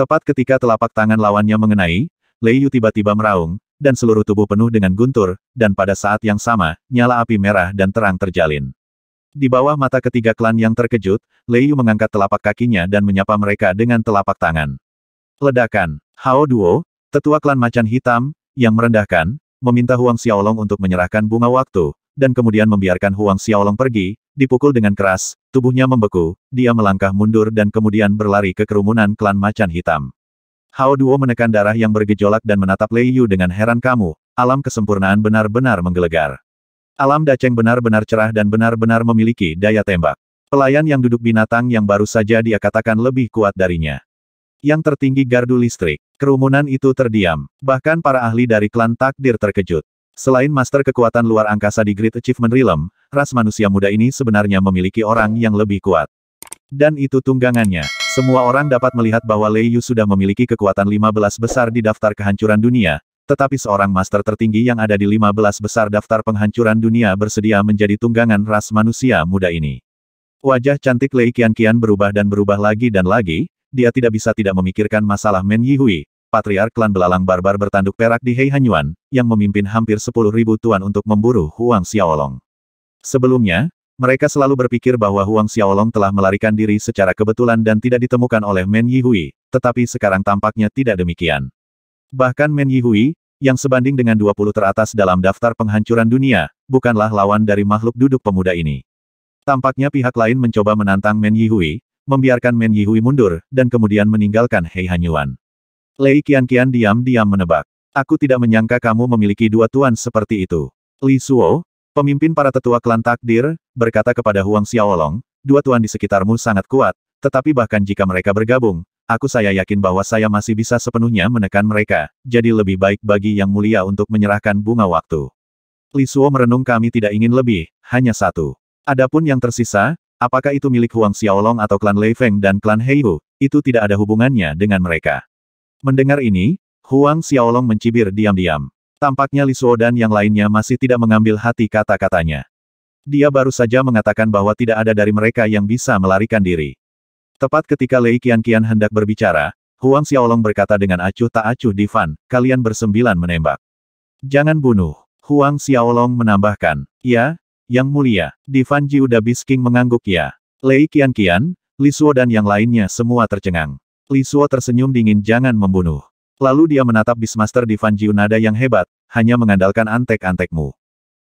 Tepat ketika telapak tangan lawannya mengenai, Lei Yu tiba-tiba meraung, dan seluruh tubuh penuh dengan guntur, dan pada saat yang sama, nyala api merah dan terang terjalin. Di bawah mata ketiga klan yang terkejut, Lei Yu mengangkat telapak kakinya dan menyapa mereka dengan telapak tangan. Ledakan, Hao Duo, tetua klan macan hitam, yang merendahkan, meminta Huang Xiaolong untuk menyerahkan bunga waktu, dan kemudian membiarkan Huang Xiaolong pergi, Dipukul dengan keras, tubuhnya membeku, dia melangkah mundur dan kemudian berlari ke kerumunan klan macan hitam. Hao Duo menekan darah yang bergejolak dan menatap Lei Yu dengan heran kamu, alam kesempurnaan benar-benar menggelegar. Alam Daceng benar-benar cerah dan benar-benar memiliki daya tembak. Pelayan yang duduk binatang yang baru saja dia katakan lebih kuat darinya. Yang tertinggi gardu listrik, kerumunan itu terdiam, bahkan para ahli dari klan takdir terkejut. Selain master kekuatan luar angkasa di Great Achievement Realm, ras manusia muda ini sebenarnya memiliki orang yang lebih kuat. Dan itu tunggangannya. Semua orang dapat melihat bahwa Lei Yu sudah memiliki kekuatan 15 besar di daftar kehancuran dunia, tetapi seorang master tertinggi yang ada di 15 besar daftar penghancuran dunia bersedia menjadi tunggangan ras manusia muda ini. Wajah cantik Lei kian-kian berubah dan berubah lagi dan lagi, dia tidak bisa tidak memikirkan masalah Men Yihui, Patriark klan belalang barbar bertanduk perak di Hei Hanyuan yang memimpin hampir ribu tuan untuk memburu Huang Xiaolong. Sebelumnya, mereka selalu berpikir bahwa Huang Xiaolong telah melarikan diri secara kebetulan dan tidak ditemukan oleh Men Yihui, tetapi sekarang tampaknya tidak demikian. Bahkan Men Yihui, yang sebanding dengan 20 teratas dalam daftar penghancuran dunia, bukanlah lawan dari makhluk duduk pemuda ini. Tampaknya pihak lain mencoba menantang Men Yihui, membiarkan Men Yihui mundur, dan kemudian meninggalkan Hei Hanyuan. Lei kian-kian diam-diam menebak. Aku tidak menyangka kamu memiliki dua tuan seperti itu. Li Suo, pemimpin para tetua klan takdir, berkata kepada Huang Xiaolong, dua tuan di sekitarmu sangat kuat, tetapi bahkan jika mereka bergabung, aku saya yakin bahwa saya masih bisa sepenuhnya menekan mereka, jadi lebih baik bagi yang mulia untuk menyerahkan bunga waktu. Li Suo merenung kami tidak ingin lebih, hanya satu. Adapun yang tersisa, apakah itu milik Huang Xiaolong atau klan Lei Feng dan klan Heihu, itu tidak ada hubungannya dengan mereka. Mendengar ini, Huang Xiaolong mencibir diam-diam. Tampaknya Li Suo dan yang lainnya masih tidak mengambil hati kata-katanya. Dia baru saja mengatakan bahwa tidak ada dari mereka yang bisa melarikan diri. Tepat ketika Lei Qianqian hendak berbicara, Huang Xiaolong berkata dengan acuh tak acuh di Fan, kalian bersembilan menembak. Jangan bunuh. Huang Xiaolong menambahkan, ya, yang mulia, di Fan Jiu Bisking mengangguk ya. Lei Qianqian, Li Suo dan yang lainnya semua tercengang. Li Suo tersenyum dingin jangan membunuh. Lalu dia menatap Bismaster di Jiunada yang hebat, hanya mengandalkan antek-antekmu.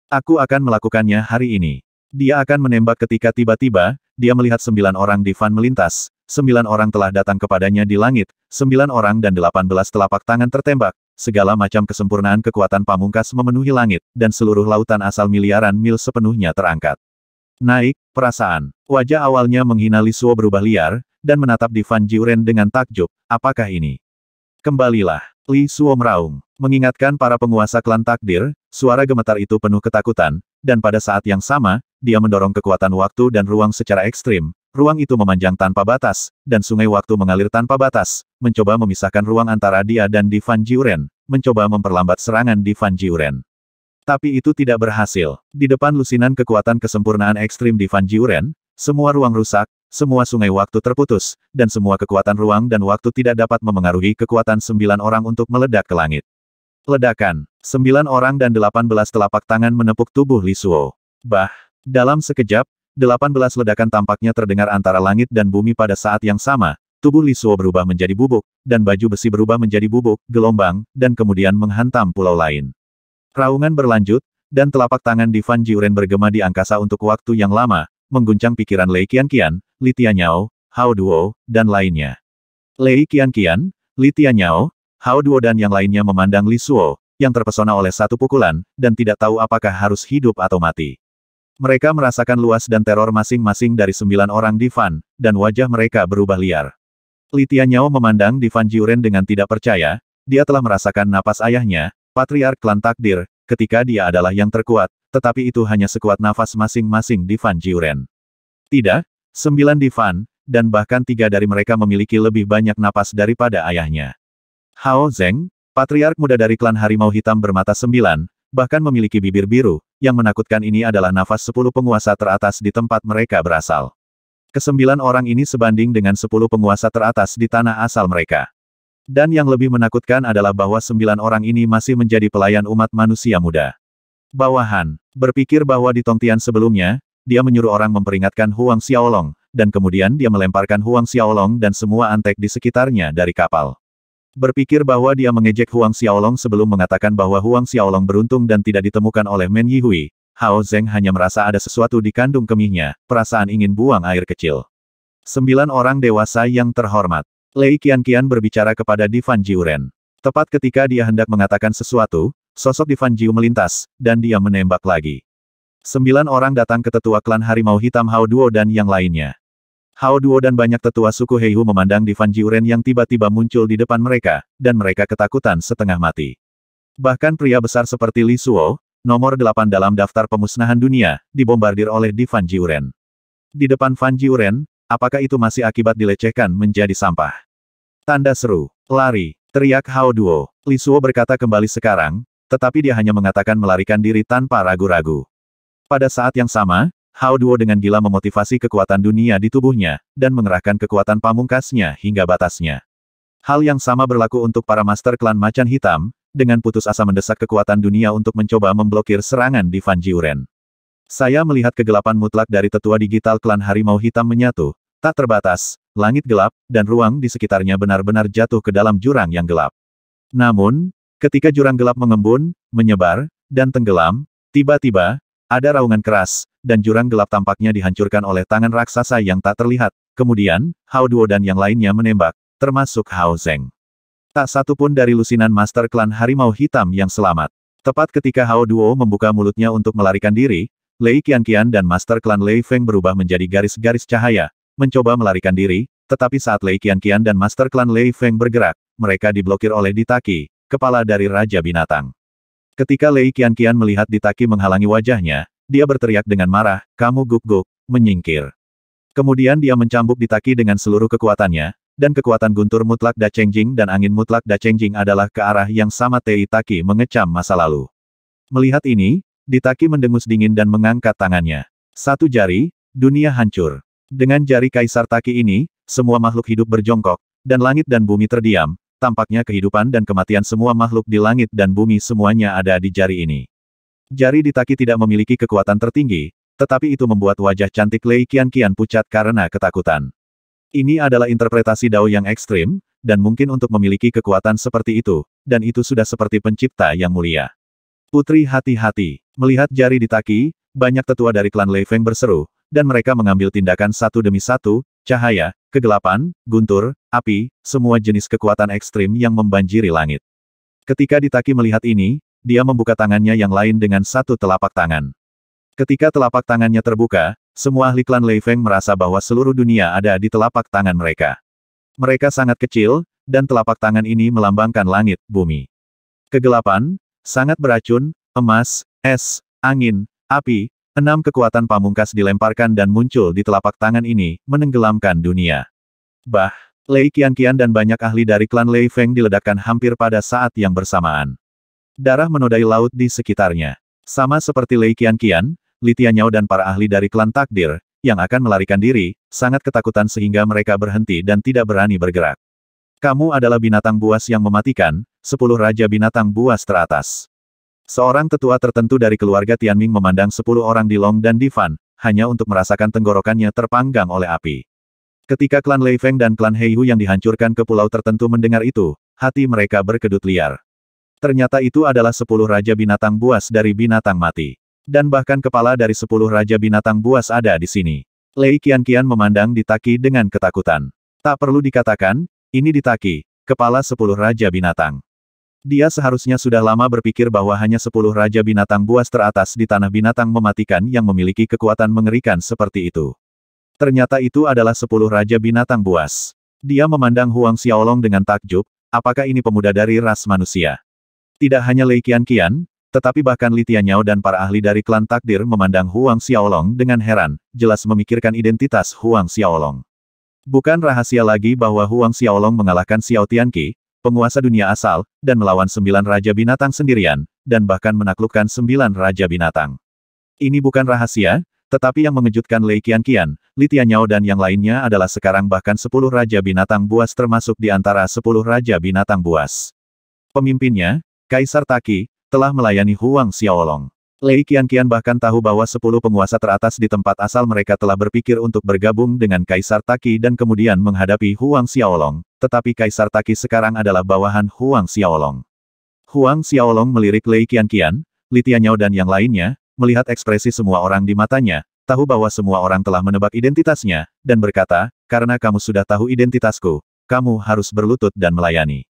Aku akan melakukannya hari ini. Dia akan menembak ketika tiba-tiba, dia melihat sembilan orang di melintas, sembilan orang telah datang kepadanya di langit, sembilan orang dan delapan belas telapak tangan tertembak, segala macam kesempurnaan kekuatan pamungkas memenuhi langit, dan seluruh lautan asal miliaran mil sepenuhnya terangkat. Naik, perasaan. Wajah awalnya menghina Lisuo berubah liar, dan menatap di Fan Jiuren dengan takjub, apakah ini? Kembalilah, Li Suo meraung. Mengingatkan para penguasa klan takdir, suara gemetar itu penuh ketakutan, dan pada saat yang sama, dia mendorong kekuatan waktu dan ruang secara ekstrim, ruang itu memanjang tanpa batas, dan sungai waktu mengalir tanpa batas, mencoba memisahkan ruang antara dia dan di Fan Jiuren, mencoba memperlambat serangan di Fan Jiuren. Tapi itu tidak berhasil. Di depan lusinan kekuatan kesempurnaan ekstrim di Van Jiuren, semua ruang rusak, semua sungai waktu terputus, dan semua kekuatan ruang dan waktu tidak dapat memengaruhi kekuatan sembilan orang untuk meledak ke langit. Ledakan, sembilan orang dan delapan belas telapak tangan menepuk tubuh Li Lisuo. Bah, dalam sekejap, delapan belas ledakan tampaknya terdengar antara langit dan bumi pada saat yang sama, tubuh Li Lisuo berubah menjadi bubuk, dan baju besi berubah menjadi bubuk, gelombang, dan kemudian menghantam pulau lain. Raungan berlanjut, dan telapak tangan di Fan Jiuren bergema di angkasa untuk waktu yang lama, mengguncang pikiran Lei Qian Qian, Li Tianyao, Hao Duo, dan lainnya. Lei Qianqian, Li Tianyao, Hao Duo dan yang lainnya memandang Li Suo, yang terpesona oleh satu pukulan, dan tidak tahu apakah harus hidup atau mati. Mereka merasakan luas dan teror masing-masing dari sembilan orang Divan dan wajah mereka berubah liar. Li Tianyao memandang Divan Fan Jiuren dengan tidak percaya, dia telah merasakan napas ayahnya, Patriark Klan Takdir, ketika dia adalah yang terkuat, tetapi itu hanya sekuat nafas masing-masing Divan Fan Jiuren. Tidak, Sembilan divan, dan bahkan tiga dari mereka memiliki lebih banyak napas daripada ayahnya. Hao Zeng, patriark muda dari klan Harimau Hitam bermata sembilan, bahkan memiliki bibir biru, yang menakutkan ini adalah nafas sepuluh penguasa teratas di tempat mereka berasal. Kesembilan orang ini sebanding dengan sepuluh penguasa teratas di tanah asal mereka. Dan yang lebih menakutkan adalah bahwa sembilan orang ini masih menjadi pelayan umat manusia muda. Bawahan, berpikir bahwa di Tongtian sebelumnya, dia menyuruh orang memperingatkan Huang Xiaolong, dan kemudian dia melemparkan Huang Xiaolong dan semua antek di sekitarnya dari kapal. Berpikir bahwa dia mengejek Huang Xiaolong sebelum mengatakan bahwa Huang Xiaolong beruntung dan tidak ditemukan oleh Men Yihui, Hao Zeng hanya merasa ada sesuatu di kandung kemihnya, perasaan ingin buang air kecil. Sembilan orang dewasa yang terhormat. Lei Qianqian berbicara kepada Divan Jiuren. Tepat ketika dia hendak mengatakan sesuatu, sosok Divan Jiu melintas, dan dia menembak lagi. Sembilan orang datang ke tetua klan Harimau Hitam Hao Duo dan yang lainnya. Hao Duo dan banyak tetua suku Heihu memandang di Fan Jiuren yang tiba-tiba muncul di depan mereka, dan mereka ketakutan setengah mati. Bahkan pria besar seperti Li Suo, nomor delapan dalam daftar pemusnahan dunia, dibombardir oleh di Fan Jiuren. Di depan Fan Jiuren, apakah itu masih akibat dilecehkan menjadi sampah? Tanda seru, lari, teriak Hao Duo. Li Suo berkata kembali sekarang, tetapi dia hanya mengatakan melarikan diri tanpa ragu-ragu. Pada saat yang sama, Hao Duo dengan gila memotivasi kekuatan dunia di tubuhnya, dan mengerahkan kekuatan pamungkasnya hingga batasnya. Hal yang sama berlaku untuk para master klan macan hitam, dengan putus asa mendesak kekuatan dunia untuk mencoba memblokir serangan di Van Jiuren. Saya melihat kegelapan mutlak dari tetua digital klan harimau hitam menyatu, tak terbatas, langit gelap, dan ruang di sekitarnya benar-benar jatuh ke dalam jurang yang gelap. Namun, Ketika jurang gelap mengembun, menyebar, dan tenggelam, tiba-tiba, ada raungan keras, dan jurang gelap tampaknya dihancurkan oleh tangan raksasa yang tak terlihat. Kemudian, Hao Duo dan yang lainnya menembak, termasuk Hao Zeng. Tak satu pun dari lusinan Master Klan Harimau Hitam yang selamat. Tepat ketika Hao Duo membuka mulutnya untuk melarikan diri, Lei Qianqian dan Master Klan Lei Feng berubah menjadi garis-garis cahaya, mencoba melarikan diri, tetapi saat Lei Qianqian dan Master Klan Lei Feng bergerak, mereka diblokir oleh Ditaki, kepala dari Raja Binatang. Ketika Lei kian-kian melihat Ditaki menghalangi wajahnya, dia berteriak dengan marah, kamu guk-guk, menyingkir. Kemudian dia mencambuk Ditaki dengan seluruh kekuatannya, dan kekuatan guntur mutlak Da Chengjing dan angin mutlak Da Chengjing adalah ke arah yang sama Tei Taki mengecam masa lalu. Melihat ini, Ditaki mendengus dingin dan mengangkat tangannya. Satu jari, dunia hancur. Dengan jari Kaisar Taki ini, semua makhluk hidup berjongkok, dan langit dan bumi terdiam, tampaknya kehidupan dan kematian semua makhluk di langit dan bumi semuanya ada di jari ini. Jari di Taki tidak memiliki kekuatan tertinggi, tetapi itu membuat wajah cantik Lei kian-kian pucat karena ketakutan. Ini adalah interpretasi Dao yang ekstrim, dan mungkin untuk memiliki kekuatan seperti itu, dan itu sudah seperti pencipta yang mulia. Putri hati-hati, melihat jari di Taki, banyak tetua dari klan Lei Feng berseru, dan mereka mengambil tindakan satu demi satu, cahaya, kegelapan, guntur, api, semua jenis kekuatan ekstrim yang membanjiri langit. Ketika Ditaki melihat ini, dia membuka tangannya yang lain dengan satu telapak tangan. Ketika telapak tangannya terbuka, semua ahli klan Lei Feng merasa bahwa seluruh dunia ada di telapak tangan mereka. Mereka sangat kecil, dan telapak tangan ini melambangkan langit, bumi. Kegelapan, sangat beracun, emas, es, angin, api, enam kekuatan pamungkas dilemparkan dan muncul di telapak tangan ini, menenggelamkan dunia. Bah! Lei Qianqian dan banyak ahli dari klan Lei Feng diledakkan hampir pada saat yang bersamaan. Darah menodai laut di sekitarnya. Sama seperti Lei Qianqian, Li Tianyao dan para ahli dari klan takdir, yang akan melarikan diri, sangat ketakutan sehingga mereka berhenti dan tidak berani bergerak. Kamu adalah binatang buas yang mematikan, sepuluh raja binatang buas teratas. Seorang tetua tertentu dari keluarga Tianming memandang sepuluh orang di Long dan Divan, hanya untuk merasakan tenggorokannya terpanggang oleh api. Ketika klan Lei Feng dan klan Heihu yang dihancurkan ke pulau tertentu mendengar itu, hati mereka berkedut liar. Ternyata itu adalah sepuluh raja binatang buas dari binatang mati. Dan bahkan kepala dari sepuluh raja binatang buas ada di sini. Lei Qian-Qian memandang Ditaki dengan ketakutan. Tak perlu dikatakan, ini Ditaki, kepala sepuluh raja binatang. Dia seharusnya sudah lama berpikir bahwa hanya sepuluh raja binatang buas teratas di tanah binatang mematikan yang memiliki kekuatan mengerikan seperti itu. Ternyata itu adalah sepuluh Raja Binatang Buas. Dia memandang Huang Xiaolong dengan takjub, apakah ini pemuda dari ras manusia? Tidak hanya Lei Qian Qian, tetapi bahkan Li Tianyao dan para ahli dari klan takdir memandang Huang Xiaolong dengan heran, jelas memikirkan identitas Huang Xiaolong. Bukan rahasia lagi bahwa Huang Xiaolong mengalahkan Xiao Tianqi, penguasa dunia asal, dan melawan sembilan Raja Binatang sendirian, dan bahkan menaklukkan sembilan Raja Binatang. Ini bukan rahasia, tetapi yang mengejutkan Lei Qianqian, Li Tianyao dan yang lainnya adalah sekarang bahkan sepuluh Raja Binatang Buas termasuk di antara sepuluh Raja Binatang Buas. Pemimpinnya, Kaisar Taki, telah melayani Huang Xiaolong. Lei Qianqian bahkan tahu bahwa sepuluh penguasa teratas di tempat asal mereka telah berpikir untuk bergabung dengan Kaisar Taki dan kemudian menghadapi Huang Xiaolong, tetapi Kaisar Taki sekarang adalah bawahan Huang Xiaolong. Huang Xiaolong melirik Lei Qianqian, Li Tianyao dan yang lainnya, melihat ekspresi semua orang di matanya, tahu bahwa semua orang telah menebak identitasnya, dan berkata, karena kamu sudah tahu identitasku, kamu harus berlutut dan melayani.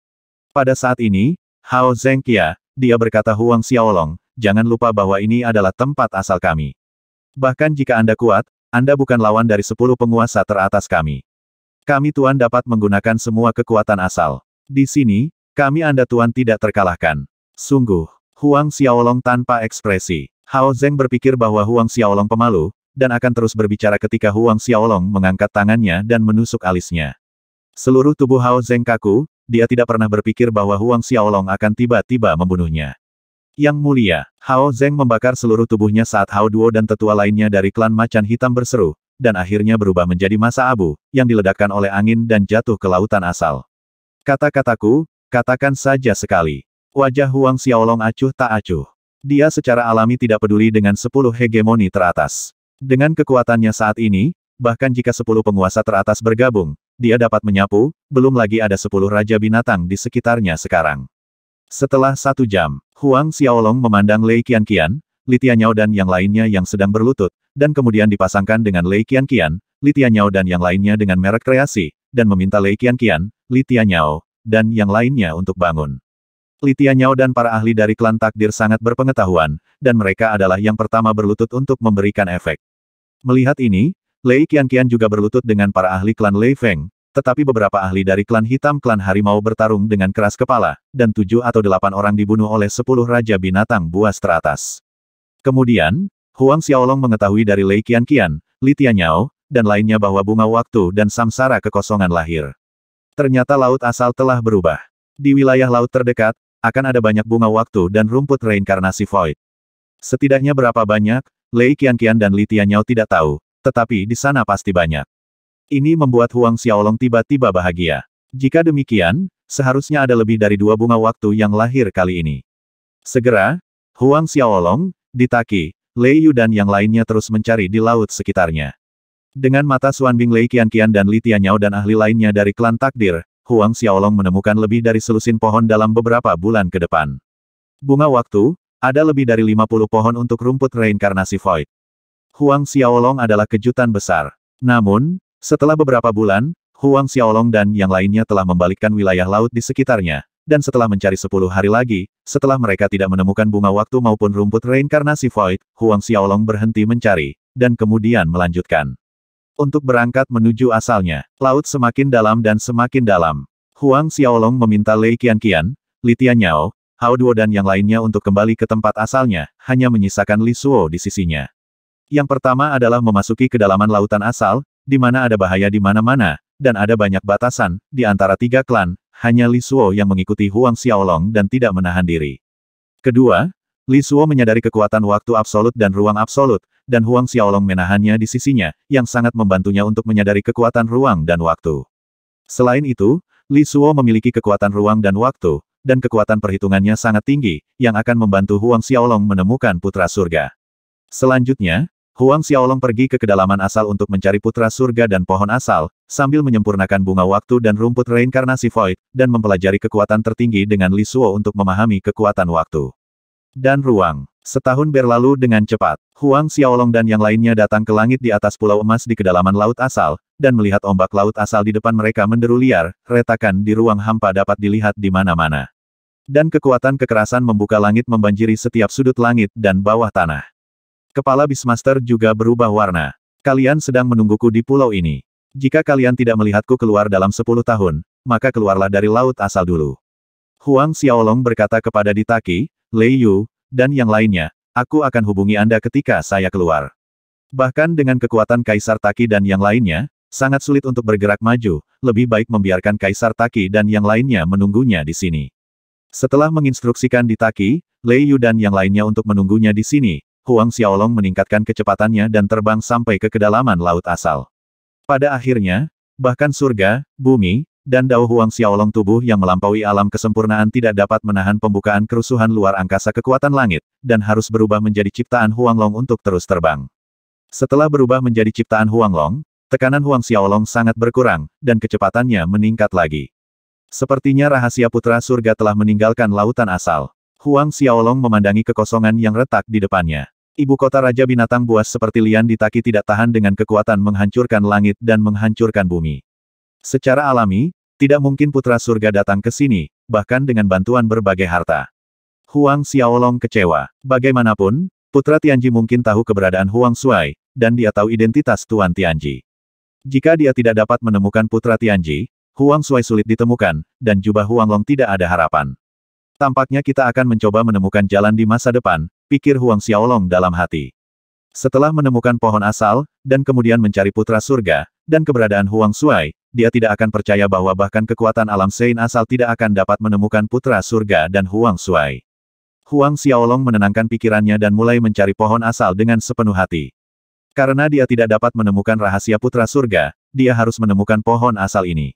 Pada saat ini, Hao Zengqia, dia berkata Huang Xiaolong, jangan lupa bahwa ini adalah tempat asal kami. Bahkan jika Anda kuat, Anda bukan lawan dari sepuluh penguasa teratas kami. Kami Tuan dapat menggunakan semua kekuatan asal. Di sini, kami Anda Tuan tidak terkalahkan. Sungguh, Huang Xiaolong tanpa ekspresi. Hao Zeng berpikir bahwa Huang Xiaolong pemalu, dan akan terus berbicara ketika Huang Xiaolong mengangkat tangannya dan menusuk alisnya. Seluruh tubuh Hao Zeng kaku, dia tidak pernah berpikir bahwa Huang Xiaolong akan tiba-tiba membunuhnya. Yang mulia, Hao Zeng membakar seluruh tubuhnya saat Hao Duo dan tetua lainnya dari klan macan hitam berseru, dan akhirnya berubah menjadi masa abu, yang diledakkan oleh angin dan jatuh ke lautan asal. Kata-kataku, katakan saja sekali. Wajah Huang Xiaolong acuh tak acuh. Dia secara alami tidak peduli dengan sepuluh hegemoni teratas. Dengan kekuatannya saat ini, bahkan jika sepuluh penguasa teratas bergabung, dia dapat menyapu, belum lagi ada sepuluh raja binatang di sekitarnya sekarang. Setelah satu jam, Huang Xiaolong memandang Lei Qianqian, Li Tianyao dan yang lainnya yang sedang berlutut, dan kemudian dipasangkan dengan Lei Qianqian, Li Tianyao dan yang lainnya dengan merek kreasi, dan meminta Lei Qianqian, Li Tianyao, dan yang lainnya untuk bangun. Litia Nyao dan para ahli dari klan takdir sangat berpengetahuan, dan mereka adalah yang pertama berlutut untuk memberikan efek. Melihat ini, Lei Qianqian juga berlutut dengan para ahli klan Lei Feng, tetapi beberapa ahli dari klan hitam klan harimau bertarung dengan keras kepala, dan tujuh atau delapan orang dibunuh oleh sepuluh raja binatang buas teratas. Kemudian, Huang Xiaolong mengetahui dari Lei Qianqian, Litia Nyao, dan lainnya bahwa bunga waktu dan samsara kekosongan lahir. Ternyata laut asal telah berubah. Di wilayah laut terdekat, akan ada banyak bunga waktu dan rumput reinkarnasi void. Setidaknya berapa banyak, Lei Kian dan Li Tianyao tidak tahu, tetapi di sana pasti banyak. Ini membuat Huang Xiaolong tiba-tiba bahagia. Jika demikian, seharusnya ada lebih dari dua bunga waktu yang lahir kali ini. Segera, Huang Xiaolong, Ditaki, Lei Yu dan yang lainnya terus mencari di laut sekitarnya. Dengan mata Suan Bing Lei Kian dan Li Tianyao dan ahli lainnya dari klan takdir, Huang Xiaolong menemukan lebih dari selusin pohon dalam beberapa bulan ke depan. Bunga waktu, ada lebih dari 50 pohon untuk rumput reinkarnasi void. Huang Xiaolong adalah kejutan besar. Namun, setelah beberapa bulan, Huang Xiaolong dan yang lainnya telah membalikkan wilayah laut di sekitarnya, dan setelah mencari 10 hari lagi, setelah mereka tidak menemukan bunga waktu maupun rumput reinkarnasi void, Huang Xiaolong berhenti mencari, dan kemudian melanjutkan untuk berangkat menuju asalnya. Laut semakin dalam dan semakin dalam. Huang Xiaolong meminta Lei Qianqian, Li Tianyao, Hao Duo dan yang lainnya untuk kembali ke tempat asalnya, hanya menyisakan Li Suo di sisinya. Yang pertama adalah memasuki kedalaman lautan asal, di mana ada bahaya di mana-mana, dan ada banyak batasan, di antara tiga klan, hanya Li Suo yang mengikuti Huang Xiaolong dan tidak menahan diri. Kedua, Li Suo menyadari kekuatan waktu absolut dan ruang absolut, dan Huang Xiaolong menahannya di sisinya, yang sangat membantunya untuk menyadari kekuatan ruang dan waktu. Selain itu, Li Suo memiliki kekuatan ruang dan waktu, dan kekuatan perhitungannya sangat tinggi, yang akan membantu Huang Xiaolong menemukan putra surga. Selanjutnya, Huang Xiaolong pergi ke kedalaman asal untuk mencari putra surga dan pohon asal, sambil menyempurnakan bunga waktu dan rumput reinkarnasi void, dan mempelajari kekuatan tertinggi dengan Li Suo untuk memahami kekuatan waktu dan ruang. Setahun berlalu dengan cepat. Huang Xiaolong dan yang lainnya datang ke langit di atas pulau emas di kedalaman laut asal, dan melihat ombak laut asal di depan mereka menderu liar, retakan di ruang hampa dapat dilihat di mana-mana. Dan kekuatan kekerasan membuka langit membanjiri setiap sudut langit dan bawah tanah. Kepala Bismaster juga berubah warna. Kalian sedang menungguku di pulau ini. Jika kalian tidak melihatku keluar dalam sepuluh tahun, maka keluarlah dari laut asal dulu. Huang Xiaolong berkata kepada Ditaki, Lei Yu, dan yang lainnya, aku akan hubungi Anda ketika saya keluar. Bahkan dengan kekuatan Kaisar Taki dan yang lainnya, sangat sulit untuk bergerak maju, lebih baik membiarkan Kaisar Taki dan yang lainnya menunggunya di sini. Setelah menginstruksikan di Taki, Lei Yu dan yang lainnya untuk menunggunya di sini, Huang Xiaolong meningkatkan kecepatannya dan terbang sampai ke kedalaman laut asal. Pada akhirnya, bahkan surga, bumi, dan Dao Huang Xiaolong tubuh yang melampaui alam kesempurnaan tidak dapat menahan pembukaan kerusuhan luar angkasa kekuatan langit, dan harus berubah menjadi ciptaan Huang Long untuk terus terbang. Setelah berubah menjadi ciptaan Huang Long, tekanan Huang Xiaolong sangat berkurang, dan kecepatannya meningkat lagi. Sepertinya rahasia putra surga telah meninggalkan lautan asal. Huang Xiaolong memandangi kekosongan yang retak di depannya. Ibu kota Raja Binatang Buas seperti lian ditaki tidak tahan dengan kekuatan menghancurkan langit dan menghancurkan bumi. Secara alami, tidak mungkin putra surga datang ke sini, bahkan dengan bantuan berbagai harta. Huang Xiaolong kecewa. Bagaimanapun, putra Tianji mungkin tahu keberadaan Huang Shuai, dan dia tahu identitas Tuan Tianji. Jika dia tidak dapat menemukan putra Tianji, Huang Shuai sulit ditemukan, dan jubah Huang Long tidak ada harapan. Tampaknya kita akan mencoba menemukan jalan di masa depan, pikir Huang Xiaolong dalam hati. Setelah menemukan pohon asal, dan kemudian mencari putra surga, dan keberadaan Huang Shuai, dia tidak akan percaya bahwa bahkan kekuatan alam Sein asal tidak akan dapat menemukan putra surga dan Huang Shuai. Huang Xiaolong menenangkan pikirannya dan mulai mencari pohon asal dengan sepenuh hati. Karena dia tidak dapat menemukan rahasia putra surga, dia harus menemukan pohon asal ini.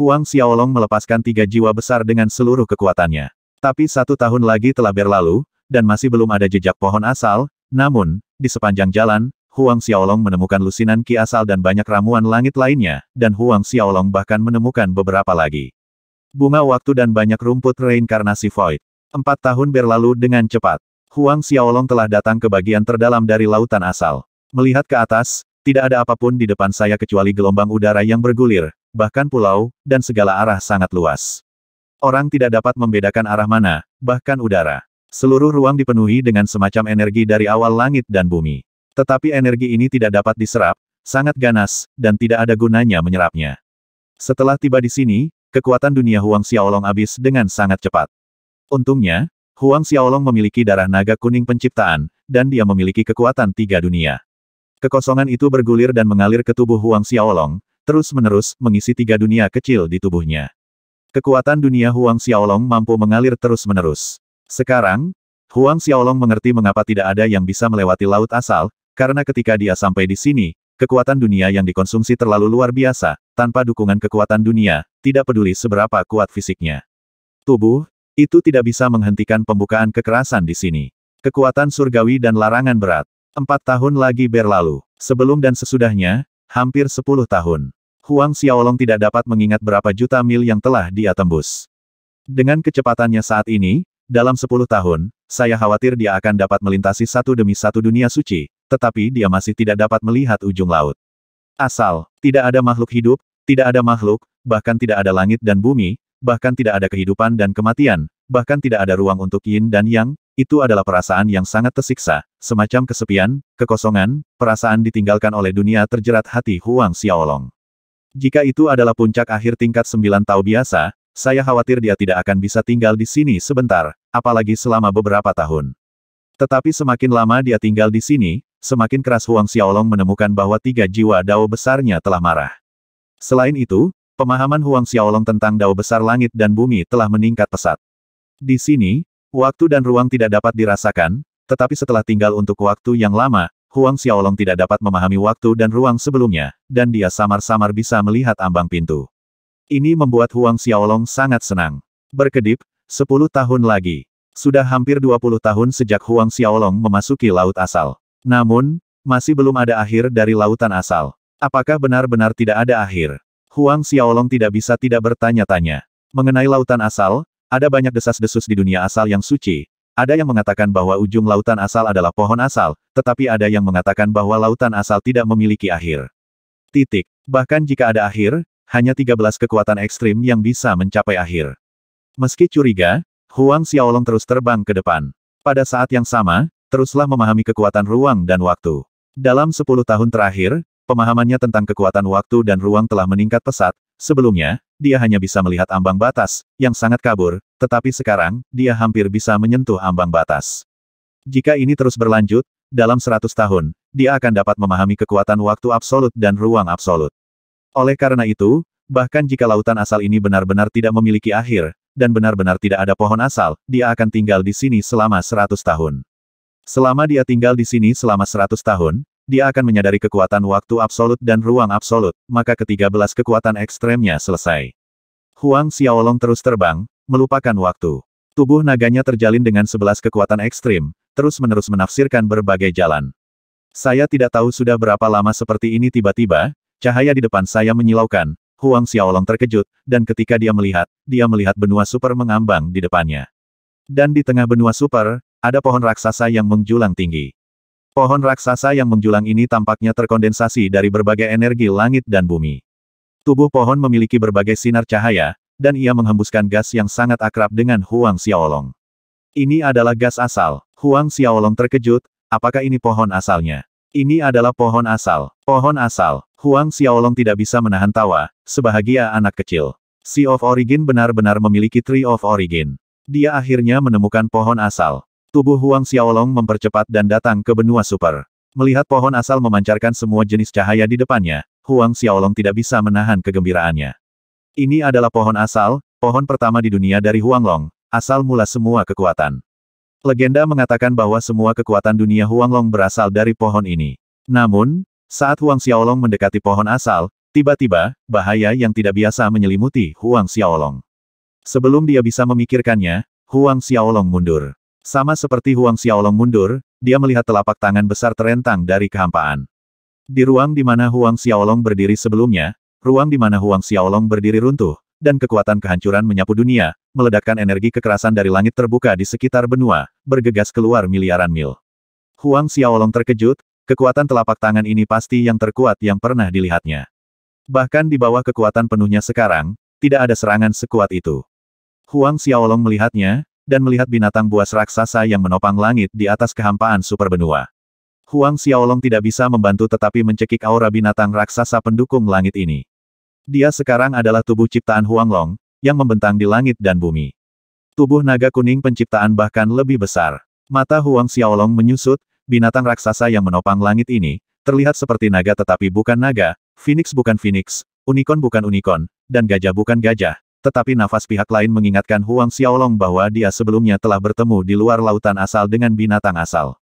Huang Xiaolong melepaskan tiga jiwa besar dengan seluruh kekuatannya. Tapi satu tahun lagi telah berlalu, dan masih belum ada jejak pohon asal, namun, di sepanjang jalan, Huang Xiaolong menemukan lusinan ki asal dan banyak ramuan langit lainnya, dan Huang Xiaolong bahkan menemukan beberapa lagi. Bunga waktu dan banyak rumput reinkarnasi void. Empat tahun berlalu dengan cepat. Huang Xiaolong telah datang ke bagian terdalam dari lautan asal. Melihat ke atas, tidak ada apapun di depan saya kecuali gelombang udara yang bergulir, bahkan pulau, dan segala arah sangat luas. Orang tidak dapat membedakan arah mana, bahkan udara. Seluruh ruang dipenuhi dengan semacam energi dari awal langit dan bumi. Tetapi energi ini tidak dapat diserap, sangat ganas, dan tidak ada gunanya menyerapnya. Setelah tiba di sini, kekuatan dunia Huang Xiaolong habis dengan sangat cepat. Untungnya, Huang Xiaolong memiliki darah naga kuning penciptaan, dan dia memiliki kekuatan tiga dunia. Kekosongan itu bergulir dan mengalir ke tubuh Huang Xiaolong, terus-menerus mengisi tiga dunia kecil di tubuhnya. Kekuatan dunia Huang Xiaolong mampu mengalir terus-menerus. Sekarang, Huang Xiaolong mengerti mengapa tidak ada yang bisa melewati laut asal, karena ketika dia sampai di sini, kekuatan dunia yang dikonsumsi terlalu luar biasa, tanpa dukungan kekuatan dunia, tidak peduli seberapa kuat fisiknya. Tubuh, itu tidak bisa menghentikan pembukaan kekerasan di sini. Kekuatan surgawi dan larangan berat. Empat tahun lagi berlalu. Sebelum dan sesudahnya, hampir sepuluh tahun. Huang Xiaolong tidak dapat mengingat berapa juta mil yang telah dia tembus. Dengan kecepatannya saat ini, dalam sepuluh tahun, saya khawatir dia akan dapat melintasi satu demi satu dunia suci, tetapi dia masih tidak dapat melihat ujung laut. Asal, tidak ada makhluk hidup, tidak ada makhluk, bahkan tidak ada langit dan bumi, bahkan tidak ada kehidupan dan kematian, bahkan tidak ada ruang untuk yin dan yang, itu adalah perasaan yang sangat tersiksa, semacam kesepian, kekosongan, perasaan ditinggalkan oleh dunia terjerat hati Huang Xiaolong. Jika itu adalah puncak akhir tingkat sembilan tahu biasa, saya khawatir dia tidak akan bisa tinggal di sini sebentar, apalagi selama beberapa tahun. Tetapi semakin lama dia tinggal di sini, semakin keras Huang Xiaolong menemukan bahwa tiga jiwa dao besarnya telah marah. Selain itu, pemahaman Huang Xiaolong tentang dao besar langit dan bumi telah meningkat pesat. Di sini, waktu dan ruang tidak dapat dirasakan, tetapi setelah tinggal untuk waktu yang lama, Huang Xiaolong tidak dapat memahami waktu dan ruang sebelumnya, dan dia samar-samar bisa melihat ambang pintu. Ini membuat Huang Xiaolong sangat senang. Berkedip, 10 tahun lagi. Sudah hampir 20 tahun sejak Huang Xiaolong memasuki laut asal. Namun, masih belum ada akhir dari lautan asal. Apakah benar-benar tidak ada akhir? Huang Xiaolong tidak bisa tidak bertanya-tanya. Mengenai lautan asal, ada banyak desas-desus di dunia asal yang suci. Ada yang mengatakan bahwa ujung lautan asal adalah pohon asal, tetapi ada yang mengatakan bahwa lautan asal tidak memiliki akhir. Titik. Bahkan jika ada akhir, hanya 13 kekuatan ekstrim yang bisa mencapai akhir. Meski curiga, Huang Xiaolong terus terbang ke depan. Pada saat yang sama, teruslah memahami kekuatan ruang dan waktu. Dalam sepuluh tahun terakhir, pemahamannya tentang kekuatan waktu dan ruang telah meningkat pesat. Sebelumnya, dia hanya bisa melihat ambang batas, yang sangat kabur, tetapi sekarang, dia hampir bisa menyentuh ambang batas. Jika ini terus berlanjut, dalam seratus tahun, dia akan dapat memahami kekuatan waktu absolut dan ruang absolut. Oleh karena itu, bahkan jika lautan asal ini benar-benar tidak memiliki akhir, dan benar-benar tidak ada pohon asal, dia akan tinggal di sini selama seratus tahun. Selama dia tinggal di sini selama seratus tahun, dia akan menyadari kekuatan waktu absolut dan ruang absolut, maka ketiga belas kekuatan ekstremnya selesai. Huang Xiaolong terus terbang, melupakan waktu. Tubuh naganya terjalin dengan sebelas kekuatan ekstrim, terus-menerus menafsirkan berbagai jalan. Saya tidak tahu sudah berapa lama seperti ini tiba-tiba, cahaya di depan saya menyilaukan, Huang Xiaolong terkejut, dan ketika dia melihat, dia melihat benua super mengambang di depannya. Dan di tengah benua super, ada pohon raksasa yang menjulang tinggi. Pohon raksasa yang menjulang ini tampaknya terkondensasi dari berbagai energi langit dan bumi. Tubuh pohon memiliki berbagai sinar cahaya, dan ia menghembuskan gas yang sangat akrab dengan Huang Xiaolong. Ini adalah gas asal. Huang Xiaolong terkejut, apakah ini pohon asalnya? Ini adalah pohon asal. Pohon asal. Huang Xiaolong tidak bisa menahan tawa, sebahagia anak kecil. Sea of Origin benar-benar memiliki Tree of Origin. Dia akhirnya menemukan pohon asal. Tubuh Huang Xiaolong mempercepat dan datang ke benua super. Melihat pohon asal memancarkan semua jenis cahaya di depannya, Huang Xiaolong tidak bisa menahan kegembiraannya. Ini adalah pohon asal, pohon pertama di dunia dari Huang Long, asal mula semua kekuatan. Legenda mengatakan bahwa semua kekuatan dunia Huang Long berasal dari pohon ini. Namun, saat Huang Xiaolong mendekati pohon asal, tiba-tiba, bahaya yang tidak biasa menyelimuti Huang Xiaolong. Sebelum dia bisa memikirkannya, Huang Xiaolong mundur. Sama seperti Huang Xiaolong mundur, dia melihat telapak tangan besar terentang dari kehampaan. Di ruang di mana Huang Xiaolong berdiri sebelumnya, ruang di mana Huang Xiaolong berdiri runtuh, dan kekuatan kehancuran menyapu dunia, meledakkan energi kekerasan dari langit terbuka di sekitar benua, bergegas keluar miliaran mil. Huang Xiaolong terkejut, kekuatan telapak tangan ini pasti yang terkuat yang pernah dilihatnya. Bahkan di bawah kekuatan penuhnya sekarang, tidak ada serangan sekuat itu. Huang Xiaolong melihatnya, dan melihat binatang buas raksasa yang menopang langit di atas kehampaan super benua. Huang Xiaolong tidak bisa membantu tetapi mencekik aura binatang raksasa pendukung langit ini. Dia sekarang adalah tubuh ciptaan Huang Long, yang membentang di langit dan bumi. Tubuh naga kuning penciptaan bahkan lebih besar. Mata Huang Xiaolong menyusut, binatang raksasa yang menopang langit ini, terlihat seperti naga tetapi bukan naga, phoenix bukan phoenix, unicorn bukan unicorn, dan gajah bukan gajah, tetapi nafas pihak lain mengingatkan Huang Xiaolong bahwa dia sebelumnya telah bertemu di luar lautan asal dengan binatang asal.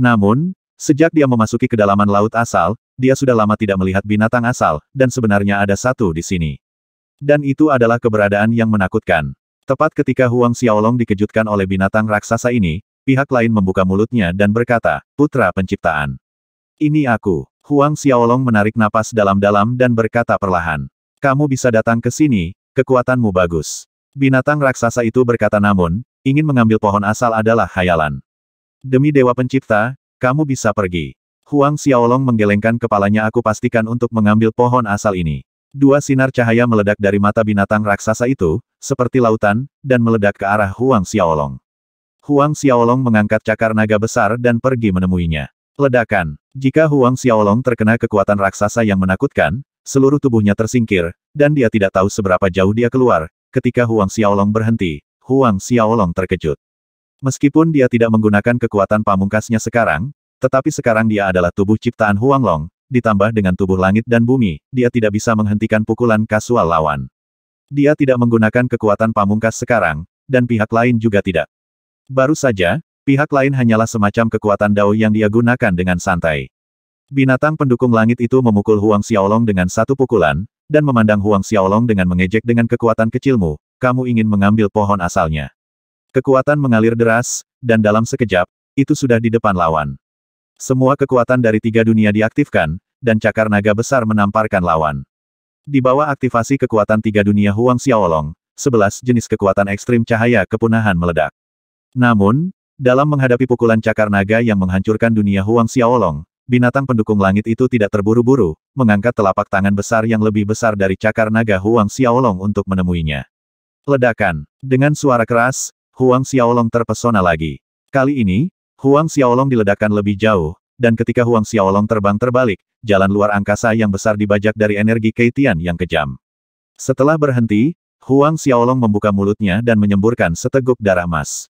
Namun, sejak dia memasuki kedalaman laut asal, dia sudah lama tidak melihat binatang asal, dan sebenarnya ada satu di sini. Dan itu adalah keberadaan yang menakutkan. Tepat ketika Huang Xiaolong dikejutkan oleh binatang raksasa ini, pihak lain membuka mulutnya dan berkata, Putra Penciptaan. Ini aku. Huang Xiaolong menarik napas dalam-dalam dan berkata perlahan. Kamu bisa datang ke sini, Kekuatanmu bagus. Binatang raksasa itu berkata namun, ingin mengambil pohon asal adalah khayalan. Demi Dewa Pencipta, kamu bisa pergi. Huang Xiaolong menggelengkan kepalanya aku pastikan untuk mengambil pohon asal ini. Dua sinar cahaya meledak dari mata binatang raksasa itu, seperti lautan, dan meledak ke arah Huang Xiaolong. Huang Xiaolong mengangkat cakar naga besar dan pergi menemuinya. Ledakan. Jika Huang Xiaolong terkena kekuatan raksasa yang menakutkan, seluruh tubuhnya tersingkir, dan dia tidak tahu seberapa jauh dia keluar, ketika Huang Xiaolong berhenti, Huang Xiaolong terkejut. Meskipun dia tidak menggunakan kekuatan pamungkasnya sekarang, tetapi sekarang dia adalah tubuh ciptaan Huang Long, ditambah dengan tubuh langit dan bumi, dia tidak bisa menghentikan pukulan kasual lawan. Dia tidak menggunakan kekuatan pamungkas sekarang, dan pihak lain juga tidak. Baru saja, pihak lain hanyalah semacam kekuatan Dao yang dia gunakan dengan santai. Binatang pendukung langit itu memukul Huang Xiaolong dengan satu pukulan, dan memandang Huang Xiaolong dengan mengejek dengan kekuatan kecilmu, kamu ingin mengambil pohon asalnya. Kekuatan mengalir deras, dan dalam sekejap, itu sudah di depan lawan. Semua kekuatan dari tiga dunia diaktifkan, dan cakar naga besar menamparkan lawan. Di bawah aktivasi kekuatan tiga dunia Huang Xiaolong, sebelas jenis kekuatan ekstrim cahaya kepunahan meledak. Namun, dalam menghadapi pukulan cakar naga yang menghancurkan dunia Huang Xiaolong, binatang pendukung langit itu tidak terburu-buru, mengangkat telapak tangan besar yang lebih besar dari cakar naga Huang Xiaolong untuk menemuinya. Ledakan. Dengan suara keras, Huang Xiaolong terpesona lagi. Kali ini, Huang Xiaolong diledakkan lebih jauh, dan ketika Huang Xiaolong terbang terbalik, jalan luar angkasa yang besar dibajak dari energi Keitian yang kejam. Setelah berhenti, Huang Xiaolong membuka mulutnya dan menyemburkan seteguk darah emas.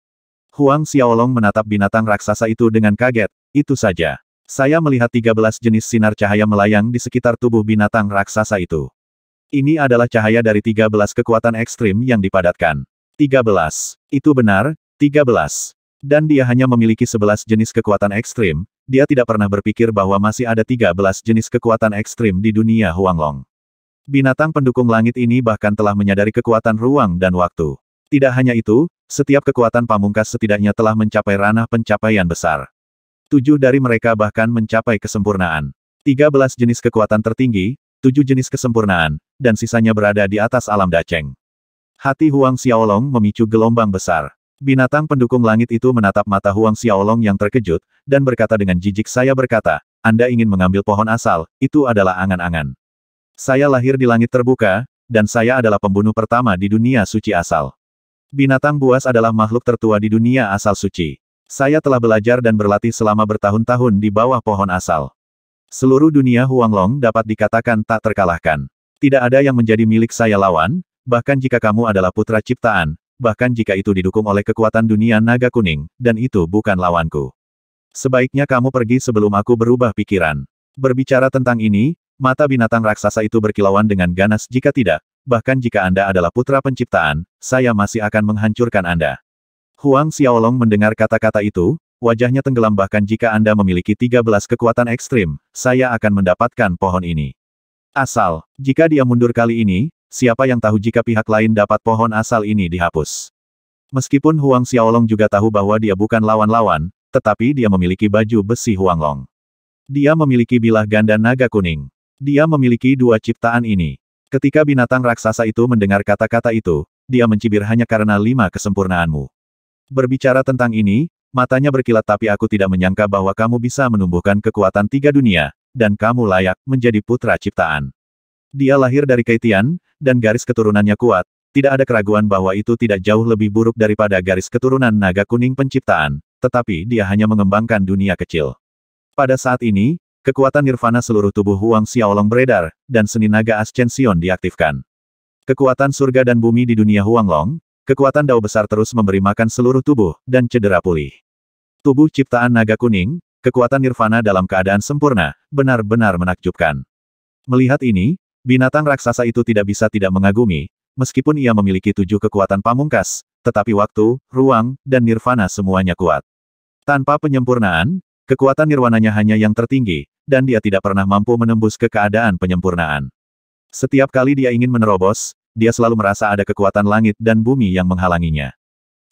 Huang Xiaolong menatap binatang raksasa itu dengan kaget, itu saja. Saya melihat 13 jenis sinar cahaya melayang di sekitar tubuh binatang raksasa itu. Ini adalah cahaya dari 13 kekuatan ekstrim yang dipadatkan. 13. Itu benar, 13. Dan dia hanya memiliki 11 jenis kekuatan ekstrim, dia tidak pernah berpikir bahwa masih ada 13 jenis kekuatan ekstrim di dunia Huanglong. Binatang pendukung langit ini bahkan telah menyadari kekuatan ruang dan waktu. Tidak hanya itu, setiap kekuatan pamungkas setidaknya telah mencapai ranah pencapaian besar. Tujuh dari mereka bahkan mencapai kesempurnaan. Tiga belas jenis kekuatan tertinggi, tujuh jenis kesempurnaan, dan sisanya berada di atas alam daceng. Hati Huang Xiaolong memicu gelombang besar. Binatang pendukung langit itu menatap mata Huang Xiaolong yang terkejut, dan berkata dengan jijik saya berkata, Anda ingin mengambil pohon asal, itu adalah angan-angan. Saya lahir di langit terbuka, dan saya adalah pembunuh pertama di dunia suci asal. Binatang buas adalah makhluk tertua di dunia asal suci. Saya telah belajar dan berlatih selama bertahun-tahun di bawah pohon asal. Seluruh dunia Huanglong dapat dikatakan tak terkalahkan. Tidak ada yang menjadi milik saya lawan, bahkan jika kamu adalah putra ciptaan, bahkan jika itu didukung oleh kekuatan dunia naga kuning, dan itu bukan lawanku. Sebaiknya kamu pergi sebelum aku berubah pikiran. Berbicara tentang ini, mata binatang raksasa itu berkilauan dengan ganas jika tidak, bahkan jika Anda adalah putra penciptaan, saya masih akan menghancurkan Anda. Huang Xiaolong mendengar kata-kata itu, wajahnya tenggelam bahkan jika Anda memiliki 13 kekuatan ekstrim, saya akan mendapatkan pohon ini. Asal, jika dia mundur kali ini, siapa yang tahu jika pihak lain dapat pohon asal ini dihapus. Meskipun Huang Xiaolong juga tahu bahwa dia bukan lawan-lawan, tetapi dia memiliki baju besi Huang Long. Dia memiliki bilah ganda naga kuning. Dia memiliki dua ciptaan ini. Ketika binatang raksasa itu mendengar kata-kata itu, dia mencibir hanya karena lima kesempurnaanmu. Berbicara tentang ini, matanya berkilat tapi aku tidak menyangka bahwa kamu bisa menumbuhkan kekuatan tiga dunia, dan kamu layak menjadi putra ciptaan. Dia lahir dari Kaitian, dan garis keturunannya kuat, tidak ada keraguan bahwa itu tidak jauh lebih buruk daripada garis keturunan naga kuning penciptaan, tetapi dia hanya mengembangkan dunia kecil. Pada saat ini, kekuatan nirvana seluruh tubuh Huang Xiaolong beredar, dan seni naga ascension diaktifkan. Kekuatan surga dan bumi di dunia Huanglong, Kekuatan dao besar terus memberi makan seluruh tubuh, dan cedera pulih. Tubuh ciptaan naga kuning, kekuatan nirvana dalam keadaan sempurna, benar-benar menakjubkan. Melihat ini, binatang raksasa itu tidak bisa tidak mengagumi, meskipun ia memiliki tujuh kekuatan pamungkas, tetapi waktu, ruang, dan nirvana semuanya kuat. Tanpa penyempurnaan, kekuatan nirwananya hanya yang tertinggi, dan dia tidak pernah mampu menembus ke keadaan penyempurnaan. Setiap kali dia ingin menerobos, dia selalu merasa ada kekuatan langit dan bumi yang menghalanginya.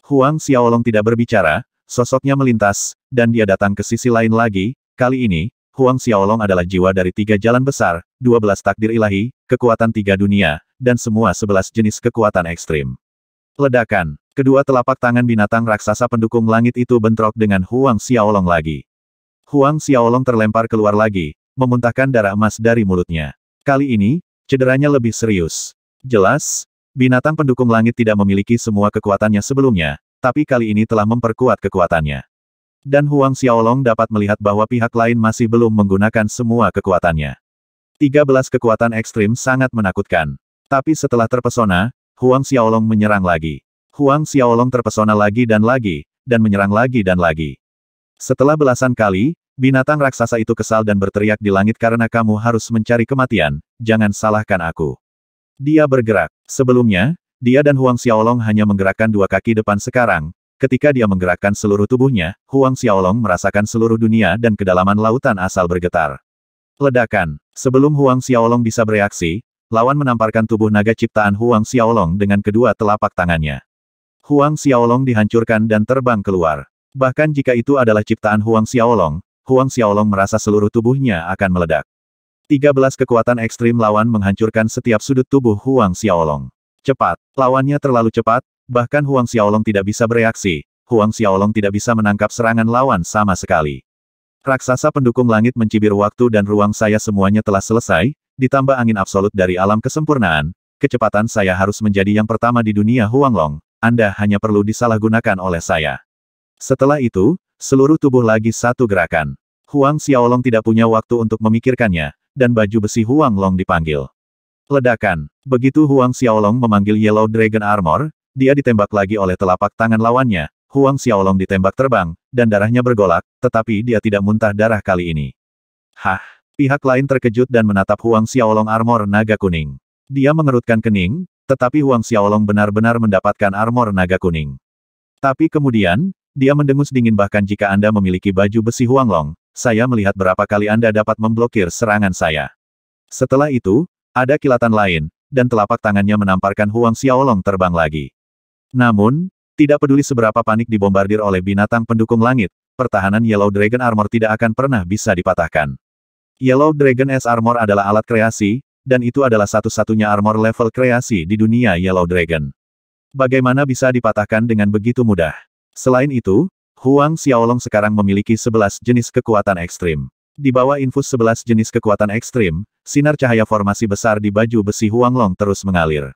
Huang Xiaolong tidak berbicara, sosoknya melintas, dan dia datang ke sisi lain lagi, kali ini, Huang Xiaolong adalah jiwa dari tiga jalan besar, dua belas takdir ilahi, kekuatan tiga dunia, dan semua sebelas jenis kekuatan ekstrim. Ledakan, kedua telapak tangan binatang raksasa pendukung langit itu bentrok dengan Huang Xiaolong lagi. Huang Xiaolong terlempar keluar lagi, memuntahkan darah emas dari mulutnya. Kali ini, cederanya lebih serius. Jelas, binatang pendukung langit tidak memiliki semua kekuatannya sebelumnya, tapi kali ini telah memperkuat kekuatannya. Dan Huang Xiaolong dapat melihat bahwa pihak lain masih belum menggunakan semua kekuatannya. 13 kekuatan ekstrim sangat menakutkan. Tapi setelah terpesona, Huang Xiaolong menyerang lagi. Huang Xiaolong terpesona lagi dan lagi, dan menyerang lagi dan lagi. Setelah belasan kali, binatang raksasa itu kesal dan berteriak di langit karena kamu harus mencari kematian, jangan salahkan aku. Dia bergerak. Sebelumnya, dia dan Huang Xiaolong hanya menggerakkan dua kaki depan sekarang. Ketika dia menggerakkan seluruh tubuhnya, Huang Xiaolong merasakan seluruh dunia dan kedalaman lautan asal bergetar. Ledakan. Sebelum Huang Xiaolong bisa bereaksi, lawan menamparkan tubuh naga ciptaan Huang Xiaolong dengan kedua telapak tangannya. Huang Xiaolong dihancurkan dan terbang keluar. Bahkan jika itu adalah ciptaan Huang Xiaolong, Huang Xiaolong merasa seluruh tubuhnya akan meledak. 13 kekuatan ekstrim lawan menghancurkan setiap sudut tubuh Huang Xiaolong. Cepat. Lawannya terlalu cepat, bahkan Huang Xiaolong tidak bisa bereaksi. Huang Xiaolong tidak bisa menangkap serangan lawan sama sekali. Raksasa pendukung langit mencibir waktu dan ruang saya semuanya telah selesai, ditambah angin absolut dari alam kesempurnaan, kecepatan saya harus menjadi yang pertama di dunia huang long Anda hanya perlu disalahgunakan oleh saya. Setelah itu, seluruh tubuh lagi satu gerakan. Huang Xiaolong tidak punya waktu untuk memikirkannya, dan baju besi Huang Long dipanggil. Ledakan. Begitu Huang Xiaolong memanggil Yellow Dragon Armor, dia ditembak lagi oleh telapak tangan lawannya, Huang Xiaolong ditembak terbang, dan darahnya bergolak, tetapi dia tidak muntah darah kali ini. Hah! Pihak lain terkejut dan menatap Huang Xiaolong armor naga kuning. Dia mengerutkan kening, tetapi Huang Xiaolong benar-benar mendapatkan armor naga kuning. Tapi kemudian, dia mendengus dingin bahkan jika Anda memiliki baju besi Huang Long saya melihat berapa kali Anda dapat memblokir serangan saya. Setelah itu, ada kilatan lain, dan telapak tangannya menamparkan Huang Xiaolong terbang lagi. Namun, tidak peduli seberapa panik dibombardir oleh binatang pendukung langit, pertahanan Yellow Dragon Armor tidak akan pernah bisa dipatahkan. Yellow Dragon S Armor adalah alat kreasi, dan itu adalah satu-satunya armor level kreasi di dunia Yellow Dragon. Bagaimana bisa dipatahkan dengan begitu mudah? Selain itu, Huang Xiaolong sekarang memiliki 11 jenis kekuatan ekstrim. Di bawah infus 11 jenis kekuatan ekstrim, sinar cahaya formasi besar di baju besi Huang Long terus mengalir.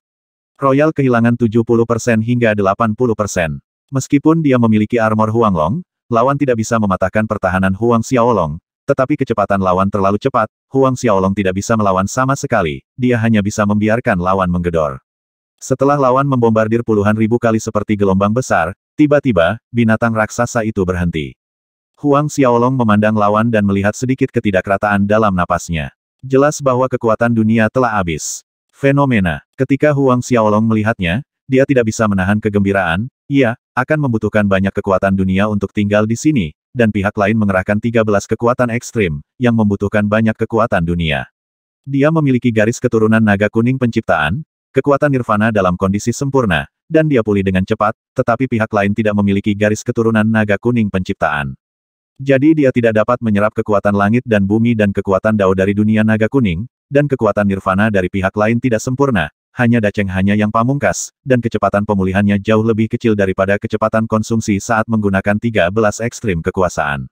Royal kehilangan 70% hingga 80%. Meskipun dia memiliki armor Huang Long, lawan tidak bisa mematahkan pertahanan Huang Xiaolong, tetapi kecepatan lawan terlalu cepat, Huang Xiaolong tidak bisa melawan sama sekali, dia hanya bisa membiarkan lawan menggedor. Setelah lawan membombardir puluhan ribu kali seperti gelombang besar, Tiba-tiba, binatang raksasa itu berhenti. Huang Xiaolong memandang lawan dan melihat sedikit ketidakrataan dalam napasnya. Jelas bahwa kekuatan dunia telah habis. Fenomena. Ketika Huang Xiaolong melihatnya, dia tidak bisa menahan kegembiraan, ia akan membutuhkan banyak kekuatan dunia untuk tinggal di sini, dan pihak lain mengerahkan 13 kekuatan ekstrim, yang membutuhkan banyak kekuatan dunia. Dia memiliki garis keturunan naga kuning penciptaan, kekuatan nirvana dalam kondisi sempurna, dan dia pulih dengan cepat, tetapi pihak lain tidak memiliki garis keturunan naga kuning penciptaan. Jadi dia tidak dapat menyerap kekuatan langit dan bumi dan kekuatan dao dari dunia naga kuning, dan kekuatan nirvana dari pihak lain tidak sempurna, hanya Daceng hanya yang pamungkas, dan kecepatan pemulihannya jauh lebih kecil daripada kecepatan konsumsi saat menggunakan 13 ekstrim kekuasaan.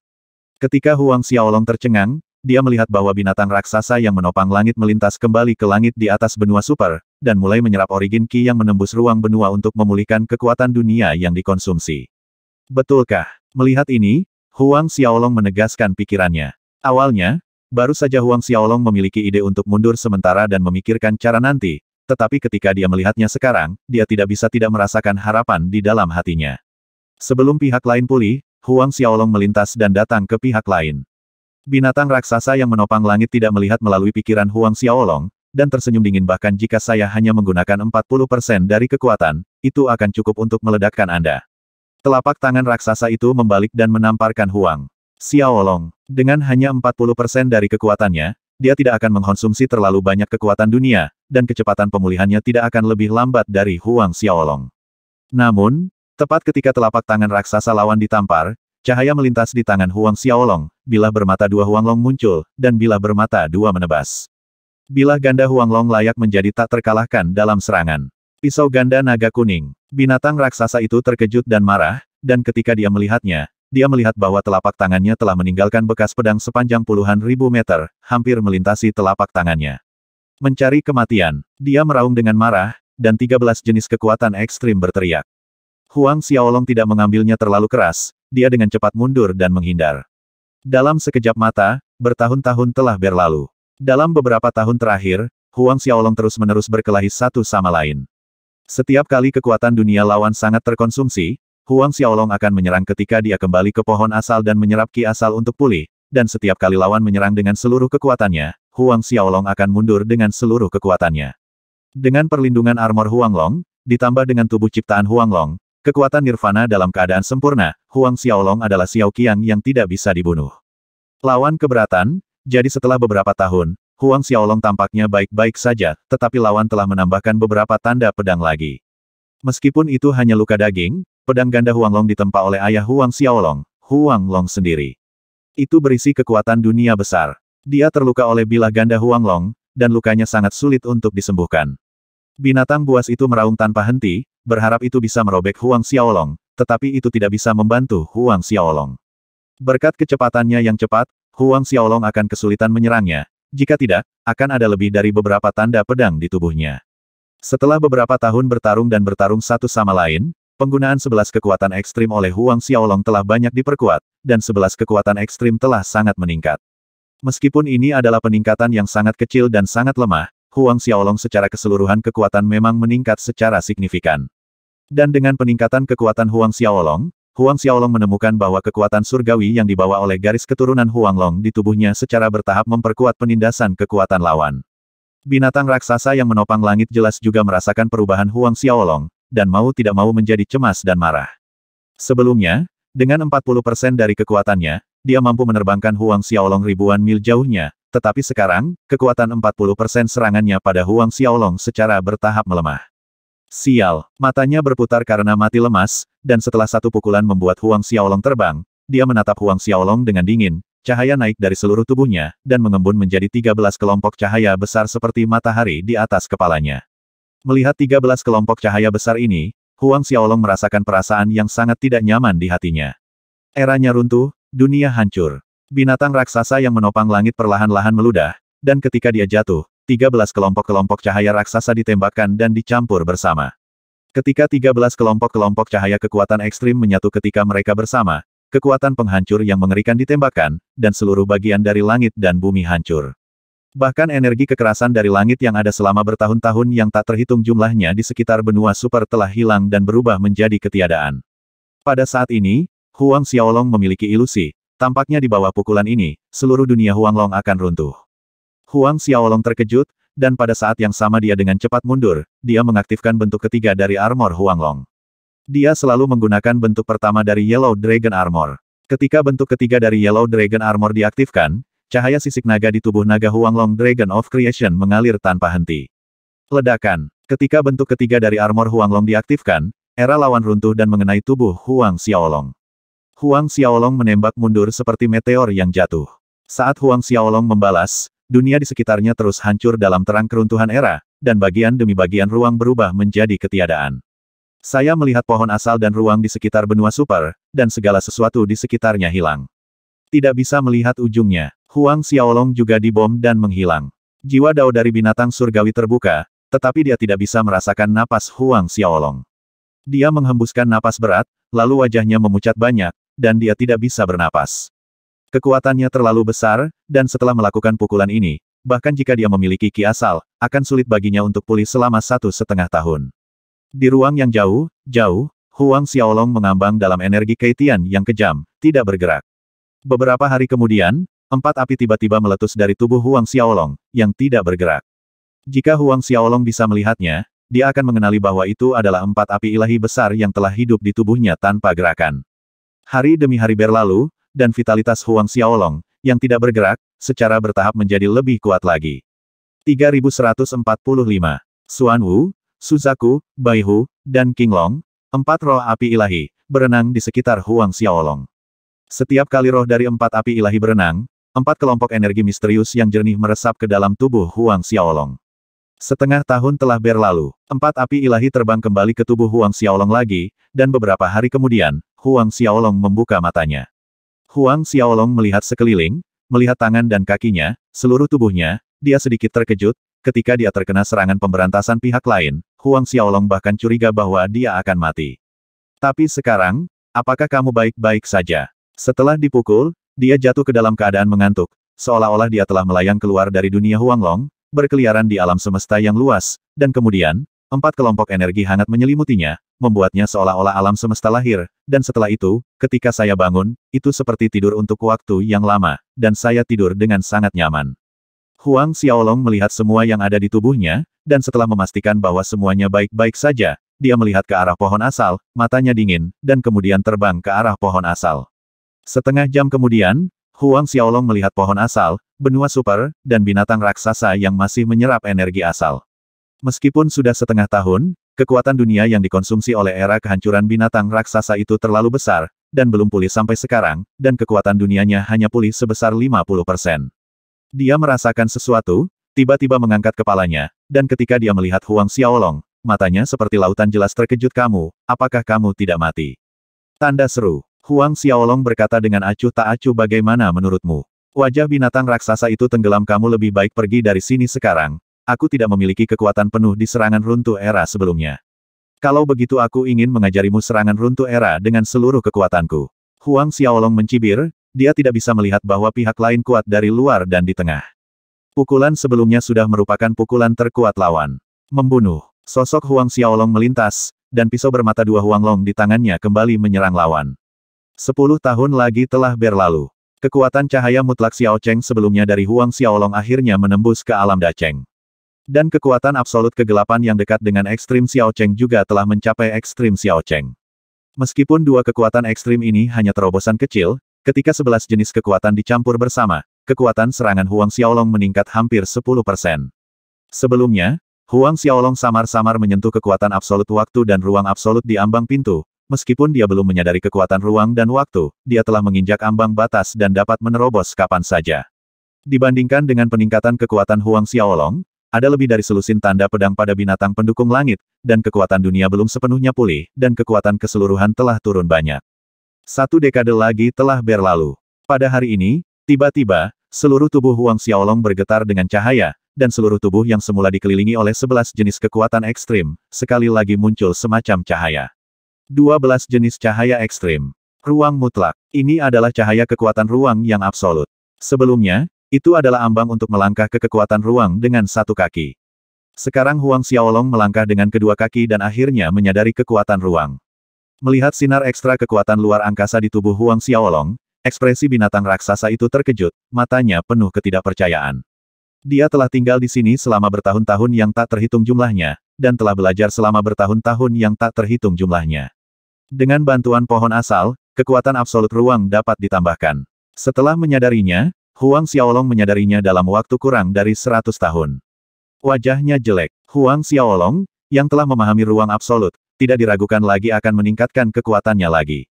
Ketika Huang Xiaolong tercengang, dia melihat bahwa binatang raksasa yang menopang langit melintas kembali ke langit di atas benua super, dan mulai menyerap origin Ki yang menembus ruang benua untuk memulihkan kekuatan dunia yang dikonsumsi. Betulkah? Melihat ini, Huang Xiaolong menegaskan pikirannya. Awalnya, baru saja Huang Xiaolong memiliki ide untuk mundur sementara dan memikirkan cara nanti, tetapi ketika dia melihatnya sekarang, dia tidak bisa tidak merasakan harapan di dalam hatinya. Sebelum pihak lain pulih, Huang Xiaolong melintas dan datang ke pihak lain. Binatang raksasa yang menopang langit tidak melihat melalui pikiran Huang Xiaolong, dan tersenyum dingin bahkan jika saya hanya menggunakan 40% dari kekuatan, itu akan cukup untuk meledakkan Anda. Telapak tangan raksasa itu membalik dan menamparkan Huang. Xiaolong, dengan hanya 40% dari kekuatannya, dia tidak akan mengkonsumsi terlalu banyak kekuatan dunia, dan kecepatan pemulihannya tidak akan lebih lambat dari Huang Xiaolong. Namun, tepat ketika telapak tangan raksasa lawan ditampar, Cahaya melintas di tangan Huang Xiaolong, bilah bermata dua Huanglong muncul, dan bilah bermata dua menebas. Bilah ganda Huanglong layak menjadi tak terkalahkan dalam serangan. Pisau ganda naga kuning. Binatang raksasa itu terkejut dan marah, dan ketika dia melihatnya, dia melihat bahwa telapak tangannya telah meninggalkan bekas pedang sepanjang puluhan ribu meter, hampir melintasi telapak tangannya. Mencari kematian, dia meraung dengan marah, dan 13 jenis kekuatan ekstrim berteriak. Huang Xiaolong tidak mengambilnya terlalu keras, dia dengan cepat mundur dan menghindar. Dalam sekejap mata, bertahun-tahun telah berlalu. Dalam beberapa tahun terakhir, Huang Xiaolong terus-menerus berkelahi satu sama lain. Setiap kali kekuatan dunia lawan sangat terkonsumsi, Huang Xiaolong akan menyerang ketika dia kembali ke pohon asal dan menyerap ki asal untuk pulih, dan setiap kali lawan menyerang dengan seluruh kekuatannya, Huang Xiaolong akan mundur dengan seluruh kekuatannya. Dengan perlindungan armor Huang Long, ditambah dengan tubuh ciptaan Huang Long. Kekuatan Nirvana dalam keadaan sempurna, Huang Xiaolong adalah Xiao Qiang yang tidak bisa dibunuh. Lawan keberatan, jadi setelah beberapa tahun, Huang Xiaolong tampaknya baik-baik saja, tetapi lawan telah menambahkan beberapa tanda pedang lagi. Meskipun itu hanya luka daging, pedang ganda Huang Long ditempa oleh ayah Huang Xiaolong, Huang Long sendiri. Itu berisi kekuatan dunia besar. Dia terluka oleh bilah ganda Huang Long, dan lukanya sangat sulit untuk disembuhkan. Binatang buas itu meraung tanpa henti, berharap itu bisa merobek Huang Xiaolong, tetapi itu tidak bisa membantu Huang Xiaolong. Berkat kecepatannya yang cepat, Huang Xiaolong akan kesulitan menyerangnya, jika tidak, akan ada lebih dari beberapa tanda pedang di tubuhnya. Setelah beberapa tahun bertarung dan bertarung satu sama lain, penggunaan sebelas kekuatan ekstrim oleh Huang Xiaolong telah banyak diperkuat, dan sebelas kekuatan ekstrim telah sangat meningkat. Meskipun ini adalah peningkatan yang sangat kecil dan sangat lemah, Huang Xiaolong secara keseluruhan kekuatan memang meningkat secara signifikan. Dan dengan peningkatan kekuatan Huang Xiaolong, Huang Xiaolong menemukan bahwa kekuatan surgawi yang dibawa oleh garis keturunan Huang Long di tubuhnya secara bertahap memperkuat penindasan kekuatan lawan. Binatang raksasa yang menopang langit jelas juga merasakan perubahan Huang Xiaolong, dan mau tidak mau menjadi cemas dan marah. Sebelumnya, dengan 40% dari kekuatannya, dia mampu menerbangkan Huang Xiaolong ribuan mil jauhnya, tetapi sekarang, kekuatan 40% serangannya pada Huang Xiaolong secara bertahap melemah. Sial, matanya berputar karena mati lemas, dan setelah satu pukulan membuat Huang Xiaolong terbang, dia menatap Huang Xiaolong dengan dingin, cahaya naik dari seluruh tubuhnya, dan mengembun menjadi 13 kelompok cahaya besar seperti matahari di atas kepalanya. Melihat 13 kelompok cahaya besar ini, Huang Xiaolong merasakan perasaan yang sangat tidak nyaman di hatinya. Eranya runtuh, dunia hancur. Binatang raksasa yang menopang langit perlahan-lahan meludah, dan ketika dia jatuh, 13 kelompok-kelompok cahaya raksasa ditembakkan dan dicampur bersama. Ketika 13 kelompok-kelompok cahaya kekuatan ekstrim menyatu ketika mereka bersama, kekuatan penghancur yang mengerikan ditembakkan, dan seluruh bagian dari langit dan bumi hancur. Bahkan energi kekerasan dari langit yang ada selama bertahun-tahun yang tak terhitung jumlahnya di sekitar benua super telah hilang dan berubah menjadi ketiadaan. Pada saat ini, Huang Xiaolong memiliki ilusi, Tampaknya di bawah pukulan ini, seluruh dunia Huanglong akan runtuh. Huang Xiaolong terkejut, dan pada saat yang sama dia dengan cepat mundur, dia mengaktifkan bentuk ketiga dari armor Huang Long. Dia selalu menggunakan bentuk pertama dari Yellow Dragon Armor. Ketika bentuk ketiga dari Yellow Dragon Armor diaktifkan, cahaya sisik naga di tubuh naga Huang Long Dragon of Creation mengalir tanpa henti. Ledakan. Ketika bentuk ketiga dari armor Huang Long diaktifkan, era lawan runtuh dan mengenai tubuh Huang Xiaolong. Huang Xiaolong menembak mundur seperti meteor yang jatuh. Saat Huang Xiaolong membalas, dunia di sekitarnya terus hancur dalam terang keruntuhan era, dan bagian demi bagian ruang berubah menjadi ketiadaan. Saya melihat pohon asal dan ruang di sekitar benua super, dan segala sesuatu di sekitarnya hilang. Tidak bisa melihat ujungnya, Huang Xiaolong juga dibom dan menghilang. Jiwa dao dari binatang surgawi terbuka, tetapi dia tidak bisa merasakan napas Huang Xiaolong. Dia menghembuskan napas berat, lalu wajahnya memucat banyak, dan dia tidak bisa bernapas. Kekuatannya terlalu besar, dan setelah melakukan pukulan ini, bahkan jika dia memiliki ki asal, akan sulit baginya untuk pulih selama satu setengah tahun. Di ruang yang jauh, jauh, Huang Xiaolong mengambang dalam energi Keitian yang kejam, tidak bergerak. Beberapa hari kemudian, empat api tiba-tiba meletus dari tubuh Huang Xiaolong, yang tidak bergerak. Jika Huang Xiaolong bisa melihatnya, dia akan mengenali bahwa itu adalah empat api ilahi besar yang telah hidup di tubuhnya tanpa gerakan. Hari demi hari berlalu, dan vitalitas Huang Xiaolong, yang tidak bergerak, secara bertahap menjadi lebih kuat lagi. 3145. Suan Wu, Suzaku, Bai Hu, dan Long, empat roh api ilahi, berenang di sekitar Huang Xiaolong. Setiap kali roh dari empat api ilahi berenang, empat kelompok energi misterius yang jernih meresap ke dalam tubuh Huang Xiaolong. Setengah tahun telah berlalu, empat api ilahi terbang kembali ke tubuh Huang Xiaolong lagi, dan beberapa hari kemudian, Huang Xiaolong membuka matanya. Huang Xiaolong melihat sekeliling, melihat tangan dan kakinya, seluruh tubuhnya, dia sedikit terkejut, ketika dia terkena serangan pemberantasan pihak lain, Huang Xiaolong bahkan curiga bahwa dia akan mati. Tapi sekarang, apakah kamu baik-baik saja? Setelah dipukul, dia jatuh ke dalam keadaan mengantuk, seolah-olah dia telah melayang keluar dari dunia Huanglong, berkeliaran di alam semesta yang luas, dan kemudian, empat kelompok energi hangat menyelimutinya, membuatnya seolah-olah alam semesta lahir, dan setelah itu, ketika saya bangun, itu seperti tidur untuk waktu yang lama, dan saya tidur dengan sangat nyaman. Huang Xiaolong melihat semua yang ada di tubuhnya, dan setelah memastikan bahwa semuanya baik-baik saja, dia melihat ke arah pohon asal, matanya dingin, dan kemudian terbang ke arah pohon asal. Setengah jam kemudian, Huang Xiaolong melihat pohon asal, benua super, dan binatang raksasa yang masih menyerap energi asal. Meskipun sudah setengah tahun, kekuatan dunia yang dikonsumsi oleh era kehancuran binatang raksasa itu terlalu besar, dan belum pulih sampai sekarang, dan kekuatan dunianya hanya pulih sebesar 50%. Dia merasakan sesuatu, tiba-tiba mengangkat kepalanya, dan ketika dia melihat Huang Xiaolong, matanya seperti lautan jelas terkejut kamu, apakah kamu tidak mati? Tanda seru. Huang Xiaolong berkata dengan acuh tak acuh bagaimana menurutmu? Wajah binatang raksasa itu tenggelam kamu lebih baik pergi dari sini sekarang, aku tidak memiliki kekuatan penuh di serangan runtuh era sebelumnya. Kalau begitu aku ingin mengajarimu serangan runtuh era dengan seluruh kekuatanku. Huang Xiaolong mencibir, dia tidak bisa melihat bahwa pihak lain kuat dari luar dan di tengah. Pukulan sebelumnya sudah merupakan pukulan terkuat lawan. Membunuh, sosok Huang Xiaolong melintas, dan pisau bermata dua Huang Long di tangannya kembali menyerang lawan. Sepuluh tahun lagi telah berlalu. Kekuatan cahaya mutlak Xiao Cheng sebelumnya dari Huang Xiaolong akhirnya menembus ke alam Daceng. Dan kekuatan absolut kegelapan yang dekat dengan ekstrim Xiao Cheng juga telah mencapai ekstrim Xiao Cheng. Meskipun dua kekuatan ekstrim ini hanya terobosan kecil, ketika sebelas jenis kekuatan dicampur bersama, kekuatan serangan Huang Xiaolong meningkat hampir 10 persen. Sebelumnya, Huang Xiaolong samar-samar menyentuh kekuatan absolut waktu dan ruang absolut di ambang pintu, meskipun dia belum menyadari kekuatan ruang dan waktu, dia telah menginjak ambang batas dan dapat menerobos kapan saja. Dibandingkan dengan peningkatan kekuatan Huang Xiaolong, ada lebih dari selusin tanda pedang pada binatang pendukung langit, dan kekuatan dunia belum sepenuhnya pulih, dan kekuatan keseluruhan telah turun banyak. Satu dekade lagi telah berlalu. Pada hari ini, tiba-tiba, seluruh tubuh Huang Xiaolong bergetar dengan cahaya, dan seluruh tubuh yang semula dikelilingi oleh sebelas jenis kekuatan ekstrim, sekali lagi muncul semacam cahaya. Dua belas jenis cahaya ekstrim. Ruang mutlak. Ini adalah cahaya kekuatan ruang yang absolut. Sebelumnya, itu adalah ambang untuk melangkah ke kekuatan ruang dengan satu kaki. Sekarang Huang Xiaolong melangkah dengan kedua kaki dan akhirnya menyadari kekuatan ruang. Melihat sinar ekstra kekuatan luar angkasa di tubuh Huang Xiaolong, ekspresi binatang raksasa itu terkejut, matanya penuh ketidakpercayaan. Dia telah tinggal di sini selama bertahun-tahun yang tak terhitung jumlahnya, dan telah belajar selama bertahun-tahun yang tak terhitung jumlahnya. Dengan bantuan pohon asal, kekuatan absolut ruang dapat ditambahkan. Setelah menyadarinya, Huang Xiaolong menyadarinya dalam waktu kurang dari seratus tahun. Wajahnya jelek. Huang Xiaolong, yang telah memahami ruang absolut, tidak diragukan lagi akan meningkatkan kekuatannya lagi.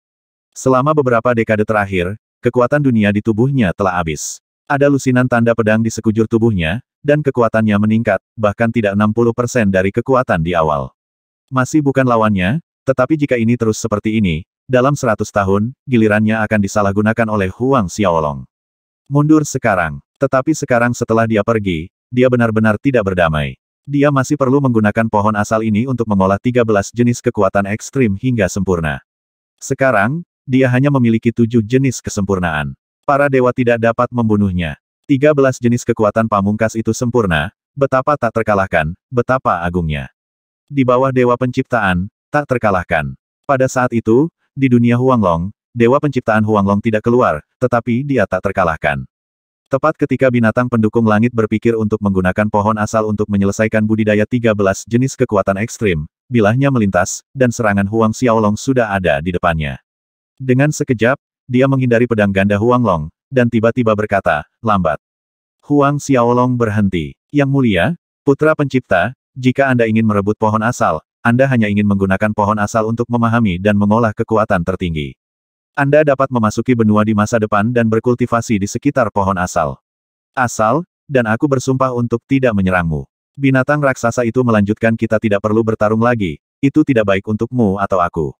Selama beberapa dekade terakhir, kekuatan dunia di tubuhnya telah habis. Ada lusinan tanda pedang di sekujur tubuhnya, dan kekuatannya meningkat, bahkan tidak 60% dari kekuatan di awal. Masih bukan lawannya, tetapi jika ini terus seperti ini, dalam 100 tahun, gilirannya akan disalahgunakan oleh Huang Xiaolong. Mundur sekarang. Tetapi sekarang setelah dia pergi, dia benar-benar tidak berdamai. Dia masih perlu menggunakan pohon asal ini untuk mengolah 13 jenis kekuatan ekstrim hingga sempurna. Sekarang, dia hanya memiliki tujuh jenis kesempurnaan. Para dewa tidak dapat membunuhnya. 13 jenis kekuatan pamungkas itu sempurna, betapa tak terkalahkan, betapa agungnya. Di bawah dewa penciptaan, tak terkalahkan. Pada saat itu, di dunia Huanglong, Dewa Penciptaan Huanglong tidak keluar, tetapi dia tak terkalahkan. Tepat ketika binatang pendukung langit berpikir untuk menggunakan pohon asal untuk menyelesaikan budidaya 13 jenis kekuatan ekstrim, bilahnya melintas, dan serangan Huang Xiaolong sudah ada di depannya. Dengan sekejap, dia menghindari pedang ganda Huanglong, dan tiba-tiba berkata, lambat. Huang Xiaolong berhenti. Yang mulia, putra pencipta, jika Anda ingin merebut pohon asal, Anda hanya ingin menggunakan pohon asal untuk memahami dan mengolah kekuatan tertinggi. Anda dapat memasuki benua di masa depan dan berkultivasi di sekitar pohon asal. Asal, dan aku bersumpah untuk tidak menyerangmu. Binatang raksasa itu melanjutkan kita tidak perlu bertarung lagi, itu tidak baik untukmu atau aku.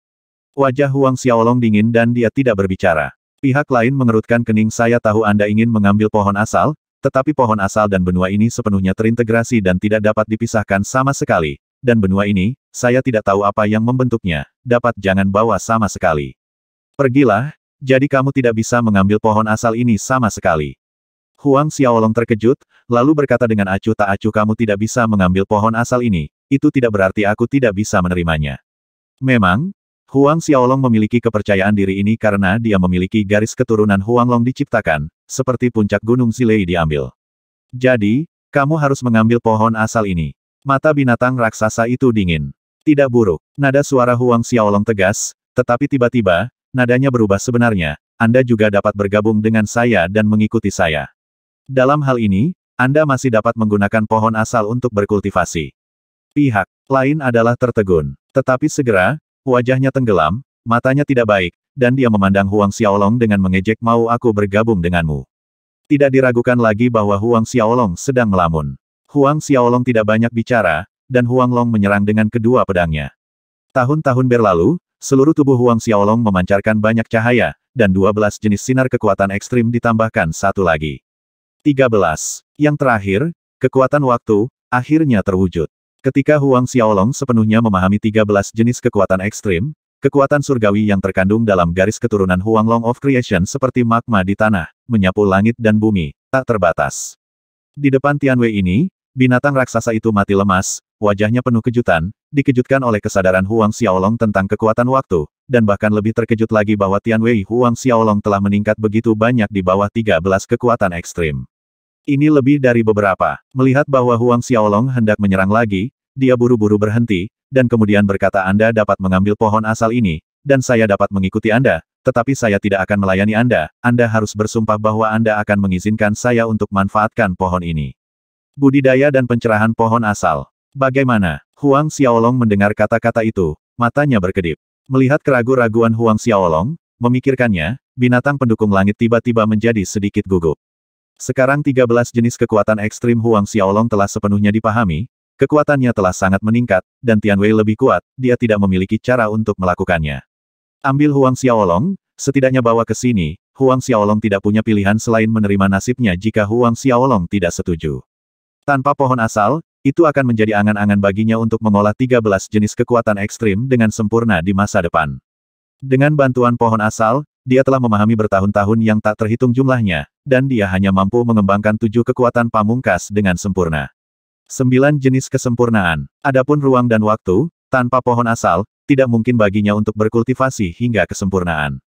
Wajah Huang Xiaolong dingin dan dia tidak berbicara. Pihak lain mengerutkan kening saya tahu Anda ingin mengambil pohon asal, tetapi pohon asal dan benua ini sepenuhnya terintegrasi dan tidak dapat dipisahkan sama sekali. Dan benua ini, saya tidak tahu apa yang membentuknya, dapat jangan bawa sama sekali. Pergilah, jadi kamu tidak bisa mengambil pohon asal ini sama sekali. Huang Xiaolong terkejut, lalu berkata dengan acuh tak acuh kamu tidak bisa mengambil pohon asal ini, itu tidak berarti aku tidak bisa menerimanya. Memang, Huang Xiaolong memiliki kepercayaan diri ini karena dia memiliki garis keturunan Huang Long diciptakan, seperti puncak gunung Zilei diambil. Jadi, kamu harus mengambil pohon asal ini. Mata binatang raksasa itu dingin. Tidak buruk. Nada suara Huang Xiaolong tegas, tetapi tiba-tiba, nadanya berubah sebenarnya, Anda juga dapat bergabung dengan saya dan mengikuti saya. Dalam hal ini, Anda masih dapat menggunakan pohon asal untuk berkultivasi. Pihak lain adalah tertegun. Tetapi segera, wajahnya tenggelam, matanya tidak baik, dan dia memandang Huang Xiaolong dengan mengejek mau aku bergabung denganmu. Tidak diragukan lagi bahwa Huang Xiaolong sedang melamun. Huang Xiaolong tidak banyak bicara, dan Huang Long menyerang dengan kedua pedangnya. Tahun-tahun berlalu, Seluruh tubuh Huang Xiaolong memancarkan banyak cahaya, dan 12 jenis sinar kekuatan ekstrim ditambahkan satu lagi. 13. Yang terakhir, kekuatan waktu, akhirnya terwujud. Ketika Huang Xiaolong sepenuhnya memahami 13 jenis kekuatan ekstrim, kekuatan surgawi yang terkandung dalam garis keturunan Huang Long of Creation seperti magma di tanah, menyapu langit dan bumi, tak terbatas. Di depan Tianwei ini, Binatang raksasa itu mati lemas, wajahnya penuh kejutan, dikejutkan oleh kesadaran Huang Xiaolong tentang kekuatan waktu, dan bahkan lebih terkejut lagi bahwa Tian Wei Huang Xiaolong telah meningkat begitu banyak di bawah 13 kekuatan ekstrim. Ini lebih dari beberapa. Melihat bahwa Huang Xiaolong hendak menyerang lagi, dia buru-buru berhenti, dan kemudian berkata Anda dapat mengambil pohon asal ini, dan saya dapat mengikuti Anda, tetapi saya tidak akan melayani Anda, Anda harus bersumpah bahwa Anda akan mengizinkan saya untuk manfaatkan pohon ini. Budidaya dan pencerahan pohon asal. Bagaimana? Huang Xiaolong mendengar kata-kata itu, matanya berkedip. Melihat keraguan raguan Huang Xiaolong, memikirkannya, binatang pendukung langit tiba-tiba menjadi sedikit gugup. Sekarang 13 jenis kekuatan ekstrim Huang Xiaolong telah sepenuhnya dipahami, kekuatannya telah sangat meningkat, dan Tian Wei lebih kuat, dia tidak memiliki cara untuk melakukannya. Ambil Huang Xiaolong, setidaknya bawa ke sini, Huang Xiaolong tidak punya pilihan selain menerima nasibnya jika Huang Xiaolong tidak setuju. Tanpa pohon asal, itu akan menjadi angan-angan baginya untuk mengolah 13 jenis kekuatan ekstrim dengan sempurna di masa depan. Dengan bantuan pohon asal, dia telah memahami bertahun-tahun yang tak terhitung jumlahnya, dan dia hanya mampu mengembangkan tujuh kekuatan pamungkas dengan sempurna. Sembilan jenis kesempurnaan. Adapun ruang dan waktu, tanpa pohon asal, tidak mungkin baginya untuk berkultivasi hingga kesempurnaan.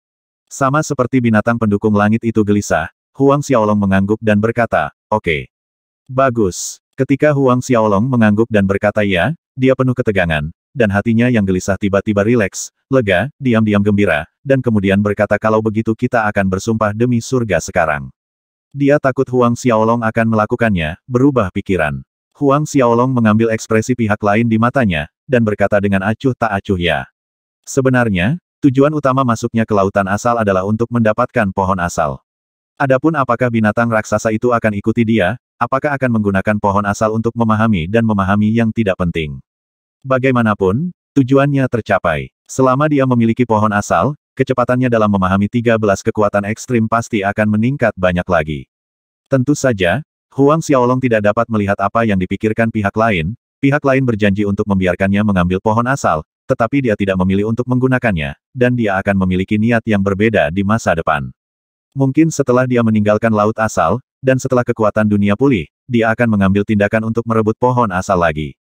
Sama seperti binatang pendukung langit itu gelisah, Huang Xiaolong mengangguk dan berkata, Oke. Okay. Bagus. Ketika Huang Xiaolong mengangguk dan berkata ya, dia penuh ketegangan, dan hatinya yang gelisah tiba-tiba rileks, lega, diam-diam gembira, dan kemudian berkata kalau begitu kita akan bersumpah demi surga sekarang. Dia takut Huang Xiaolong akan melakukannya, berubah pikiran. Huang Xiaolong mengambil ekspresi pihak lain di matanya, dan berkata dengan acuh tak acuh ya. Sebenarnya, tujuan utama masuknya ke lautan asal adalah untuk mendapatkan pohon asal. Adapun apakah binatang raksasa itu akan ikuti dia, apakah akan menggunakan pohon asal untuk memahami dan memahami yang tidak penting. Bagaimanapun, tujuannya tercapai. Selama dia memiliki pohon asal, kecepatannya dalam memahami 13 kekuatan ekstrim pasti akan meningkat banyak lagi. Tentu saja, Huang Xiaolong tidak dapat melihat apa yang dipikirkan pihak lain, pihak lain berjanji untuk membiarkannya mengambil pohon asal, tetapi dia tidak memilih untuk menggunakannya, dan dia akan memiliki niat yang berbeda di masa depan. Mungkin setelah dia meninggalkan laut asal, dan setelah kekuatan dunia pulih, dia akan mengambil tindakan untuk merebut pohon asal lagi.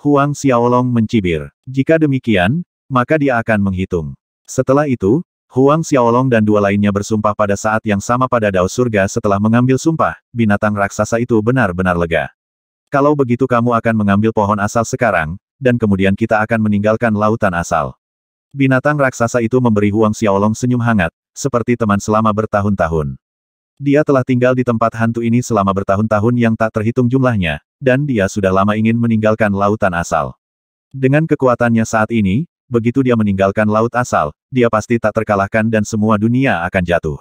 Huang Xiaolong mencibir. Jika demikian, maka dia akan menghitung. Setelah itu, Huang Xiaolong dan dua lainnya bersumpah pada saat yang sama pada Dao Surga setelah mengambil sumpah, binatang raksasa itu benar-benar lega. Kalau begitu kamu akan mengambil pohon asal sekarang, dan kemudian kita akan meninggalkan lautan asal. Binatang raksasa itu memberi Huang Xiaolong senyum hangat, seperti teman selama bertahun-tahun. Dia telah tinggal di tempat hantu ini selama bertahun-tahun yang tak terhitung jumlahnya, dan dia sudah lama ingin meninggalkan lautan asal. Dengan kekuatannya saat ini, begitu dia meninggalkan laut asal, dia pasti tak terkalahkan dan semua dunia akan jatuh.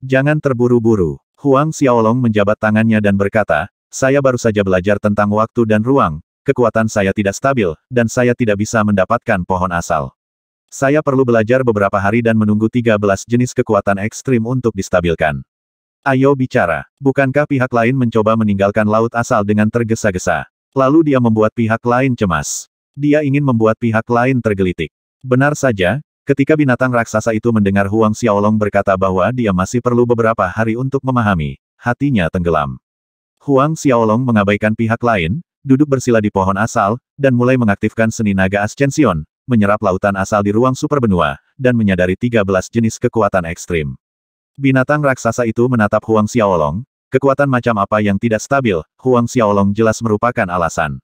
Jangan terburu-buru. Huang Xiaolong menjabat tangannya dan berkata, saya baru saja belajar tentang waktu dan ruang, kekuatan saya tidak stabil, dan saya tidak bisa mendapatkan pohon asal. Saya perlu belajar beberapa hari dan menunggu 13 jenis kekuatan ekstrim untuk distabilkan. Ayo bicara. Bukankah pihak lain mencoba meninggalkan laut asal dengan tergesa-gesa? Lalu dia membuat pihak lain cemas. Dia ingin membuat pihak lain tergelitik. Benar saja, ketika binatang raksasa itu mendengar Huang Xiaolong berkata bahwa dia masih perlu beberapa hari untuk memahami, hatinya tenggelam. Huang Xiaolong mengabaikan pihak lain, duduk bersila di pohon asal, dan mulai mengaktifkan seni naga ascension, menyerap lautan asal di ruang superbenua, dan menyadari 13 jenis kekuatan ekstrim. Binatang raksasa itu menatap Huang Xiaolong, kekuatan macam apa yang tidak stabil, Huang Xiaolong jelas merupakan alasan.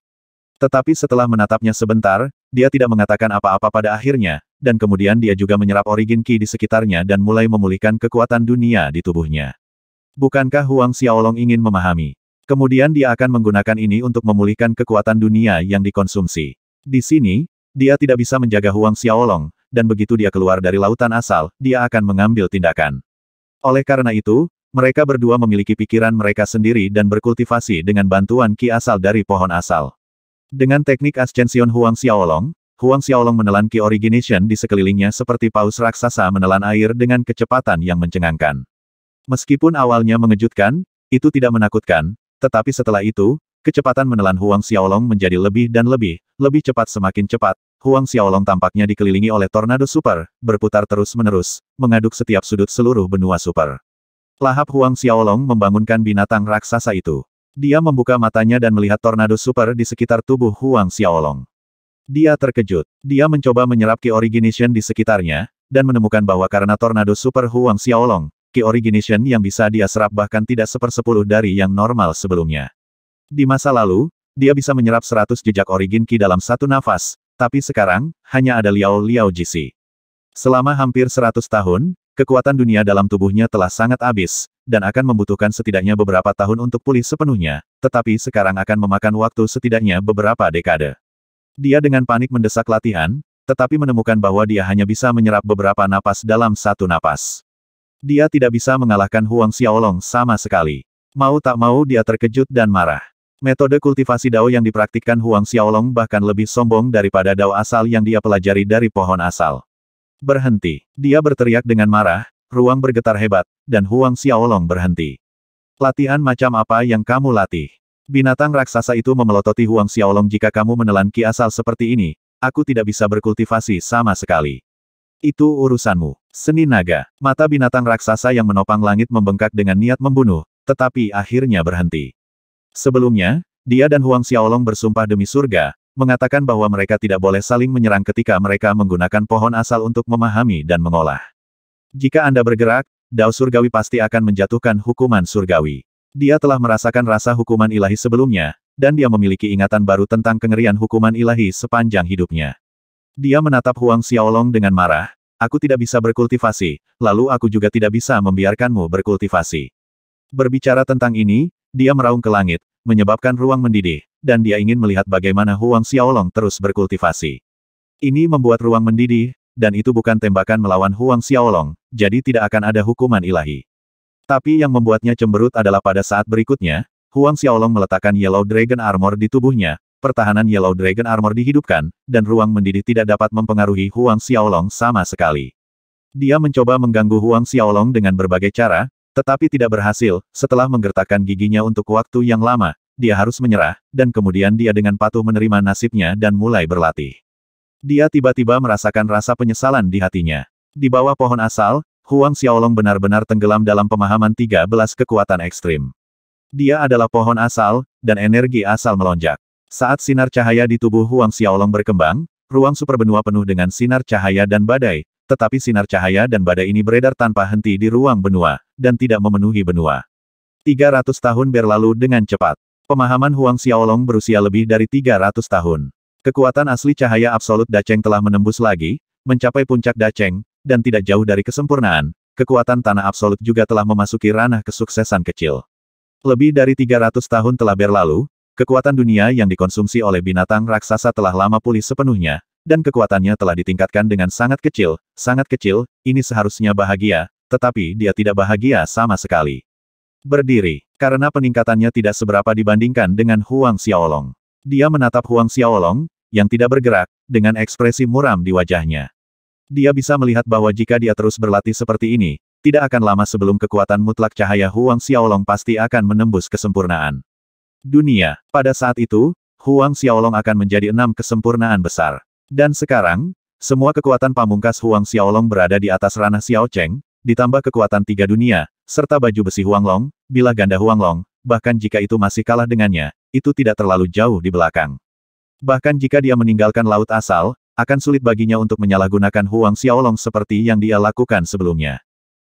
Tetapi setelah menatapnya sebentar, dia tidak mengatakan apa-apa pada akhirnya, dan kemudian dia juga menyerap origin Qi di sekitarnya dan mulai memulihkan kekuatan dunia di tubuhnya. Bukankah Huang Xiaolong ingin memahami? Kemudian dia akan menggunakan ini untuk memulihkan kekuatan dunia yang dikonsumsi. Di sini, dia tidak bisa menjaga Huang Xiaolong, dan begitu dia keluar dari lautan asal, dia akan mengambil tindakan. Oleh karena itu, mereka berdua memiliki pikiran mereka sendiri dan berkultivasi dengan bantuan ki asal dari pohon asal. Dengan teknik ascension Huang Xiaolong, Huang Xiaolong menelan ki origination di sekelilingnya seperti paus raksasa menelan air dengan kecepatan yang mencengangkan. Meskipun awalnya mengejutkan, itu tidak menakutkan, tetapi setelah itu, Kecepatan menelan Huang Xiaolong menjadi lebih dan lebih, lebih cepat semakin cepat. Huang Xiaolong tampaknya dikelilingi oleh tornado super, berputar terus-menerus, mengaduk setiap sudut seluruh benua super. Lahap Huang Xiaolong membangunkan binatang raksasa itu. Dia membuka matanya dan melihat tornado super di sekitar tubuh Huang Xiaolong. Dia terkejut. Dia mencoba menyerap Ki Origination di sekitarnya, dan menemukan bahwa karena tornado super Huang Xiaolong, Ki Origination yang bisa dia serap bahkan tidak sepersepuluh dari yang normal sebelumnya. Di masa lalu, dia bisa menyerap 100 jejak origin Qi dalam satu nafas, tapi sekarang, hanya ada Liao Liao Jisi. Selama hampir seratus tahun, kekuatan dunia dalam tubuhnya telah sangat habis, dan akan membutuhkan setidaknya beberapa tahun untuk pulih sepenuhnya, tetapi sekarang akan memakan waktu setidaknya beberapa dekade. Dia dengan panik mendesak latihan, tetapi menemukan bahwa dia hanya bisa menyerap beberapa napas dalam satu napas. Dia tidak bisa mengalahkan Huang Xiaolong sama sekali. Mau tak mau dia terkejut dan marah. Metode kultivasi dao yang dipraktikkan Huang Xiaolong bahkan lebih sombong daripada dao asal yang dia pelajari dari pohon asal. Berhenti. Dia berteriak dengan marah, ruang bergetar hebat, dan Huang Xiaolong berhenti. Latihan macam apa yang kamu latih? Binatang raksasa itu memelototi Huang Xiaolong jika kamu menelan ki asal seperti ini, aku tidak bisa berkultivasi sama sekali. Itu urusanmu. Seni naga. Mata binatang raksasa yang menopang langit membengkak dengan niat membunuh, tetapi akhirnya berhenti. Sebelumnya, dia dan Huang Xiaolong bersumpah demi surga, mengatakan bahwa mereka tidak boleh saling menyerang ketika mereka menggunakan pohon asal untuk memahami dan mengolah. Jika Anda bergerak, Dao Surgawi pasti akan menjatuhkan hukuman surgawi. Dia telah merasakan rasa hukuman ilahi sebelumnya, dan dia memiliki ingatan baru tentang kengerian hukuman ilahi sepanjang hidupnya. Dia menatap Huang Xiaolong dengan marah, aku tidak bisa berkultivasi, lalu aku juga tidak bisa membiarkanmu berkultivasi. Berbicara tentang ini, dia meraung ke langit, menyebabkan ruang mendidih, dan dia ingin melihat bagaimana Huang Xiaolong terus berkultivasi. Ini membuat ruang mendidih, dan itu bukan tembakan melawan Huang Xiaolong, jadi tidak akan ada hukuman ilahi. Tapi yang membuatnya cemberut adalah pada saat berikutnya, Huang Xiaolong meletakkan Yellow Dragon Armor di tubuhnya, pertahanan Yellow Dragon Armor dihidupkan, dan ruang mendidih tidak dapat mempengaruhi Huang Xiaolong sama sekali. Dia mencoba mengganggu Huang Xiaolong dengan berbagai cara, tetapi tidak berhasil, setelah menggertakkan giginya untuk waktu yang lama, dia harus menyerah, dan kemudian dia dengan patuh menerima nasibnya dan mulai berlatih. Dia tiba-tiba merasakan rasa penyesalan di hatinya. Di bawah pohon asal, Huang Xiaolong benar-benar tenggelam dalam pemahaman 13 kekuatan ekstrim. Dia adalah pohon asal, dan energi asal melonjak. Saat sinar cahaya di tubuh Huang Xiaolong berkembang, ruang super benua penuh dengan sinar cahaya dan badai, tetapi sinar cahaya dan badai ini beredar tanpa henti di ruang benua, dan tidak memenuhi benua. 300 tahun berlalu dengan cepat. Pemahaman Huang Xiaolong berusia lebih dari 300 tahun. Kekuatan asli cahaya absolut Daceng telah menembus lagi, mencapai puncak Daceng, dan tidak jauh dari kesempurnaan, kekuatan tanah absolut juga telah memasuki ranah kesuksesan kecil. Lebih dari 300 tahun telah berlalu, kekuatan dunia yang dikonsumsi oleh binatang raksasa telah lama pulih sepenuhnya, dan kekuatannya telah ditingkatkan dengan sangat kecil, sangat kecil, ini seharusnya bahagia, tetapi dia tidak bahagia sama sekali. Berdiri, karena peningkatannya tidak seberapa dibandingkan dengan Huang Xiaolong. Dia menatap Huang Xiaolong, yang tidak bergerak, dengan ekspresi muram di wajahnya. Dia bisa melihat bahwa jika dia terus berlatih seperti ini, tidak akan lama sebelum kekuatan mutlak cahaya Huang Xiaolong pasti akan menembus kesempurnaan. Dunia, pada saat itu, Huang Xiaolong akan menjadi enam kesempurnaan besar. Dan sekarang, semua kekuatan pamungkas Huang Xiaolong berada di atas ranah Xiao Cheng, ditambah kekuatan tiga dunia, serta baju besi Huang Long, bila ganda Huang Long, bahkan jika itu masih kalah dengannya, itu tidak terlalu jauh di belakang. Bahkan jika dia meninggalkan laut asal, akan sulit baginya untuk menyalahgunakan Huang Xiaolong seperti yang dia lakukan sebelumnya.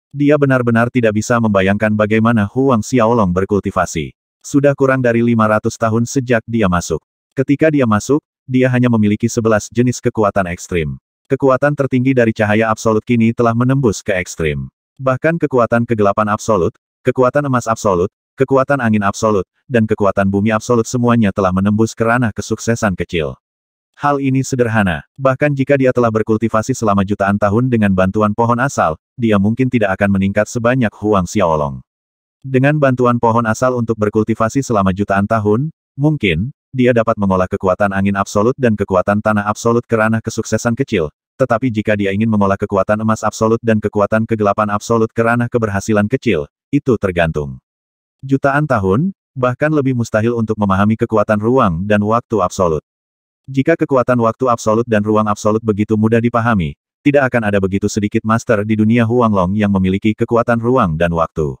Dia benar-benar tidak bisa membayangkan bagaimana Huang Xiaolong berkultivasi. Sudah kurang dari 500 tahun sejak dia masuk. Ketika dia masuk, dia hanya memiliki sebelas jenis kekuatan ekstrim. Kekuatan tertinggi dari cahaya absolut kini telah menembus ke ekstrim. Bahkan kekuatan kegelapan absolut, kekuatan emas absolut, kekuatan angin absolut, dan kekuatan bumi absolut semuanya telah menembus ke ranah kesuksesan kecil. Hal ini sederhana, bahkan jika dia telah berkultivasi selama jutaan tahun dengan bantuan pohon asal, dia mungkin tidak akan meningkat sebanyak Huang Xiaolong. Dengan bantuan pohon asal untuk berkultivasi selama jutaan tahun, mungkin, dia dapat mengolah kekuatan angin absolut dan kekuatan tanah absolut ke ranah kesuksesan kecil, tetapi jika dia ingin mengolah kekuatan emas absolut dan kekuatan kegelapan absolut ke ranah keberhasilan kecil, itu tergantung. Jutaan tahun, bahkan lebih mustahil untuk memahami kekuatan ruang dan waktu absolut. Jika kekuatan waktu absolut dan ruang absolut begitu mudah dipahami, tidak akan ada begitu sedikit master di dunia Huanglong yang memiliki kekuatan ruang dan waktu.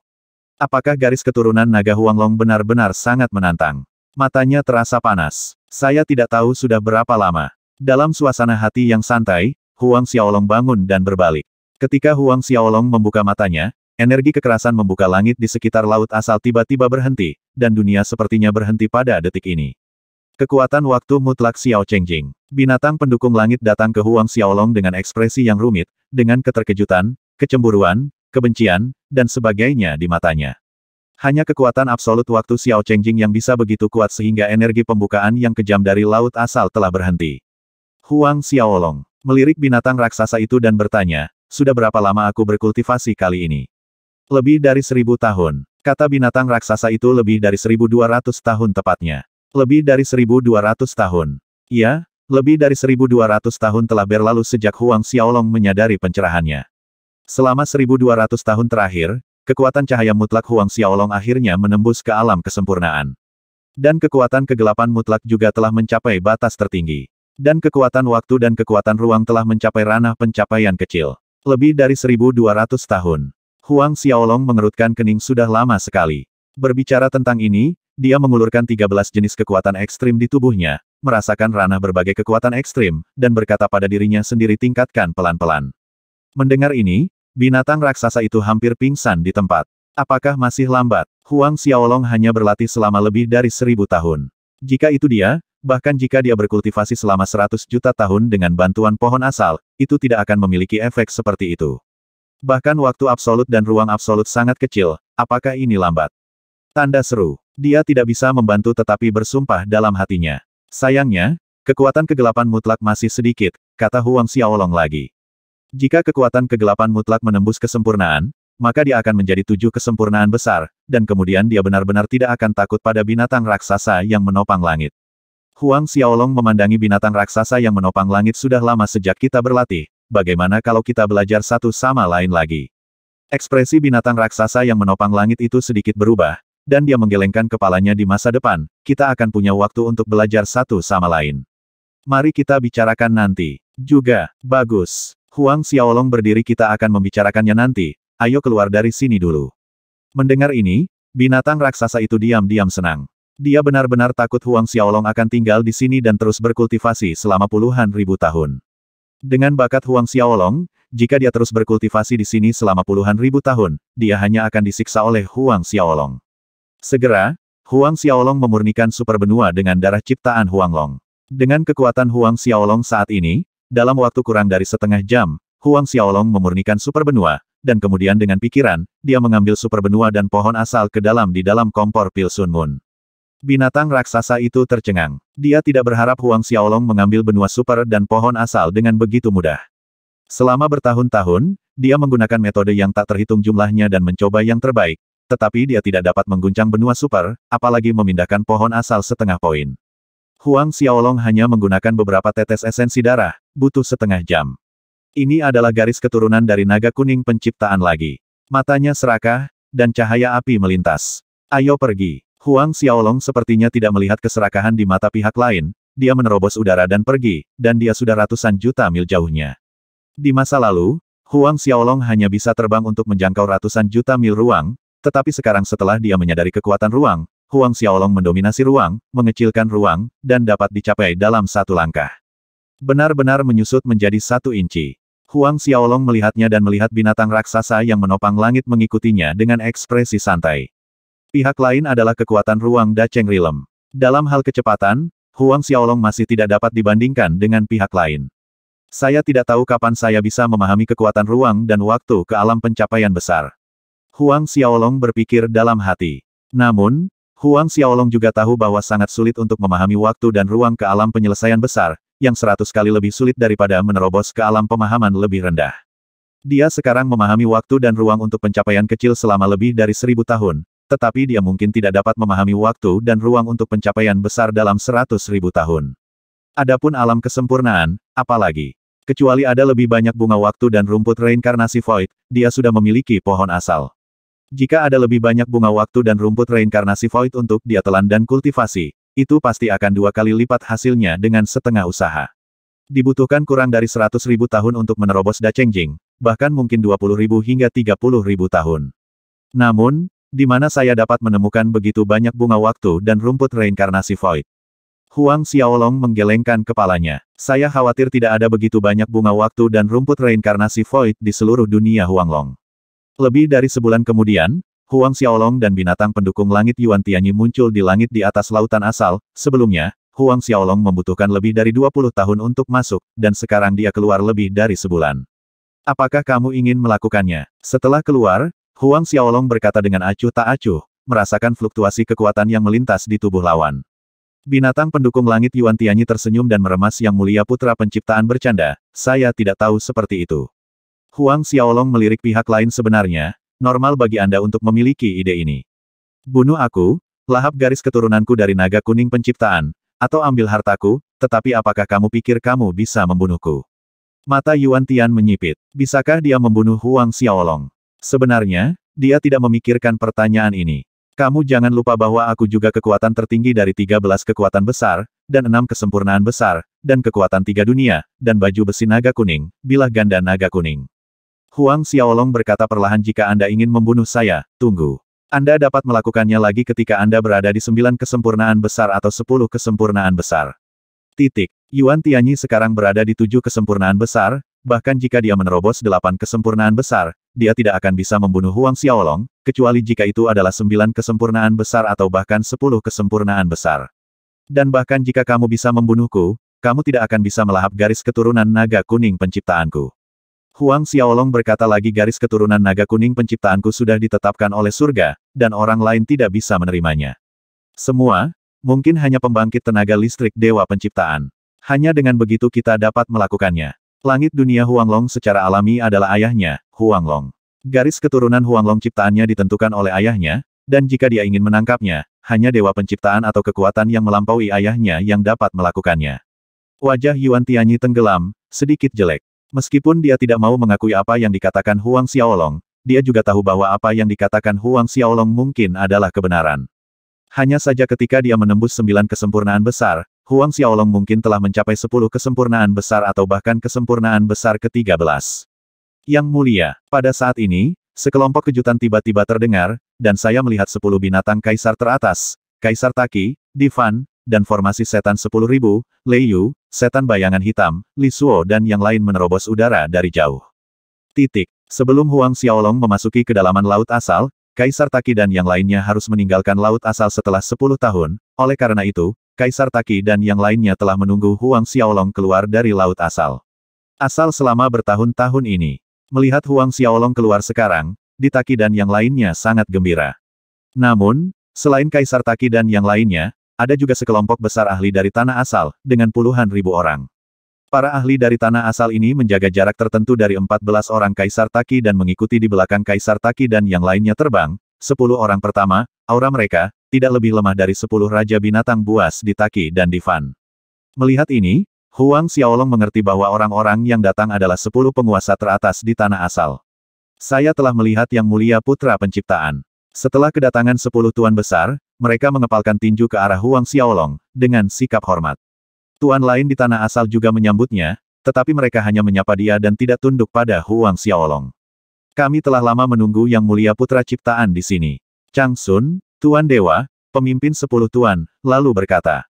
Apakah garis keturunan naga Huanglong benar-benar sangat menantang? Matanya terasa panas. Saya tidak tahu sudah berapa lama. Dalam suasana hati yang santai, Huang Xiaolong bangun dan berbalik. Ketika Huang Xiaolong membuka matanya, energi kekerasan membuka langit di sekitar laut asal tiba-tiba berhenti, dan dunia sepertinya berhenti pada detik ini. Kekuatan waktu mutlak Xiao Chengjing. Binatang pendukung langit datang ke Huang Xiaolong dengan ekspresi yang rumit, dengan keterkejutan, kecemburuan, kebencian, dan sebagainya di matanya. Hanya kekuatan absolut waktu Xiao Chengjing yang bisa begitu kuat sehingga energi pembukaan yang kejam dari laut asal telah berhenti. Huang Xiaolong melirik binatang raksasa itu dan bertanya, sudah berapa lama aku berkultivasi kali ini? Lebih dari seribu tahun. Kata binatang raksasa itu lebih dari seribu dua ratus tahun tepatnya. Lebih dari seribu dua ratus tahun. Ya, lebih dari seribu dua ratus tahun telah berlalu sejak Huang Xiaolong menyadari pencerahannya. Selama seribu dua ratus tahun terakhir, kekuatan cahaya mutlak Huang Xiaolong akhirnya menembus ke alam kesempurnaan. Dan kekuatan kegelapan mutlak juga telah mencapai batas tertinggi. Dan kekuatan waktu dan kekuatan ruang telah mencapai ranah pencapaian kecil. Lebih dari 1200 tahun. Huang Xiaolong mengerutkan kening sudah lama sekali. Berbicara tentang ini, dia mengulurkan 13 jenis kekuatan ekstrim di tubuhnya, merasakan ranah berbagai kekuatan ekstrim, dan berkata pada dirinya sendiri tingkatkan pelan-pelan. Mendengar ini, Binatang raksasa itu hampir pingsan di tempat. Apakah masih lambat? Huang Xiaolong hanya berlatih selama lebih dari seribu tahun. Jika itu dia, bahkan jika dia berkultivasi selama seratus juta tahun dengan bantuan pohon asal, itu tidak akan memiliki efek seperti itu. Bahkan waktu absolut dan ruang absolut sangat kecil, apakah ini lambat? Tanda seru. Dia tidak bisa membantu tetapi bersumpah dalam hatinya. Sayangnya, kekuatan kegelapan mutlak masih sedikit, kata Huang Xiaolong lagi. Jika kekuatan kegelapan mutlak menembus kesempurnaan, maka dia akan menjadi tujuh kesempurnaan besar, dan kemudian dia benar-benar tidak akan takut pada binatang raksasa yang menopang langit. Huang Xiaolong memandangi binatang raksasa yang menopang langit sudah lama sejak kita berlatih, bagaimana kalau kita belajar satu sama lain lagi? Ekspresi binatang raksasa yang menopang langit itu sedikit berubah, dan dia menggelengkan kepalanya di masa depan, kita akan punya waktu untuk belajar satu sama lain. Mari kita bicarakan nanti. Juga, bagus. Huang Xiaolong berdiri kita akan membicarakannya nanti, ayo keluar dari sini dulu. Mendengar ini, binatang raksasa itu diam-diam senang. Dia benar-benar takut Huang Xiaolong akan tinggal di sini dan terus berkultivasi selama puluhan ribu tahun. Dengan bakat Huang Xiaolong, jika dia terus berkultivasi di sini selama puluhan ribu tahun, dia hanya akan disiksa oleh Huang Xiaolong. Segera, Huang Xiaolong memurnikan super benua dengan darah ciptaan Huang Long. Dengan kekuatan Huang Xiaolong saat ini, dalam waktu kurang dari setengah jam, Huang Xiaolong memurnikan super benua, dan kemudian dengan pikiran, dia mengambil super benua dan pohon asal ke dalam di dalam kompor pil Sun Moon. Binatang raksasa itu tercengang. Dia tidak berharap Huang Xiaolong mengambil benua super dan pohon asal dengan begitu mudah. Selama bertahun-tahun, dia menggunakan metode yang tak terhitung jumlahnya dan mencoba yang terbaik, tetapi dia tidak dapat mengguncang benua super, apalagi memindahkan pohon asal setengah poin. Huang Xiaolong hanya menggunakan beberapa tetes esensi darah, butuh setengah jam. Ini adalah garis keturunan dari naga kuning penciptaan lagi. Matanya serakah, dan cahaya api melintas. Ayo pergi. Huang Xiaolong sepertinya tidak melihat keserakahan di mata pihak lain, dia menerobos udara dan pergi, dan dia sudah ratusan juta mil jauhnya. Di masa lalu, Huang Xiaolong hanya bisa terbang untuk menjangkau ratusan juta mil ruang, tetapi sekarang setelah dia menyadari kekuatan ruang, Huang Xiaolong mendominasi ruang, mengecilkan ruang, dan dapat dicapai dalam satu langkah. Benar-benar menyusut menjadi satu inci. Huang Xiaolong melihatnya dan melihat binatang raksasa yang menopang langit mengikutinya dengan ekspresi santai. Pihak lain adalah kekuatan ruang Da Rilem. Dalam hal kecepatan, Huang Xiaolong masih tidak dapat dibandingkan dengan pihak lain. Saya tidak tahu kapan saya bisa memahami kekuatan ruang dan waktu ke alam pencapaian besar. Huang Xiaolong berpikir dalam hati. Namun, Huang Xiaolong juga tahu bahwa sangat sulit untuk memahami waktu dan ruang ke alam penyelesaian besar, yang seratus kali lebih sulit daripada menerobos ke alam pemahaman lebih rendah. Dia sekarang memahami waktu dan ruang untuk pencapaian kecil selama lebih dari seribu tahun, tetapi dia mungkin tidak dapat memahami waktu dan ruang untuk pencapaian besar dalam seratus ribu tahun. Adapun alam kesempurnaan, apalagi. Kecuali ada lebih banyak bunga waktu dan rumput reinkarnasi void, dia sudah memiliki pohon asal. Jika ada lebih banyak bunga waktu dan rumput reinkarnasi void untuk dia telan dan kultivasi, itu pasti akan dua kali lipat hasilnya dengan setengah usaha. Dibutuhkan kurang dari 100 ribu tahun untuk menerobos Dachengjing, bahkan mungkin 20 ribu hingga 30 ribu tahun. Namun, di mana saya dapat menemukan begitu banyak bunga waktu dan rumput reinkarnasi void? Huang Xiaolong menggelengkan kepalanya. Saya khawatir tidak ada begitu banyak bunga waktu dan rumput reinkarnasi void di seluruh dunia Huanglong. Lebih dari sebulan kemudian, Huang Xiaolong dan binatang pendukung langit Yuan Tianyi muncul di langit di atas lautan asal, sebelumnya, Huang Xiaolong membutuhkan lebih dari 20 tahun untuk masuk, dan sekarang dia keluar lebih dari sebulan. Apakah kamu ingin melakukannya? Setelah keluar, Huang Xiaolong berkata dengan acuh tak acuh, merasakan fluktuasi kekuatan yang melintas di tubuh lawan. Binatang pendukung langit Yuan Tianyi tersenyum dan meremas yang mulia putra penciptaan bercanda, saya tidak tahu seperti itu. Huang Xiaolong melirik pihak lain sebenarnya, normal bagi Anda untuk memiliki ide ini. Bunuh aku, lahap garis keturunanku dari naga kuning penciptaan, atau ambil hartaku, tetapi apakah kamu pikir kamu bisa membunuhku? Mata Yuan Tian menyipit. Bisakah dia membunuh Huang Xiaolong? Sebenarnya, dia tidak memikirkan pertanyaan ini. Kamu jangan lupa bahwa aku juga kekuatan tertinggi dari 13 kekuatan besar, dan enam kesempurnaan besar, dan kekuatan tiga dunia, dan baju besi naga kuning, bilah ganda naga kuning. Huang Xiaolong berkata perlahan jika Anda ingin membunuh saya, tunggu. Anda dapat melakukannya lagi ketika Anda berada di sembilan kesempurnaan besar atau sepuluh kesempurnaan besar. Titik. Yuan Tianyi sekarang berada di tujuh kesempurnaan besar, bahkan jika dia menerobos delapan kesempurnaan besar, dia tidak akan bisa membunuh Huang Xiaolong, kecuali jika itu adalah sembilan kesempurnaan besar atau bahkan sepuluh kesempurnaan besar. Dan bahkan jika kamu bisa membunuhku, kamu tidak akan bisa melahap garis keturunan naga kuning penciptaanku. Huang Xiaolong berkata lagi garis keturunan naga kuning penciptaanku sudah ditetapkan oleh surga, dan orang lain tidak bisa menerimanya. Semua, mungkin hanya pembangkit tenaga listrik dewa penciptaan. Hanya dengan begitu kita dapat melakukannya. Langit dunia Huang Long secara alami adalah ayahnya, Huang Long. Garis keturunan Huang Long ciptaannya ditentukan oleh ayahnya, dan jika dia ingin menangkapnya, hanya dewa penciptaan atau kekuatan yang melampaui ayahnya yang dapat melakukannya. Wajah Yuan Tianyi tenggelam, sedikit jelek. Meskipun dia tidak mau mengakui apa yang dikatakan Huang Xiaolong, dia juga tahu bahwa apa yang dikatakan Huang Xiaolong mungkin adalah kebenaran. Hanya saja ketika dia menembus sembilan kesempurnaan besar, Huang Xiaolong mungkin telah mencapai sepuluh kesempurnaan besar atau bahkan kesempurnaan besar ke-13. Yang mulia, pada saat ini, sekelompok kejutan tiba-tiba terdengar, dan saya melihat sepuluh binatang kaisar teratas, Kaisar Taki, Divan, dan formasi setan 10.000, Lei Yu, setan bayangan hitam, Li Suo dan yang lain menerobos udara dari jauh. Titik. Sebelum Huang Xiaolong memasuki kedalaman laut asal, Kaisar Taki dan yang lainnya harus meninggalkan laut asal setelah 10 tahun, oleh karena itu, Kaisar Taki dan yang lainnya telah menunggu Huang Xiaolong keluar dari laut asal. Asal selama bertahun-tahun ini. Melihat Huang Xiaolong keluar sekarang, Taki dan yang lainnya sangat gembira. Namun, selain Kaisar Taki dan yang lainnya, ada juga sekelompok besar ahli dari tanah asal, dengan puluhan ribu orang. Para ahli dari tanah asal ini menjaga jarak tertentu dari 14 orang Kaisar Taki dan mengikuti di belakang Kaisar Taki dan yang lainnya terbang, 10 orang pertama, aura mereka, tidak lebih lemah dari 10 Raja Binatang Buas di Taki dan di Fan. Melihat ini, Huang Xiaolong mengerti bahwa orang-orang yang datang adalah 10 penguasa teratas di tanah asal. Saya telah melihat Yang Mulia Putra Penciptaan. Setelah kedatangan 10 Tuan Besar, mereka mengepalkan tinju ke arah Huang Xiaolong, dengan sikap hormat. Tuan lain di tanah asal juga menyambutnya, tetapi mereka hanya menyapa dia dan tidak tunduk pada Huang Xiaolong. Kami telah lama menunggu yang mulia putra ciptaan di sini. Chang Sun, Tuan Dewa, pemimpin sepuluh tuan, lalu berkata.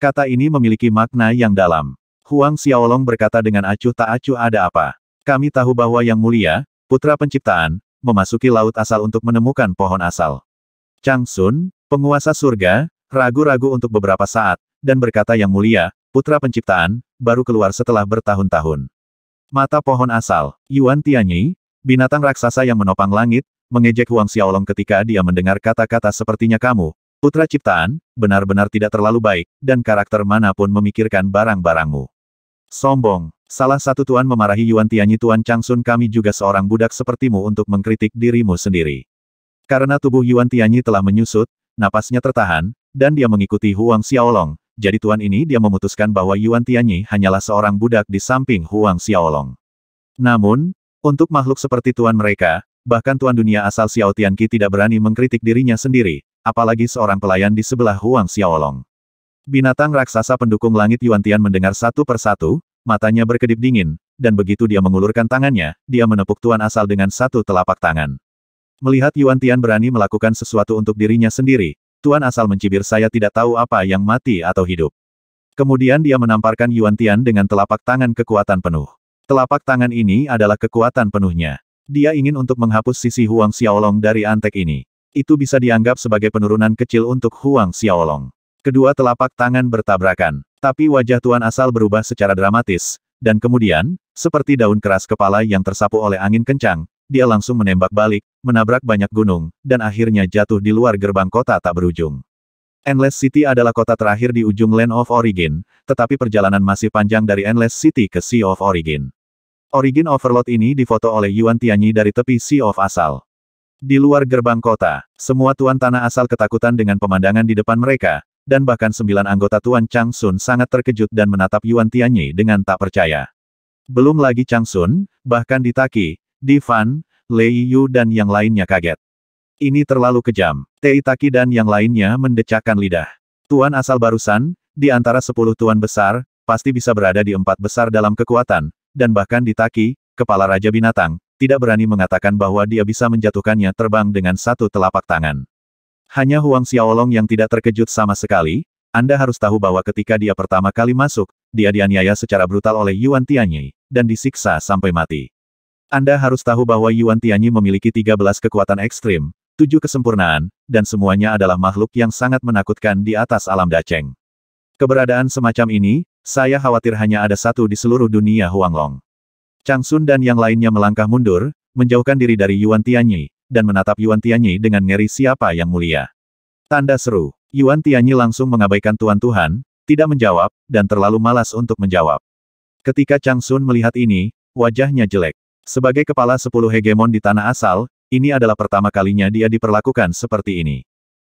Kata ini memiliki makna yang dalam. Huang Xiaolong berkata dengan acuh tak acuh ada apa. Kami tahu bahwa Yang Mulia, Putra Penciptaan, memasuki laut asal untuk menemukan pohon asal. Chang Sun, Penguasa surga, ragu-ragu untuk beberapa saat, dan berkata yang mulia, putra penciptaan, baru keluar setelah bertahun-tahun. Mata pohon asal, Yuan Tianyi, binatang raksasa yang menopang langit, mengejek Huang Xiaolong ketika dia mendengar kata-kata sepertinya kamu, putra ciptaan, benar-benar tidak terlalu baik, dan karakter manapun memikirkan barang-barangmu. Sombong, salah satu tuan memarahi Yuan Tianyi Tuan Changsun kami juga seorang budak sepertimu untuk mengkritik dirimu sendiri. Karena tubuh Yuan Tianyi telah menyusut, napasnya tertahan, dan dia mengikuti Huang Xiaolong, jadi tuan ini dia memutuskan bahwa Yuan Tianyi hanyalah seorang budak di samping Huang Xiaolong. Namun, untuk makhluk seperti tuan mereka, bahkan tuan dunia asal Xiao Tianqi tidak berani mengkritik dirinya sendiri, apalagi seorang pelayan di sebelah Huang Xiaolong. Binatang raksasa pendukung langit Yuan Tian mendengar satu persatu, matanya berkedip dingin, dan begitu dia mengulurkan tangannya, dia menepuk tuan asal dengan satu telapak tangan. Melihat Yuan Tian berani melakukan sesuatu untuk dirinya sendiri, Tuan asal mencibir saya tidak tahu apa yang mati atau hidup. Kemudian dia menamparkan Yuan Tian dengan telapak tangan kekuatan penuh. Telapak tangan ini adalah kekuatan penuhnya. Dia ingin untuk menghapus sisi Huang Xiaolong dari antek ini. Itu bisa dianggap sebagai penurunan kecil untuk Huang Xiaolong. Kedua telapak tangan bertabrakan, tapi wajah Tuan asal berubah secara dramatis, dan kemudian, seperti daun keras kepala yang tersapu oleh angin kencang, dia langsung menembak balik, menabrak banyak gunung, dan akhirnya jatuh di luar gerbang kota tak berujung. Endless City adalah kota terakhir di ujung Land of Origin, tetapi perjalanan masih panjang dari Endless City ke Sea of Origin. Origin Overload ini difoto oleh Yuan Tianyi dari tepi Sea of asal. Di luar gerbang kota, semua tuan tanah asal ketakutan dengan pemandangan di depan mereka, dan bahkan sembilan anggota Tuan Chang Sun sangat terkejut dan menatap Yuan Tianyi dengan tak percaya. Belum lagi Chang Sun, bahkan taki. Divan, Lei Yu dan yang lainnya kaget. Ini terlalu kejam. Teitaki dan yang lainnya mendecakkan lidah. Tuan asal barusan, di antara sepuluh tuan besar, pasti bisa berada di empat besar dalam kekuatan, dan bahkan di Taki, kepala Raja Binatang, tidak berani mengatakan bahwa dia bisa menjatuhkannya terbang dengan satu telapak tangan. Hanya Huang Xiaolong yang tidak terkejut sama sekali, Anda harus tahu bahwa ketika dia pertama kali masuk, dia dianiaya secara brutal oleh Yuan Tianyi, dan disiksa sampai mati. Anda harus tahu bahwa Yuan Tianyi memiliki 13 kekuatan ekstrim, 7 kesempurnaan, dan semuanya adalah makhluk yang sangat menakutkan di atas alam Daceng. Keberadaan semacam ini, saya khawatir hanya ada satu di seluruh dunia Huanglong. Chang Sun dan yang lainnya melangkah mundur, menjauhkan diri dari Yuan Tianyi, dan menatap Yuan Tianyi dengan ngeri siapa yang mulia. Tanda seru, Yuan Tianyi langsung mengabaikan tuan-tuhan, tidak menjawab, dan terlalu malas untuk menjawab. Ketika Chang Sun melihat ini, wajahnya jelek. Sebagai kepala sepuluh hegemon di tanah asal, ini adalah pertama kalinya dia diperlakukan seperti ini.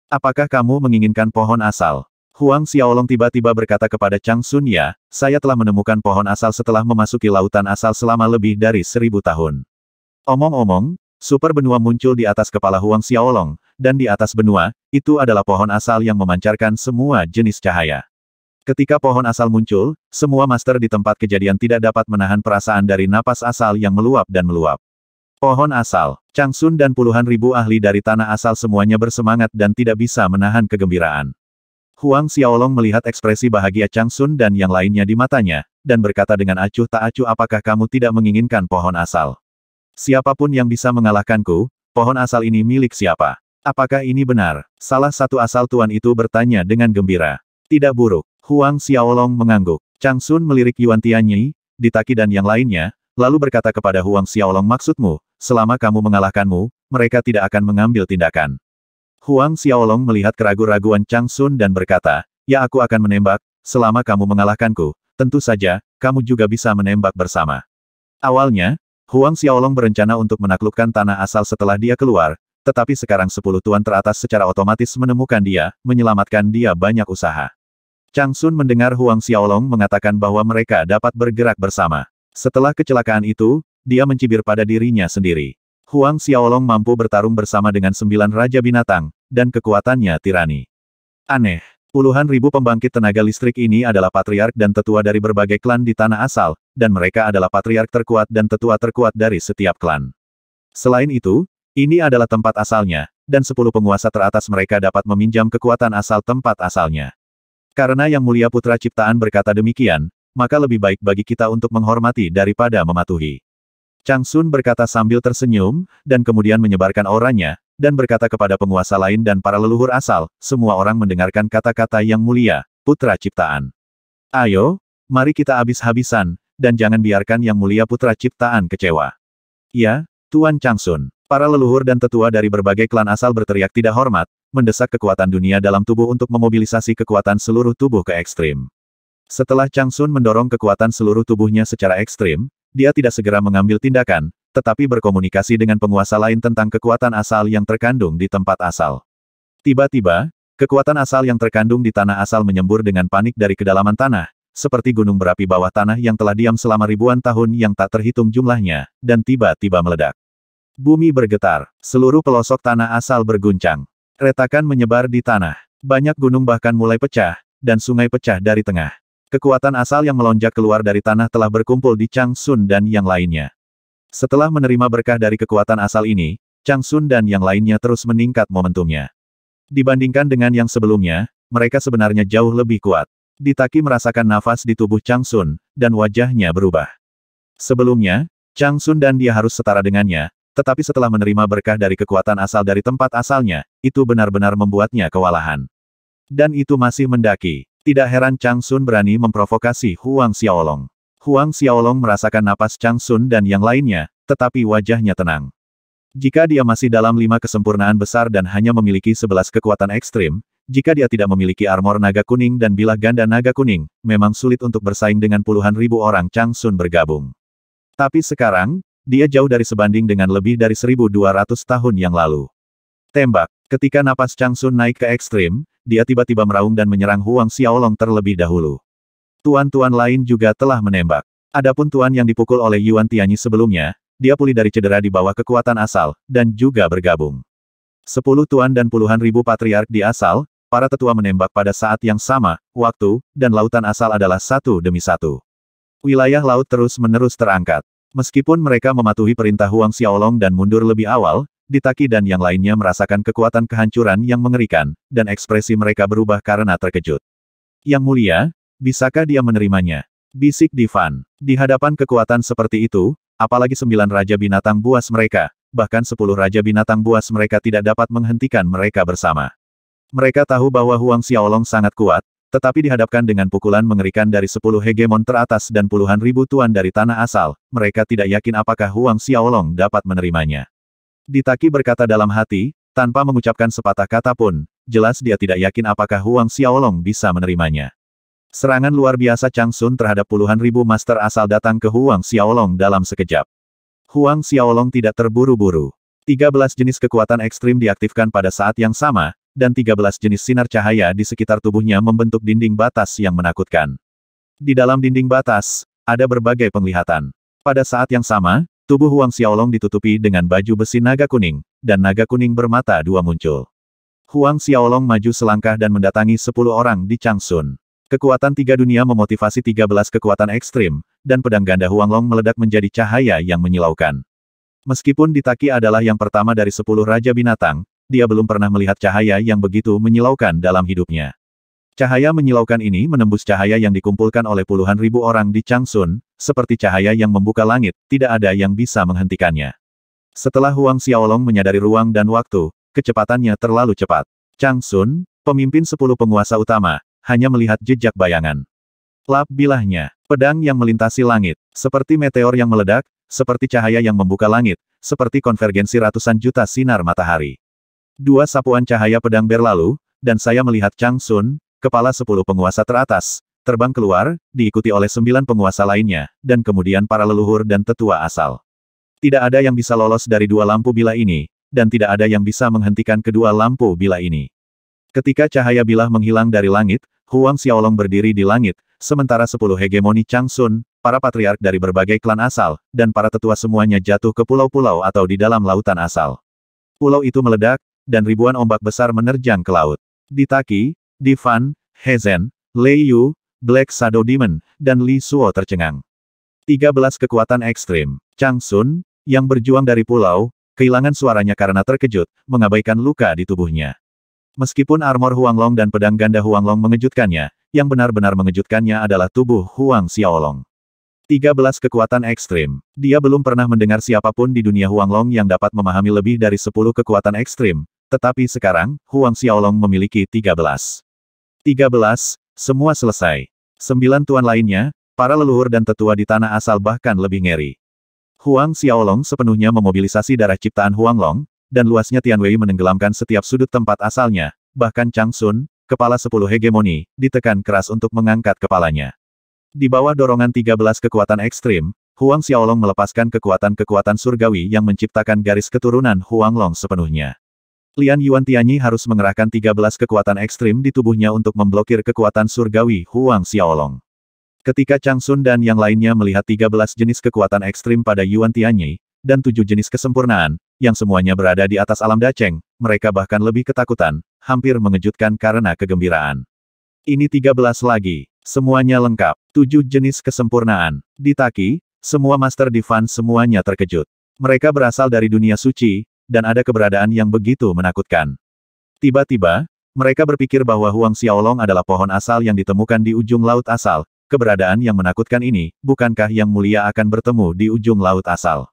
Apakah kamu menginginkan pohon asal? Huang Xiaolong tiba-tiba berkata kepada Chang Sunya, saya telah menemukan pohon asal setelah memasuki lautan asal selama lebih dari seribu tahun. Omong-omong, super benua muncul di atas kepala Huang Xiaolong, dan di atas benua, itu adalah pohon asal yang memancarkan semua jenis cahaya. Ketika pohon asal muncul, semua master di tempat kejadian tidak dapat menahan perasaan dari napas asal yang meluap dan meluap. Pohon asal, Changsun dan puluhan ribu ahli dari tanah asal semuanya bersemangat dan tidak bisa menahan kegembiraan. Huang Xiaolong melihat ekspresi bahagia Changsun dan yang lainnya di matanya, dan berkata dengan acuh tak acuh apakah kamu tidak menginginkan pohon asal. Siapapun yang bisa mengalahkanku, pohon asal ini milik siapa? Apakah ini benar? Salah satu asal tuan itu bertanya dengan gembira. Tidak buruk, Huang Xiaolong mengangguk. Chang Sun melirik Yuan Tianyi, Ditaki dan yang lainnya, lalu berkata kepada Huang Xiaolong maksudmu, selama kamu mengalahkanmu, mereka tidak akan mengambil tindakan. Huang Xiaolong melihat keraguan-raguan Chang Sun dan berkata, ya aku akan menembak, selama kamu mengalahkanku, tentu saja, kamu juga bisa menembak bersama. Awalnya, Huang Xiaolong berencana untuk menaklukkan tanah asal setelah dia keluar, tetapi sekarang sepuluh tuan teratas secara otomatis menemukan dia, menyelamatkan dia banyak usaha. Chang Sun mendengar Huang Xiaolong mengatakan bahwa mereka dapat bergerak bersama. Setelah kecelakaan itu, dia mencibir pada dirinya sendiri. Huang Xiaolong mampu bertarung bersama dengan sembilan Raja Binatang, dan kekuatannya tirani. Aneh, puluhan ribu pembangkit tenaga listrik ini adalah patriark dan tetua dari berbagai klan di tanah asal, dan mereka adalah patriark terkuat dan tetua terkuat dari setiap klan. Selain itu, ini adalah tempat asalnya, dan sepuluh penguasa teratas mereka dapat meminjam kekuatan asal tempat asalnya. Karena Yang Mulia Putra Ciptaan berkata demikian, maka lebih baik bagi kita untuk menghormati daripada mematuhi. Chang Sun berkata sambil tersenyum, dan kemudian menyebarkan auranya, dan berkata kepada penguasa lain dan para leluhur asal, semua orang mendengarkan kata-kata yang mulia, putra ciptaan. Ayo, mari kita habis-habisan, dan jangan biarkan yang mulia putra ciptaan kecewa. Ya, Tuan Chang Sun. Para leluhur dan tetua dari berbagai klan asal berteriak tidak hormat, mendesak kekuatan dunia dalam tubuh untuk memobilisasi kekuatan seluruh tubuh ke ekstrim. Setelah Chang Sun mendorong kekuatan seluruh tubuhnya secara ekstrim, dia tidak segera mengambil tindakan, tetapi berkomunikasi dengan penguasa lain tentang kekuatan asal yang terkandung di tempat asal. Tiba-tiba, kekuatan asal yang terkandung di tanah asal menyembur dengan panik dari kedalaman tanah, seperti gunung berapi bawah tanah yang telah diam selama ribuan tahun yang tak terhitung jumlahnya, dan tiba-tiba meledak. Bumi bergetar, seluruh pelosok tanah asal berguncang. Retakan menyebar di tanah. Banyak gunung bahkan mulai pecah, dan sungai pecah dari tengah. Kekuatan asal yang melonjak keluar dari tanah telah berkumpul di Chang Sun dan yang lainnya. Setelah menerima berkah dari kekuatan asal ini, Chang Sun dan yang lainnya terus meningkat momentumnya. Dibandingkan dengan yang sebelumnya, mereka sebenarnya jauh lebih kuat. Ditaki merasakan nafas di tubuh Chang Sun, dan wajahnya berubah. Sebelumnya, Chang Sun dan dia harus setara dengannya, tetapi setelah menerima berkah dari kekuatan asal dari tempat asalnya, itu benar-benar membuatnya kewalahan. Dan itu masih mendaki. Tidak heran Chang Sun berani memprovokasi Huang Xiaolong. Huang Xiaolong merasakan napas Chang Sun dan yang lainnya, tetapi wajahnya tenang. Jika dia masih dalam lima kesempurnaan besar dan hanya memiliki sebelas kekuatan ekstrim, jika dia tidak memiliki armor naga kuning dan bilah ganda naga kuning, memang sulit untuk bersaing dengan puluhan ribu orang Chang Sun bergabung. Tapi sekarang, dia jauh dari sebanding dengan lebih dari 1200 tahun yang lalu. Tembak. Ketika napas Changsun naik ke ekstrim, dia tiba-tiba meraung dan menyerang Huang Xiaolong terlebih dahulu. Tuan-tuan lain juga telah menembak. Adapun tuan yang dipukul oleh Yuan Tianyi sebelumnya, dia pulih dari cedera di bawah kekuatan asal, dan juga bergabung. Sepuluh tuan dan puluhan ribu patriark di asal, para tetua menembak pada saat yang sama, waktu, dan lautan asal adalah satu demi satu. Wilayah laut terus-menerus terangkat. Meskipun mereka mematuhi perintah Huang Xiaolong dan mundur lebih awal, Ditaki dan yang lainnya merasakan kekuatan kehancuran yang mengerikan, dan ekspresi mereka berubah karena terkejut. Yang mulia, bisakah dia menerimanya? Bisik Divan. Di hadapan kekuatan seperti itu, apalagi sembilan raja binatang buas mereka, bahkan sepuluh raja binatang buas mereka tidak dapat menghentikan mereka bersama. Mereka tahu bahwa Huang Xiaolong sangat kuat, tetapi dihadapkan dengan pukulan mengerikan dari sepuluh hegemon teratas dan puluhan ribu tuan dari tanah asal, mereka tidak yakin apakah Huang Xiaolong dapat menerimanya. Ditaki berkata dalam hati, tanpa mengucapkan sepatah kata pun, jelas dia tidak yakin apakah Huang Xiaolong bisa menerimanya. Serangan luar biasa Chang Sun terhadap puluhan ribu master asal datang ke Huang Xiaolong dalam sekejap. Huang Xiaolong tidak terburu-buru. 13 jenis kekuatan ekstrim diaktifkan pada saat yang sama, dan 13 jenis sinar cahaya di sekitar tubuhnya membentuk dinding batas yang menakutkan. Di dalam dinding batas, ada berbagai penglihatan. Pada saat yang sama, tubuh Huang Xiaolong ditutupi dengan baju besi naga kuning, dan naga kuning bermata dua muncul. Huang Xiaolong maju selangkah dan mendatangi 10 orang di Changsun. Kekuatan tiga dunia memotivasi 13 kekuatan ekstrim, dan pedang ganda Huang Long meledak menjadi cahaya yang menyilaukan. Meskipun Ditaki adalah yang pertama dari sepuluh Raja Binatang, dia belum pernah melihat cahaya yang begitu menyilaukan dalam hidupnya. Cahaya menyilaukan ini menembus cahaya yang dikumpulkan oleh puluhan ribu orang di Changsun, seperti cahaya yang membuka langit, tidak ada yang bisa menghentikannya. Setelah Huang Xiaolong menyadari ruang dan waktu, kecepatannya terlalu cepat. Changsun, pemimpin sepuluh penguasa utama, hanya melihat jejak bayangan. Lap bilahnya, pedang yang melintasi langit, seperti meteor yang meledak, seperti cahaya yang membuka langit, seperti konvergensi ratusan juta sinar matahari. Dua sapuan cahaya pedang berlalu, dan saya melihat Chang Sun, kepala sepuluh penguasa teratas, terbang keluar, diikuti oleh sembilan penguasa lainnya, dan kemudian para leluhur dan tetua asal. Tidak ada yang bisa lolos dari dua lampu bila ini, dan tidak ada yang bisa menghentikan kedua lampu bila ini. Ketika cahaya bilah menghilang dari langit, Huang Xiaolong berdiri di langit, sementara sepuluh hegemoni Chang Sun, para patriark dari berbagai klan asal, dan para tetua semuanya jatuh ke pulau-pulau atau di dalam lautan asal. Pulau itu meledak, dan ribuan ombak besar menerjang ke laut. Di Taki, Hezen, Lei Yu, Black Shadow Demon, dan Li Suo tercengang. 13 kekuatan ekstrim. Chang Sun, yang berjuang dari pulau, kehilangan suaranya karena terkejut, mengabaikan luka di tubuhnya. Meskipun armor Huanglong dan pedang ganda Huanglong mengejutkannya, yang benar-benar mengejutkannya adalah tubuh Huang Xiaolong. 13 kekuatan ekstrim. Dia belum pernah mendengar siapapun di dunia Huanglong yang dapat memahami lebih dari 10 kekuatan ekstrim, tetapi sekarang, Huang Xiaolong memiliki 13. 13, semua selesai. Sembilan tuan lainnya, para leluhur dan tetua di tanah asal bahkan lebih ngeri. Huang Xiaolong sepenuhnya memobilisasi darah ciptaan Huang Long, dan luasnya Tianwei menenggelamkan setiap sudut tempat asalnya, bahkan Chang Sun, kepala sepuluh hegemoni, ditekan keras untuk mengangkat kepalanya. Di bawah dorongan 13 kekuatan ekstrim, Huang Xiaolong melepaskan kekuatan-kekuatan surgawi yang menciptakan garis keturunan Huang Long sepenuhnya. Lian Yuan Tianyi harus mengerahkan 13 kekuatan ekstrim di tubuhnya untuk memblokir kekuatan surgawi Huang Xiaolong. Ketika Chang Sun dan yang lainnya melihat 13 jenis kekuatan ekstrim pada Yuan Tianyi, dan tujuh jenis kesempurnaan, yang semuanya berada di atas alam daceng, mereka bahkan lebih ketakutan, hampir mengejutkan karena kegembiraan. Ini 13 lagi, semuanya lengkap, tujuh jenis kesempurnaan. Di Taki, semua Master Divan semuanya terkejut. Mereka berasal dari dunia suci, dan ada keberadaan yang begitu menakutkan. Tiba-tiba, mereka berpikir bahwa Huang Xiaolong adalah pohon asal yang ditemukan di ujung laut asal, keberadaan yang menakutkan ini, bukankah yang mulia akan bertemu di ujung laut asal?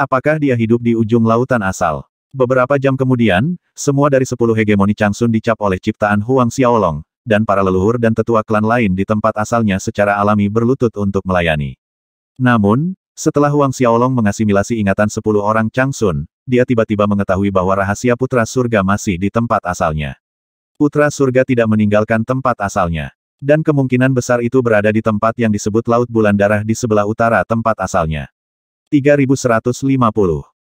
Apakah dia hidup di ujung lautan asal? Beberapa jam kemudian, semua dari sepuluh hegemoni Changsun dicap oleh ciptaan Huang Xiaolong, dan para leluhur dan tetua klan lain di tempat asalnya secara alami berlutut untuk melayani. Namun, setelah Huang Xiaolong mengasimilasi ingatan sepuluh orang Changsun, dia tiba-tiba mengetahui bahwa rahasia putra surga masih di tempat asalnya. Putra surga tidak meninggalkan tempat asalnya. Dan kemungkinan besar itu berada di tempat yang disebut Laut Bulan Darah di sebelah utara tempat asalnya. 3150.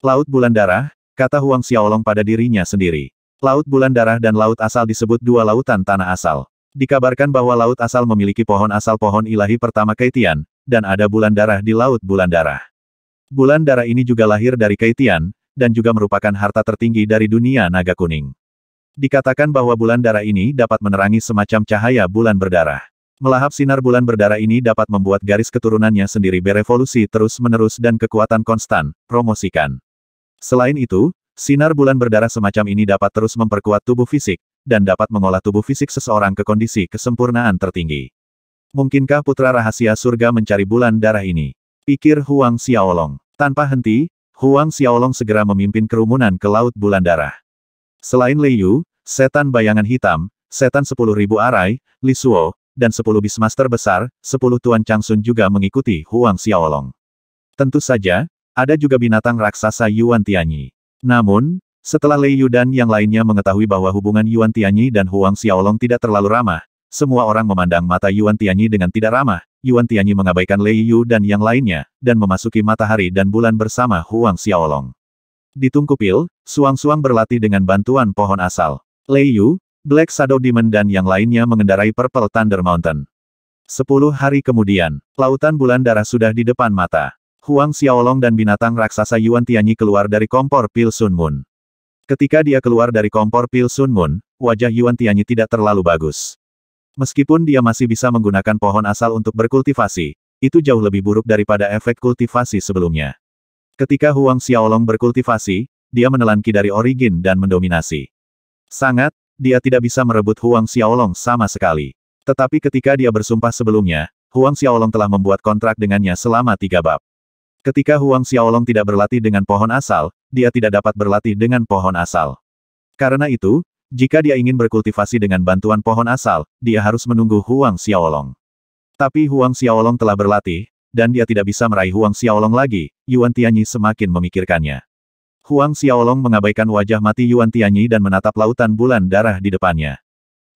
Laut Bulan Darah, kata Huang Xiaolong pada dirinya sendiri. Laut Bulan Darah dan Laut Asal disebut dua lautan tanah asal. Dikabarkan bahwa Laut Asal memiliki pohon asal pohon ilahi pertama Kaitian, dan ada bulan darah di Laut Bulan Darah. Bulan darah ini juga lahir dari Kaitian, dan juga merupakan harta tertinggi dari dunia naga kuning. Dikatakan bahwa bulan darah ini dapat menerangi semacam cahaya bulan berdarah. Melahap sinar bulan berdarah ini dapat membuat garis keturunannya sendiri berevolusi terus-menerus dan kekuatan konstan, promosikan. Selain itu, sinar bulan berdarah semacam ini dapat terus memperkuat tubuh fisik, dan dapat mengolah tubuh fisik seseorang ke kondisi kesempurnaan tertinggi. Mungkinkah putra rahasia surga mencari bulan darah ini? Pikir Huang Xiaolong. Tanpa henti, Huang Xiaolong segera memimpin kerumunan ke Laut Bulan Darah. Selain Lei Yu, Setan Bayangan Hitam, Setan Sepuluh Ribu Arai, Li Suo, dan sepuluh bismaster besar, sepuluh Tuan Changsun juga mengikuti Huang Xiaolong. Tentu saja, ada juga binatang raksasa Yuan Tianyi. Namun, setelah Lei Yu dan yang lainnya mengetahui bahwa hubungan Yuan Tianyi dan Huang Xiaolong tidak terlalu ramah, semua orang memandang mata Yuan Tianyi dengan tidak ramah, Yuan Tianyi mengabaikan Lei Yu dan yang lainnya, dan memasuki matahari dan bulan bersama Huang Xiaolong. Di tungku pil, suang-suang berlatih dengan bantuan pohon asal. Lei Yu, Black Shadow Demon dan yang lainnya mengendarai Purple Thunder Mountain. Sepuluh hari kemudian, lautan bulan darah sudah di depan mata. Huang Xiaolong dan binatang raksasa Yuan Tianyi keluar dari kompor Pil Sun Moon. Ketika dia keluar dari kompor Pil Sun Moon, wajah Yuan Tianyi tidak terlalu bagus. Meskipun dia masih bisa menggunakan pohon asal untuk berkultivasi, itu jauh lebih buruk daripada efek kultivasi sebelumnya. Ketika Huang Xiaolong berkultivasi, dia menelan ki dari origin dan mendominasi. Sangat, dia tidak bisa merebut Huang Xiaolong sama sekali. Tetapi ketika dia bersumpah sebelumnya, Huang Xiaolong telah membuat kontrak dengannya selama tiga bab. Ketika Huang Xiaolong tidak berlatih dengan pohon asal, dia tidak dapat berlatih dengan pohon asal. Karena itu, jika dia ingin berkultivasi dengan bantuan pohon asal, dia harus menunggu Huang Xiaolong. Tapi Huang Xiaolong telah berlatih, dan dia tidak bisa meraih Huang Xiaolong lagi, Yuan Tianyi semakin memikirkannya. Huang Xiaolong mengabaikan wajah mati Yuan Tianyi dan menatap lautan bulan darah di depannya.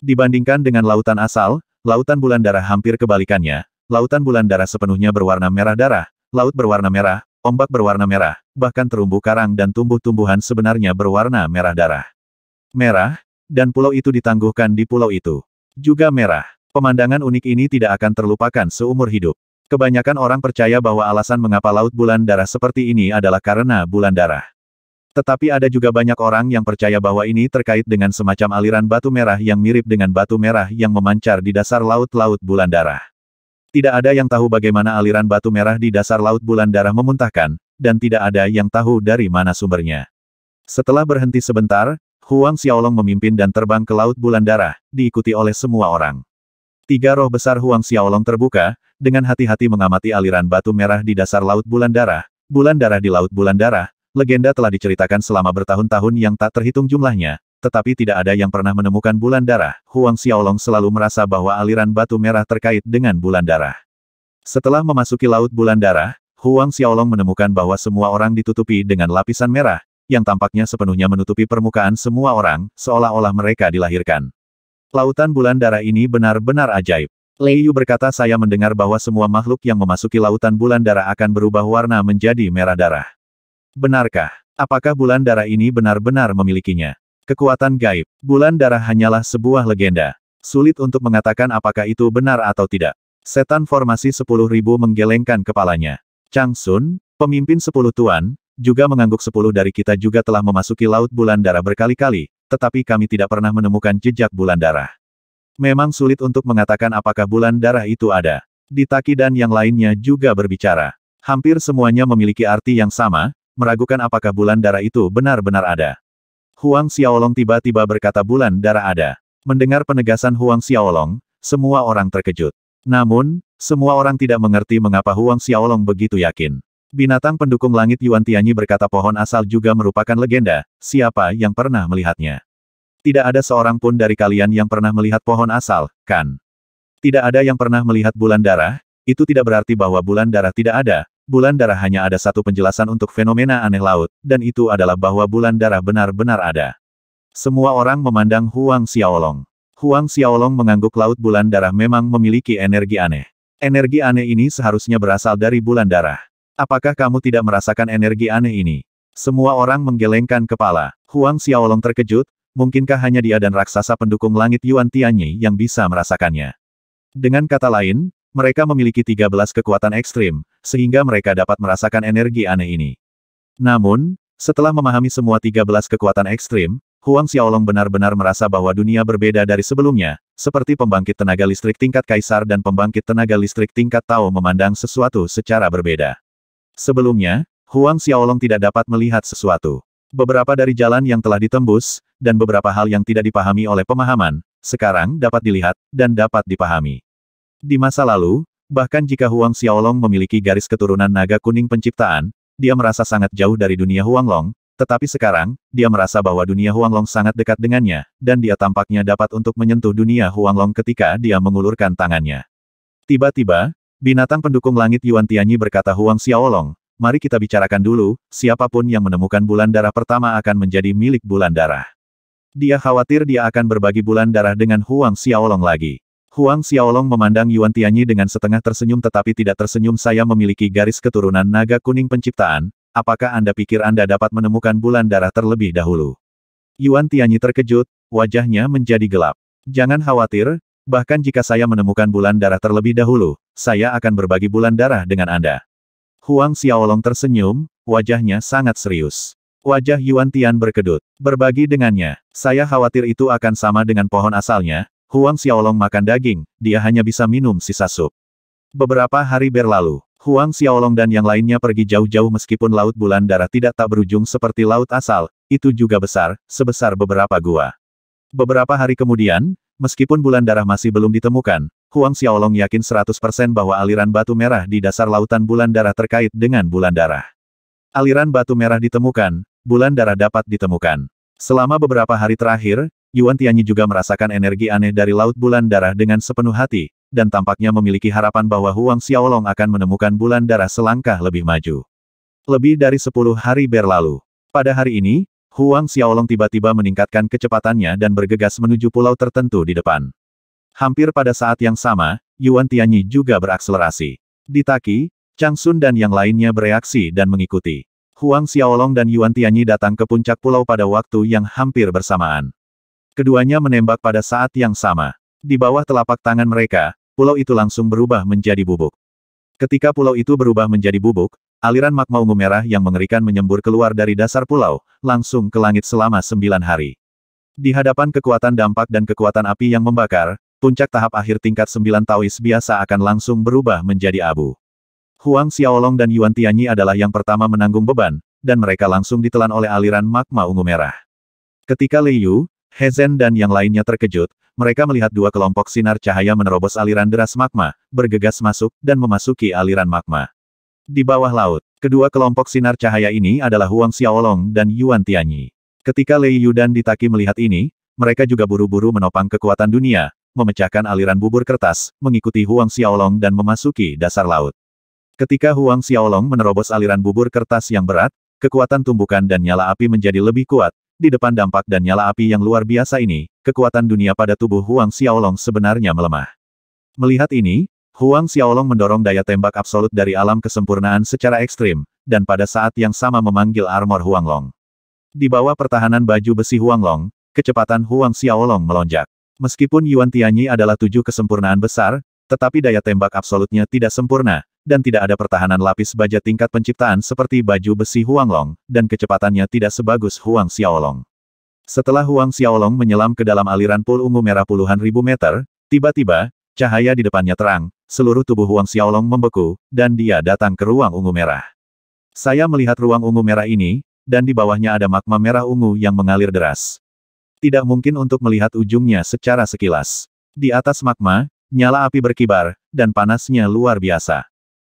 Dibandingkan dengan lautan asal, lautan bulan darah hampir kebalikannya, lautan bulan darah sepenuhnya berwarna merah darah, laut berwarna merah, ombak berwarna merah, bahkan terumbu karang dan tumbuh-tumbuhan sebenarnya berwarna merah darah. Merah, dan pulau itu ditangguhkan di pulau itu. Juga merah. Pemandangan unik ini tidak akan terlupakan seumur hidup. Kebanyakan orang percaya bahwa alasan mengapa Laut Bulan Darah seperti ini adalah karena bulan darah. Tetapi ada juga banyak orang yang percaya bahwa ini terkait dengan semacam aliran batu merah yang mirip dengan batu merah yang memancar di dasar laut-laut bulan darah. Tidak ada yang tahu bagaimana aliran batu merah di dasar laut bulan darah memuntahkan, dan tidak ada yang tahu dari mana sumbernya. Setelah berhenti sebentar, Huang Xiaolong memimpin dan terbang ke Laut Bulan Darah, diikuti oleh semua orang. Tiga roh besar Huang Xiaolong terbuka, dengan hati-hati mengamati aliran batu merah di dasar Laut Bulan Darah. Bulan Darah di Laut Bulan Darah, legenda telah diceritakan selama bertahun-tahun yang tak terhitung jumlahnya, tetapi tidak ada yang pernah menemukan Bulan Darah. Huang Xiaolong selalu merasa bahwa aliran batu merah terkait dengan Bulan Darah. Setelah memasuki Laut Bulan Darah, Huang Xiaolong menemukan bahwa semua orang ditutupi dengan lapisan merah, yang tampaknya sepenuhnya menutupi permukaan semua orang, seolah-olah mereka dilahirkan. Lautan bulan darah ini benar-benar ajaib. Lei Yu berkata saya mendengar bahwa semua makhluk yang memasuki lautan bulan darah akan berubah warna menjadi merah darah. Benarkah? Apakah bulan darah ini benar-benar memilikinya? Kekuatan gaib. Bulan darah hanyalah sebuah legenda. Sulit untuk mengatakan apakah itu benar atau tidak. Setan formasi 10.000 menggelengkan kepalanya. Chang Sun, pemimpin 10 tuan, juga mengangguk sepuluh dari kita juga telah memasuki Laut Bulan Darah berkali-kali, tetapi kami tidak pernah menemukan jejak bulan darah. Memang sulit untuk mengatakan apakah bulan darah itu ada. Ditaki dan yang lainnya juga berbicara. Hampir semuanya memiliki arti yang sama, meragukan apakah bulan darah itu benar-benar ada. Huang Xiaolong tiba-tiba berkata bulan darah ada. Mendengar penegasan Huang Xiaolong, semua orang terkejut. Namun, semua orang tidak mengerti mengapa Huang Xiaolong begitu yakin. Binatang pendukung langit Yuan Tianyi berkata pohon asal juga merupakan legenda, siapa yang pernah melihatnya? Tidak ada seorang pun dari kalian yang pernah melihat pohon asal, kan? Tidak ada yang pernah melihat bulan darah, itu tidak berarti bahwa bulan darah tidak ada, bulan darah hanya ada satu penjelasan untuk fenomena aneh laut, dan itu adalah bahwa bulan darah benar-benar ada. Semua orang memandang Huang Xiaolong. Huang Xiaolong mengangguk laut bulan darah memang memiliki energi aneh. Energi aneh ini seharusnya berasal dari bulan darah. Apakah kamu tidak merasakan energi aneh ini? Semua orang menggelengkan kepala. Huang Xiaolong terkejut, mungkinkah hanya dia dan raksasa pendukung langit Yuan Tianyi yang bisa merasakannya. Dengan kata lain, mereka memiliki 13 kekuatan ekstrim, sehingga mereka dapat merasakan energi aneh ini. Namun, setelah memahami semua 13 kekuatan ekstrim, Huang Xiaolong benar-benar merasa bahwa dunia berbeda dari sebelumnya, seperti pembangkit tenaga listrik tingkat kaisar dan pembangkit tenaga listrik tingkat Tao memandang sesuatu secara berbeda. Sebelumnya, Huang Xiaolong tidak dapat melihat sesuatu. Beberapa dari jalan yang telah ditembus, dan beberapa hal yang tidak dipahami oleh pemahaman, sekarang dapat dilihat, dan dapat dipahami. Di masa lalu, bahkan jika Huang Xiaolong memiliki garis keturunan naga kuning penciptaan, dia merasa sangat jauh dari dunia Huanglong, tetapi sekarang, dia merasa bahwa dunia Huanglong sangat dekat dengannya, dan dia tampaknya dapat untuk menyentuh dunia Huanglong ketika dia mengulurkan tangannya. Tiba-tiba, Binatang pendukung langit Yuan Tianyi berkata Huang Xiaolong, mari kita bicarakan dulu, siapapun yang menemukan bulan darah pertama akan menjadi milik bulan darah. Dia khawatir dia akan berbagi bulan darah dengan Huang Xiaolong lagi. Huang Xiaolong memandang Yuan Tianyi dengan setengah tersenyum tetapi tidak tersenyum saya memiliki garis keturunan naga kuning penciptaan, apakah Anda pikir Anda dapat menemukan bulan darah terlebih dahulu? Yuan Tianyi terkejut, wajahnya menjadi gelap. Jangan khawatir, Bahkan jika saya menemukan bulan darah terlebih dahulu, saya akan berbagi bulan darah dengan Anda. Huang Xiaolong tersenyum, wajahnya sangat serius. Wajah Yuan Tian berkedut. Berbagi dengannya. Saya khawatir itu akan sama dengan pohon asalnya, Huang Xiaolong makan daging, dia hanya bisa minum sisa sup. Beberapa hari berlalu, Huang Xiaolong dan yang lainnya pergi jauh-jauh meskipun Laut Bulan Darah tidak tak berujung seperti laut asal, itu juga besar, sebesar beberapa gua. Beberapa hari kemudian, Meskipun bulan darah masih belum ditemukan, Huang Xiaolong yakin 100% bahwa aliran batu merah di dasar lautan bulan darah terkait dengan bulan darah. Aliran batu merah ditemukan, bulan darah dapat ditemukan. Selama beberapa hari terakhir, Yuan Tianyi juga merasakan energi aneh dari laut bulan darah dengan sepenuh hati, dan tampaknya memiliki harapan bahwa Huang Xiaolong akan menemukan bulan darah selangkah lebih maju. Lebih dari 10 hari berlalu. Pada hari ini, Huang Xiaolong tiba-tiba meningkatkan kecepatannya dan bergegas menuju pulau tertentu di depan. Hampir pada saat yang sama, Yuan Tianyi juga berakselerasi. Di Taki, Chang Sun dan yang lainnya bereaksi dan mengikuti. Huang Xiaolong dan Yuan Tianyi datang ke puncak pulau pada waktu yang hampir bersamaan. Keduanya menembak pada saat yang sama. Di bawah telapak tangan mereka, pulau itu langsung berubah menjadi bubuk. Ketika pulau itu berubah menjadi bubuk, Aliran magma ungu merah yang mengerikan menyembur keluar dari dasar pulau, langsung ke langit selama sembilan hari. Di hadapan kekuatan dampak dan kekuatan api yang membakar, puncak tahap akhir tingkat sembilan Taois biasa akan langsung berubah menjadi abu. Huang Xiaolong dan Yuan Tianyi adalah yang pertama menanggung beban, dan mereka langsung ditelan oleh aliran magma ungu merah. Ketika Lei Yu, He Zhen dan yang lainnya terkejut, mereka melihat dua kelompok sinar cahaya menerobos aliran deras magma, bergegas masuk, dan memasuki aliran magma. Di bawah laut, kedua kelompok sinar cahaya ini adalah Huang Xiaolong dan Yuan Tianyi. Ketika Lei Yu Yudan ditaki melihat ini, mereka juga buru-buru menopang kekuatan dunia, memecahkan aliran bubur kertas, mengikuti Huang Xiaolong dan memasuki dasar laut. Ketika Huang Xiaolong menerobos aliran bubur kertas yang berat, kekuatan tumbukan dan nyala api menjadi lebih kuat. Di depan dampak dan nyala api yang luar biasa ini, kekuatan dunia pada tubuh Huang Xiaolong sebenarnya melemah. Melihat ini, Huang Xiaolong mendorong daya tembak absolut dari alam kesempurnaan secara ekstrim, dan pada saat yang sama memanggil armor Huanglong. Di bawah pertahanan baju besi Huanglong, kecepatan Huang Xiaolong melonjak. Meskipun Yuan Tianyi adalah tujuh kesempurnaan besar, tetapi daya tembak absolutnya tidak sempurna, dan tidak ada pertahanan lapis baja tingkat penciptaan seperti baju besi Huanglong, dan kecepatannya tidak sebagus Huang Xiaolong. Setelah Huang Xiaolong menyelam ke dalam aliran pool ungu merah puluhan ribu meter, tiba-tiba, Cahaya di depannya terang, seluruh tubuh Wang Xiaolong membeku, dan dia datang ke ruang ungu merah. Saya melihat ruang ungu merah ini, dan di bawahnya ada magma merah ungu yang mengalir deras. Tidak mungkin untuk melihat ujungnya secara sekilas. Di atas magma, nyala api berkibar, dan panasnya luar biasa.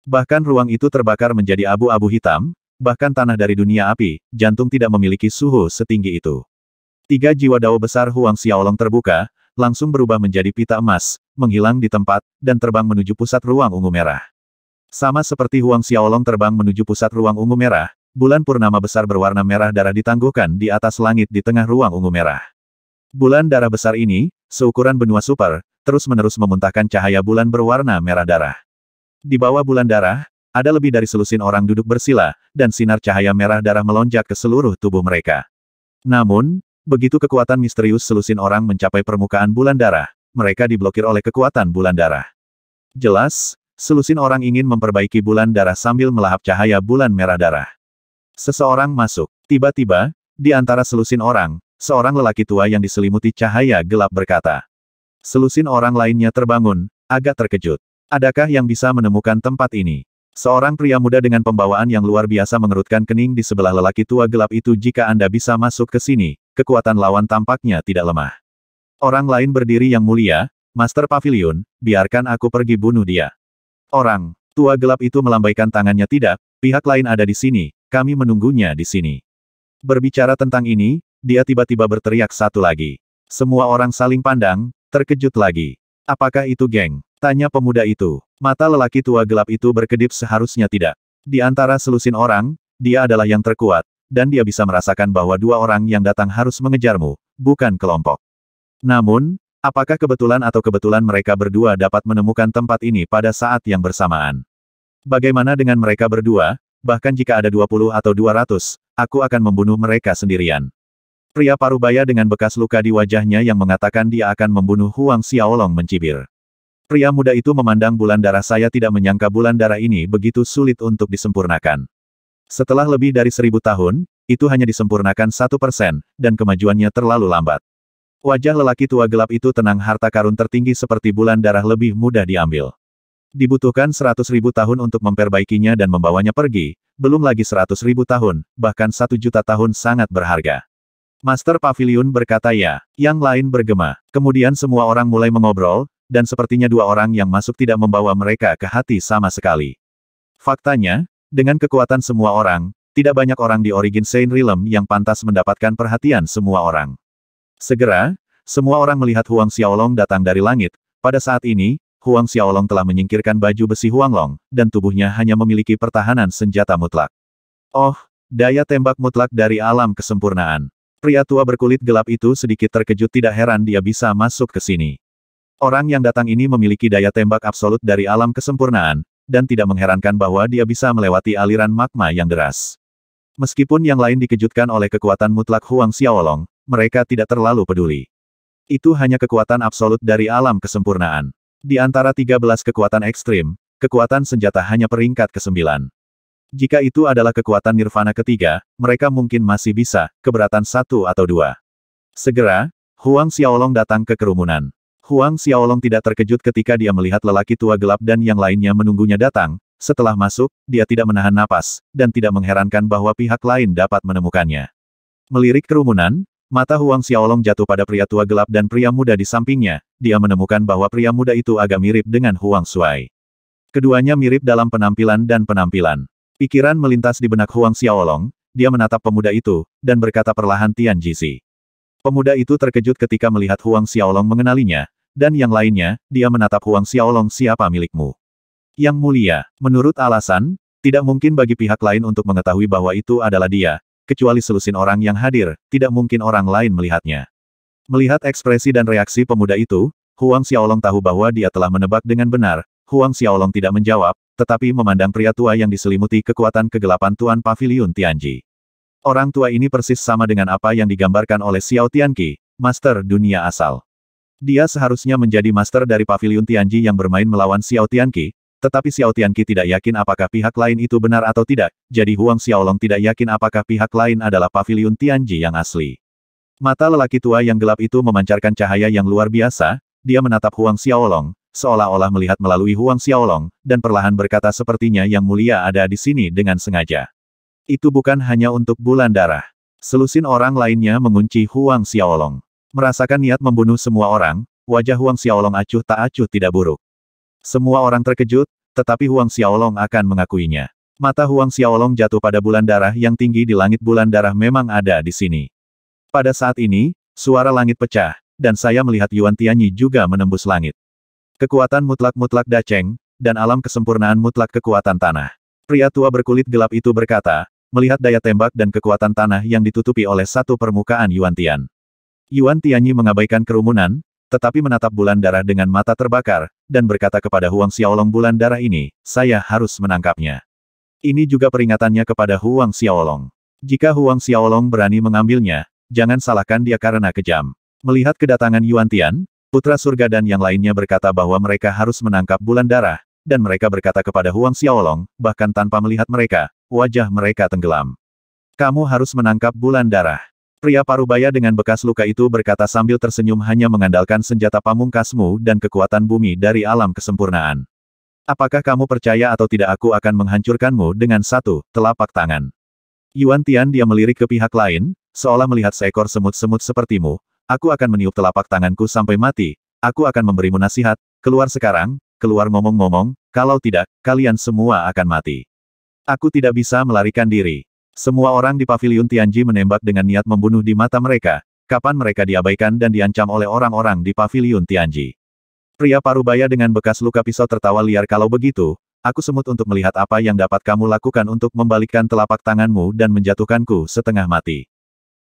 Bahkan ruang itu terbakar menjadi abu-abu hitam, bahkan tanah dari dunia api, jantung tidak memiliki suhu setinggi itu. Tiga jiwa dao besar Huang Xiaolong terbuka, langsung berubah menjadi pita emas, menghilang di tempat, dan terbang menuju pusat ruang ungu merah. Sama seperti Huang Xiaolong terbang menuju pusat ruang ungu merah, bulan purnama besar berwarna merah darah ditangguhkan di atas langit di tengah ruang ungu merah. Bulan darah besar ini, seukuran benua super, terus-menerus memuntahkan cahaya bulan berwarna merah darah. Di bawah bulan darah, ada lebih dari selusin orang duduk bersila, dan sinar cahaya merah darah melonjak ke seluruh tubuh mereka. Namun, Begitu kekuatan misterius selusin orang mencapai permukaan bulan darah, mereka diblokir oleh kekuatan bulan darah. Jelas, selusin orang ingin memperbaiki bulan darah sambil melahap cahaya bulan merah darah. Seseorang masuk. Tiba-tiba, di antara selusin orang, seorang lelaki tua yang diselimuti cahaya gelap berkata. Selusin orang lainnya terbangun, agak terkejut. Adakah yang bisa menemukan tempat ini? Seorang pria muda dengan pembawaan yang luar biasa mengerutkan kening di sebelah lelaki tua gelap itu jika Anda bisa masuk ke sini, kekuatan lawan tampaknya tidak lemah. Orang lain berdiri yang mulia, Master Pavilion, biarkan aku pergi bunuh dia. Orang, tua gelap itu melambaikan tangannya tidak, pihak lain ada di sini, kami menunggunya di sini. Berbicara tentang ini, dia tiba-tiba berteriak satu lagi. Semua orang saling pandang, terkejut lagi. Apakah itu geng? Tanya pemuda itu. Mata lelaki tua gelap itu berkedip seharusnya tidak. Di antara selusin orang, dia adalah yang terkuat, dan dia bisa merasakan bahwa dua orang yang datang harus mengejarmu, bukan kelompok. Namun, apakah kebetulan atau kebetulan mereka berdua dapat menemukan tempat ini pada saat yang bersamaan? Bagaimana dengan mereka berdua, bahkan jika ada 20 atau 200, aku akan membunuh mereka sendirian. Pria parubaya dengan bekas luka di wajahnya yang mengatakan dia akan membunuh Huang Xiaolong mencibir. Pria muda itu memandang bulan darah saya tidak menyangka bulan darah ini begitu sulit untuk disempurnakan. Setelah lebih dari seribu tahun, itu hanya disempurnakan satu persen, dan kemajuannya terlalu lambat. Wajah lelaki tua gelap itu tenang harta karun tertinggi seperti bulan darah lebih mudah diambil. Dibutuhkan seratus ribu tahun untuk memperbaikinya dan membawanya pergi, belum lagi seratus ribu tahun, bahkan satu juta tahun sangat berharga. Master Pavilion berkata ya, yang lain bergema. Kemudian semua orang mulai mengobrol, dan sepertinya dua orang yang masuk tidak membawa mereka ke hati sama sekali. Faktanya, dengan kekuatan semua orang, tidak banyak orang di Origin Saint Realm yang pantas mendapatkan perhatian semua orang. Segera, semua orang melihat Huang Xiaolong datang dari langit. Pada saat ini, Huang Xiaolong telah menyingkirkan baju besi Huang Long, dan tubuhnya hanya memiliki pertahanan senjata mutlak. Oh, daya tembak mutlak dari alam kesempurnaan. Pria tua berkulit gelap itu sedikit terkejut tidak heran dia bisa masuk ke sini. Orang yang datang ini memiliki daya tembak absolut dari alam kesempurnaan, dan tidak mengherankan bahwa dia bisa melewati aliran magma yang deras. Meskipun yang lain dikejutkan oleh kekuatan mutlak Huang Xiaolong, mereka tidak terlalu peduli. Itu hanya kekuatan absolut dari alam kesempurnaan. Di antara 13 kekuatan ekstrim, kekuatan senjata hanya peringkat ke-9. Jika itu adalah kekuatan nirvana ketiga, mereka mungkin masih bisa, keberatan satu atau dua. Segera, Huang Xiaolong datang ke kerumunan. Huang Xiaolong tidak terkejut ketika dia melihat lelaki tua gelap dan yang lainnya menunggunya datang. Setelah masuk, dia tidak menahan napas, dan tidak mengherankan bahwa pihak lain dapat menemukannya. Melirik kerumunan, mata Huang Xiaolong jatuh pada pria tua gelap dan pria muda di sampingnya. Dia menemukan bahwa pria muda itu agak mirip dengan Huang Shuai. Keduanya mirip dalam penampilan dan penampilan. Pikiran melintas di benak Huang Xiaolong, dia menatap pemuda itu, dan berkata perlahan Tian Jisi. Pemuda itu terkejut ketika melihat Huang Xiaolong mengenalinya, dan yang lainnya, dia menatap Huang Xiaolong siapa milikmu. Yang mulia, menurut alasan, tidak mungkin bagi pihak lain untuk mengetahui bahwa itu adalah dia, kecuali selusin orang yang hadir, tidak mungkin orang lain melihatnya. Melihat ekspresi dan reaksi pemuda itu, Huang Xiaolong tahu bahwa dia telah menebak dengan benar, Huang Xiaolong tidak menjawab, tetapi memandang pria tua yang diselimuti kekuatan kegelapan Tuan Paviliun Tianji. Orang tua ini persis sama dengan apa yang digambarkan oleh Xiao Tianqi, Master Dunia Asal. Dia seharusnya menjadi master dari pavilion Tianji yang bermain melawan Xiao Tianqi, tetapi Xiao Tianqi tidak yakin apakah pihak lain itu benar atau tidak, jadi Huang Xiaolong tidak yakin apakah pihak lain adalah pavilion Tianji yang asli. Mata lelaki tua yang gelap itu memancarkan cahaya yang luar biasa, dia menatap Huang Xiaolong, seolah-olah melihat melalui Huang Xiaolong, dan perlahan berkata sepertinya yang mulia ada di sini dengan sengaja. Itu bukan hanya untuk bulan darah. Selusin orang lainnya mengunci Huang Xiaolong. Merasakan niat membunuh semua orang, wajah Huang Xiaolong acuh tak acuh tidak buruk. Semua orang terkejut, tetapi Huang Xiaolong akan mengakuinya. Mata Huang Xiaolong jatuh pada bulan darah yang tinggi di langit bulan darah memang ada di sini. Pada saat ini, suara langit pecah, dan saya melihat Yuan Tianyi juga menembus langit. Kekuatan mutlak-mutlak Daceng, dan alam kesempurnaan mutlak kekuatan tanah. Pria tua berkulit gelap itu berkata, melihat daya tembak dan kekuatan tanah yang ditutupi oleh satu permukaan Yuan Tian. Yuan Tianyi mengabaikan kerumunan, tetapi menatap bulan darah dengan mata terbakar, dan berkata kepada Huang Xiaolong bulan darah ini, saya harus menangkapnya. Ini juga peringatannya kepada Huang Xiaolong. Jika Huang Xiaolong berani mengambilnya, jangan salahkan dia karena kejam. Melihat kedatangan Yuan Tian, Putra Surga dan yang lainnya berkata bahwa mereka harus menangkap bulan darah, dan mereka berkata kepada Huang Xiaolong, bahkan tanpa melihat mereka, wajah mereka tenggelam. Kamu harus menangkap bulan darah. Pria parubaya dengan bekas luka itu berkata sambil tersenyum hanya mengandalkan senjata pamungkasmu dan kekuatan bumi dari alam kesempurnaan. Apakah kamu percaya atau tidak aku akan menghancurkanmu dengan satu telapak tangan? Yuan Tian dia melirik ke pihak lain, seolah melihat seekor semut-semut sepertimu. Aku akan meniup telapak tanganku sampai mati. Aku akan memberimu nasihat, keluar sekarang, keluar ngomong-ngomong, kalau tidak, kalian semua akan mati. Aku tidak bisa melarikan diri. Semua orang di Paviliun Tianji menembak dengan niat membunuh di mata mereka, kapan mereka diabaikan dan diancam oleh orang-orang di Paviliun Tianji. Pria parubaya dengan bekas luka pisau tertawa liar kalau begitu, aku semut untuk melihat apa yang dapat kamu lakukan untuk membalikkan telapak tanganmu dan menjatuhkanku setengah mati.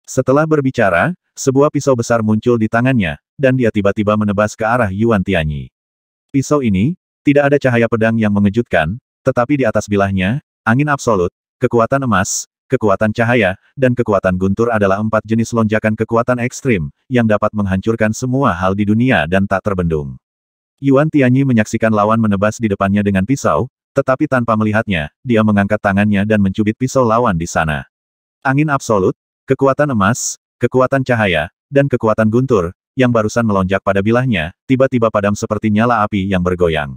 Setelah berbicara, sebuah pisau besar muncul di tangannya, dan dia tiba-tiba menebas ke arah Yuan Tianyi. Pisau ini, tidak ada cahaya pedang yang mengejutkan, tetapi di atas bilahnya, angin absolut, kekuatan emas, kekuatan cahaya, dan kekuatan guntur adalah empat jenis lonjakan kekuatan ekstrim, yang dapat menghancurkan semua hal di dunia dan tak terbendung. Yuan Tianyi menyaksikan lawan menebas di depannya dengan pisau, tetapi tanpa melihatnya, dia mengangkat tangannya dan mencubit pisau lawan di sana. Angin absolut, kekuatan emas, kekuatan cahaya, dan kekuatan guntur, yang barusan melonjak pada bilahnya, tiba-tiba padam seperti nyala api yang bergoyang.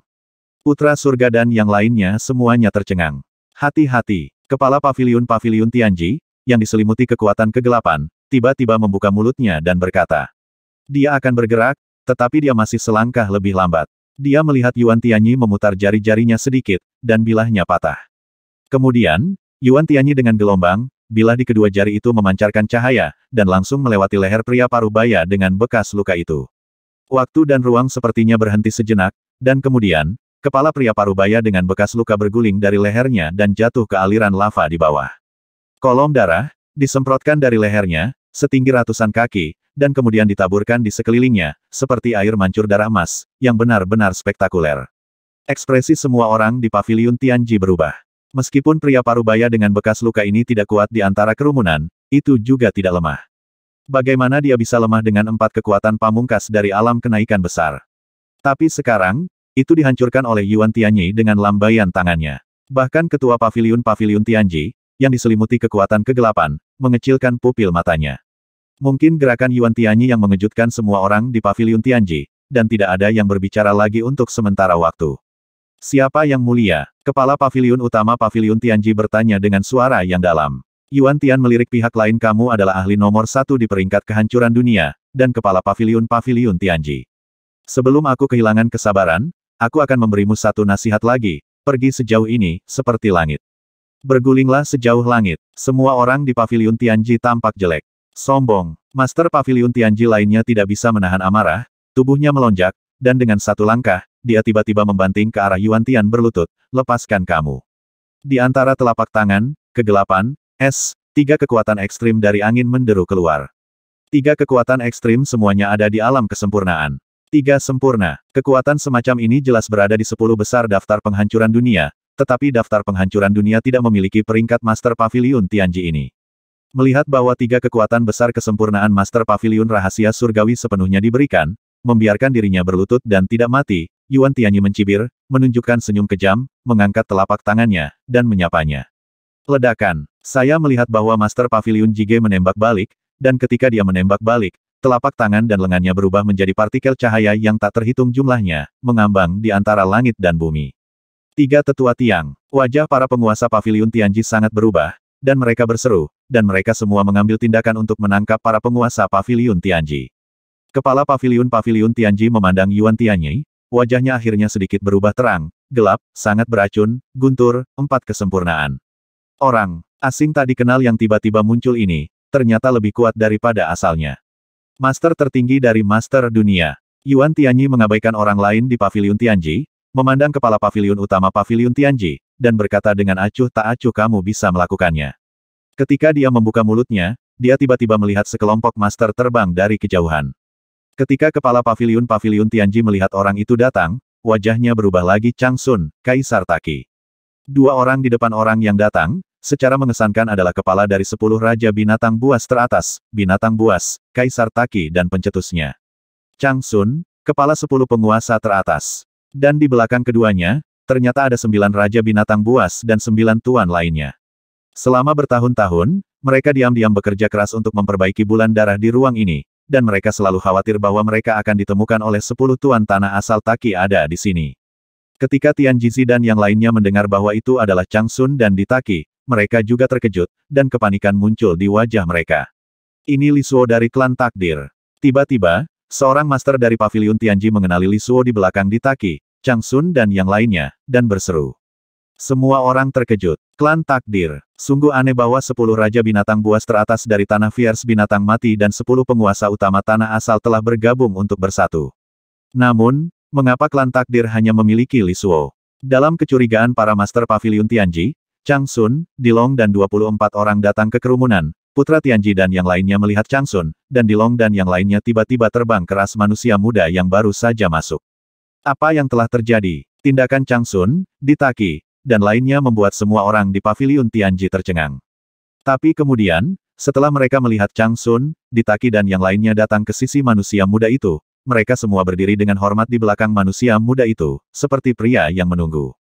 Putra surga dan yang lainnya semuanya tercengang. Hati-hati, Kepala pavilion-pavilion Tianji, yang diselimuti kekuatan kegelapan, tiba-tiba membuka mulutnya dan berkata. Dia akan bergerak, tetapi dia masih selangkah lebih lambat. Dia melihat Yuan Tianyi memutar jari-jarinya sedikit, dan bilahnya patah. Kemudian, Yuan Tianyi dengan gelombang, bilah di kedua jari itu memancarkan cahaya, dan langsung melewati leher pria paruh baya dengan bekas luka itu. Waktu dan ruang sepertinya berhenti sejenak, dan kemudian, Kepala pria parubaya dengan bekas luka berguling dari lehernya dan jatuh ke aliran lava di bawah. Kolom darah, disemprotkan dari lehernya, setinggi ratusan kaki, dan kemudian ditaburkan di sekelilingnya, seperti air mancur darah emas, yang benar-benar spektakuler. Ekspresi semua orang di paviliun Tianji berubah. Meskipun pria parubaya dengan bekas luka ini tidak kuat di antara kerumunan, itu juga tidak lemah. Bagaimana dia bisa lemah dengan empat kekuatan pamungkas dari alam kenaikan besar? Tapi sekarang, itu dihancurkan oleh Yuan Tianyi dengan lambaian tangannya. Bahkan ketua pavilion-pavilion Tianji, yang diselimuti kekuatan kegelapan, mengecilkan pupil matanya. Mungkin gerakan Yuan Tianyi yang mengejutkan semua orang di pavilion Tianji, dan tidak ada yang berbicara lagi untuk sementara waktu. Siapa yang mulia? Kepala pavilion utama pavilion Tianji bertanya dengan suara yang dalam. Yuan Tian melirik pihak lain kamu adalah ahli nomor satu di peringkat kehancuran dunia, dan kepala pavilion pavilion Tianji. Sebelum aku kehilangan kesabaran, aku akan memberimu satu nasihat lagi, pergi sejauh ini, seperti langit. Bergulinglah sejauh langit. Semua orang di pavilion Tianji tampak jelek. Sombong. Master pavilion Tianji lainnya tidak bisa menahan amarah, tubuhnya melonjak, dan dengan satu langkah, dia tiba-tiba membanting ke arah Yuan Tian berlutut, lepaskan kamu. Di antara telapak tangan, kegelapan, es, tiga kekuatan ekstrim dari angin menderu keluar. Tiga kekuatan ekstrim semuanya ada di alam kesempurnaan. Tiga sempurna. Kekuatan semacam ini jelas berada di sepuluh besar daftar penghancuran dunia, tetapi daftar penghancuran dunia tidak memiliki peringkat Master Pavilion Tianji ini. Melihat bahwa tiga kekuatan besar kesempurnaan Master Pavilion rahasia surgawi sepenuhnya diberikan, membiarkan dirinya berlutut dan tidak mati, Yuan Tianyi mencibir, menunjukkan senyum kejam, mengangkat telapak tangannya, dan menyapanya. Ledakan. Saya melihat bahwa Master Pavilion Jige menembak balik, dan ketika dia menembak balik, telapak tangan dan lengannya berubah menjadi partikel cahaya yang tak terhitung jumlahnya, mengambang di antara langit dan bumi. Tiga tetua tiang, wajah para penguasa pavilion Tianji sangat berubah, dan mereka berseru, dan mereka semua mengambil tindakan untuk menangkap para penguasa pavilion Tianji. Kepala pavilion-pavilion Tianji memandang Yuan Tianyi, wajahnya akhirnya sedikit berubah terang, gelap, sangat beracun, guntur, empat kesempurnaan. Orang asing tak dikenal yang tiba-tiba muncul ini, ternyata lebih kuat daripada asalnya. Master tertinggi dari Master Dunia. Yuan Tianyi mengabaikan orang lain di Paviliun Tianji, memandang kepala paviliun utama Paviliun Tianji, dan berkata dengan acuh tak acuh kamu bisa melakukannya. Ketika dia membuka mulutnya, dia tiba-tiba melihat sekelompok master terbang dari kejauhan. Ketika kepala paviliun-paviliun Tianji melihat orang itu datang, wajahnya berubah lagi Chang Sun, Kaisar Taki. Dua orang di depan orang yang datang, secara mengesankan adalah kepala dari sepuluh raja binatang buas teratas, binatang buas, kaisar Taki dan pencetusnya. Chang Sun, kepala sepuluh penguasa teratas. Dan di belakang keduanya, ternyata ada sembilan raja binatang buas dan sembilan tuan lainnya. Selama bertahun-tahun, mereka diam-diam bekerja keras untuk memperbaiki bulan darah di ruang ini, dan mereka selalu khawatir bahwa mereka akan ditemukan oleh sepuluh tuan tanah asal Taki ada di sini. Ketika Tian Jizi dan yang lainnya mendengar bahwa itu adalah Chang Sun dan Ditaki, mereka juga terkejut, dan kepanikan muncul di wajah mereka. Ini Lisuo dari klan takdir. Tiba-tiba, seorang master dari pavilion Tianji mengenali Lisuo di belakang Ditaki, Changsun dan yang lainnya, dan berseru. Semua orang terkejut. Klan takdir. Sungguh aneh bahwa sepuluh raja binatang buas teratas dari tanah Fierce binatang mati dan sepuluh penguasa utama tanah asal telah bergabung untuk bersatu. Namun, mengapa klan takdir hanya memiliki Lisuo? Dalam kecurigaan para master pavilion Tianji, Chang Sun, Dilong dan 24 orang datang ke kerumunan, Putra Tianji dan yang lainnya melihat Chang Sun, dan Dilong dan yang lainnya tiba-tiba terbang keras manusia muda yang baru saja masuk. Apa yang telah terjadi? Tindakan Chang Sun, Ditaki, dan lainnya membuat semua orang di Paviliun Tianji tercengang. Tapi kemudian, setelah mereka melihat Chang Sun, Ditaki dan yang lainnya datang ke sisi manusia muda itu, mereka semua berdiri dengan hormat di belakang manusia muda itu, seperti pria yang menunggu.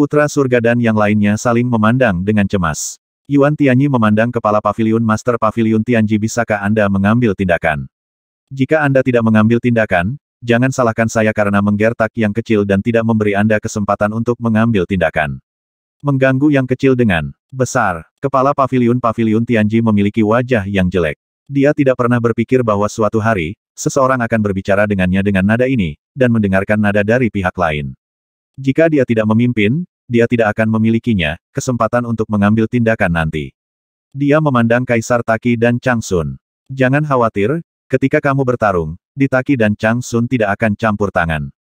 Putra Surga dan yang lainnya saling memandang dengan cemas. Yuan Tianyi memandang kepala pavilion Master Pavilion Tianji bisakah Anda mengambil tindakan? Jika Anda tidak mengambil tindakan, jangan salahkan saya karena menggertak yang kecil dan tidak memberi Anda kesempatan untuk mengambil tindakan. Mengganggu yang kecil dengan besar, kepala pavilion-pavilion Tianji memiliki wajah yang jelek. Dia tidak pernah berpikir bahwa suatu hari, seseorang akan berbicara dengannya dengan nada ini, dan mendengarkan nada dari pihak lain. Jika dia tidak memimpin, dia tidak akan memilikinya, kesempatan untuk mengambil tindakan nanti. Dia memandang Kaisar Taki dan Chang Sun. Jangan khawatir, ketika kamu bertarung, di Taki dan Chang Sun tidak akan campur tangan.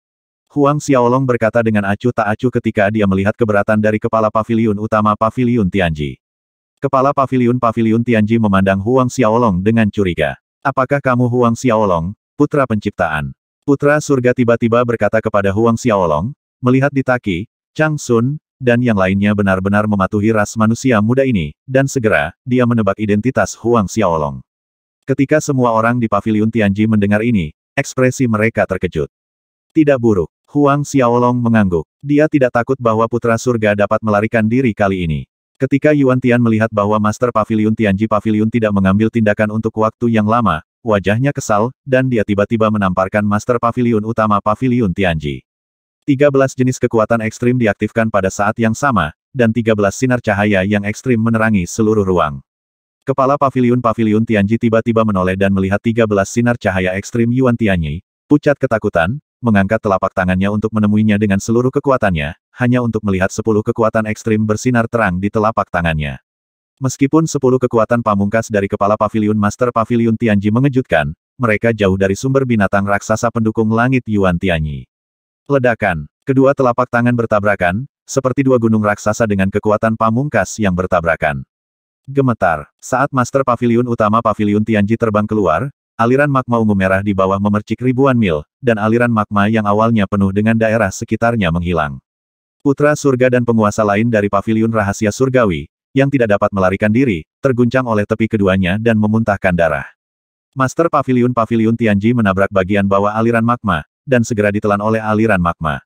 Huang Xiaolong berkata dengan acuh tak acuh ketika dia melihat keberatan dari kepala pavilion utama pavilion Tianji. Kepala pavilion pavilion Tianji memandang Huang Xiaolong dengan curiga. Apakah kamu Huang Xiaolong, putra penciptaan? Putra surga tiba-tiba berkata kepada Huang Xiaolong, melihat di Taki, Chang Sun, dan yang lainnya benar-benar mematuhi ras manusia muda ini, dan segera, dia menebak identitas Huang Xiaolong. Ketika semua orang di Paviliun Tianji mendengar ini, ekspresi mereka terkejut. Tidak buruk, Huang Xiaolong mengangguk. Dia tidak takut bahwa putra surga dapat melarikan diri kali ini. Ketika Yuan Tian melihat bahwa Master Paviliun Tianji Paviliun tidak mengambil tindakan untuk waktu yang lama, wajahnya kesal, dan dia tiba-tiba menamparkan Master Paviliun utama Paviliun Tianji. 13 jenis kekuatan ekstrim diaktifkan pada saat yang sama, dan 13 sinar cahaya yang ekstrim menerangi seluruh ruang. Kepala pavilion-pavilion Tianji tiba-tiba menoleh dan melihat 13 sinar cahaya ekstrim Yuan Tianyi, pucat ketakutan, mengangkat telapak tangannya untuk menemuinya dengan seluruh kekuatannya, hanya untuk melihat 10 kekuatan ekstrim bersinar terang di telapak tangannya. Meskipun sepuluh kekuatan pamungkas dari kepala pavilion Master Pavilion Tianji mengejutkan, mereka jauh dari sumber binatang raksasa pendukung langit Yuan Tianyi. Ledakan. Kedua telapak tangan bertabrakan, seperti dua gunung raksasa dengan kekuatan pamungkas yang bertabrakan. Gemetar. Saat Master Pavilion utama Pavilion Tianji terbang keluar, aliran magma ungu merah di bawah memercik ribuan mil, dan aliran magma yang awalnya penuh dengan daerah sekitarnya menghilang. Putra surga dan penguasa lain dari Pavilion Rahasia Surgawi, yang tidak dapat melarikan diri, terguncang oleh tepi keduanya dan memuntahkan darah. Master Pavilion Pavilion Tianji menabrak bagian bawah aliran magma, dan segera ditelan oleh aliran magma.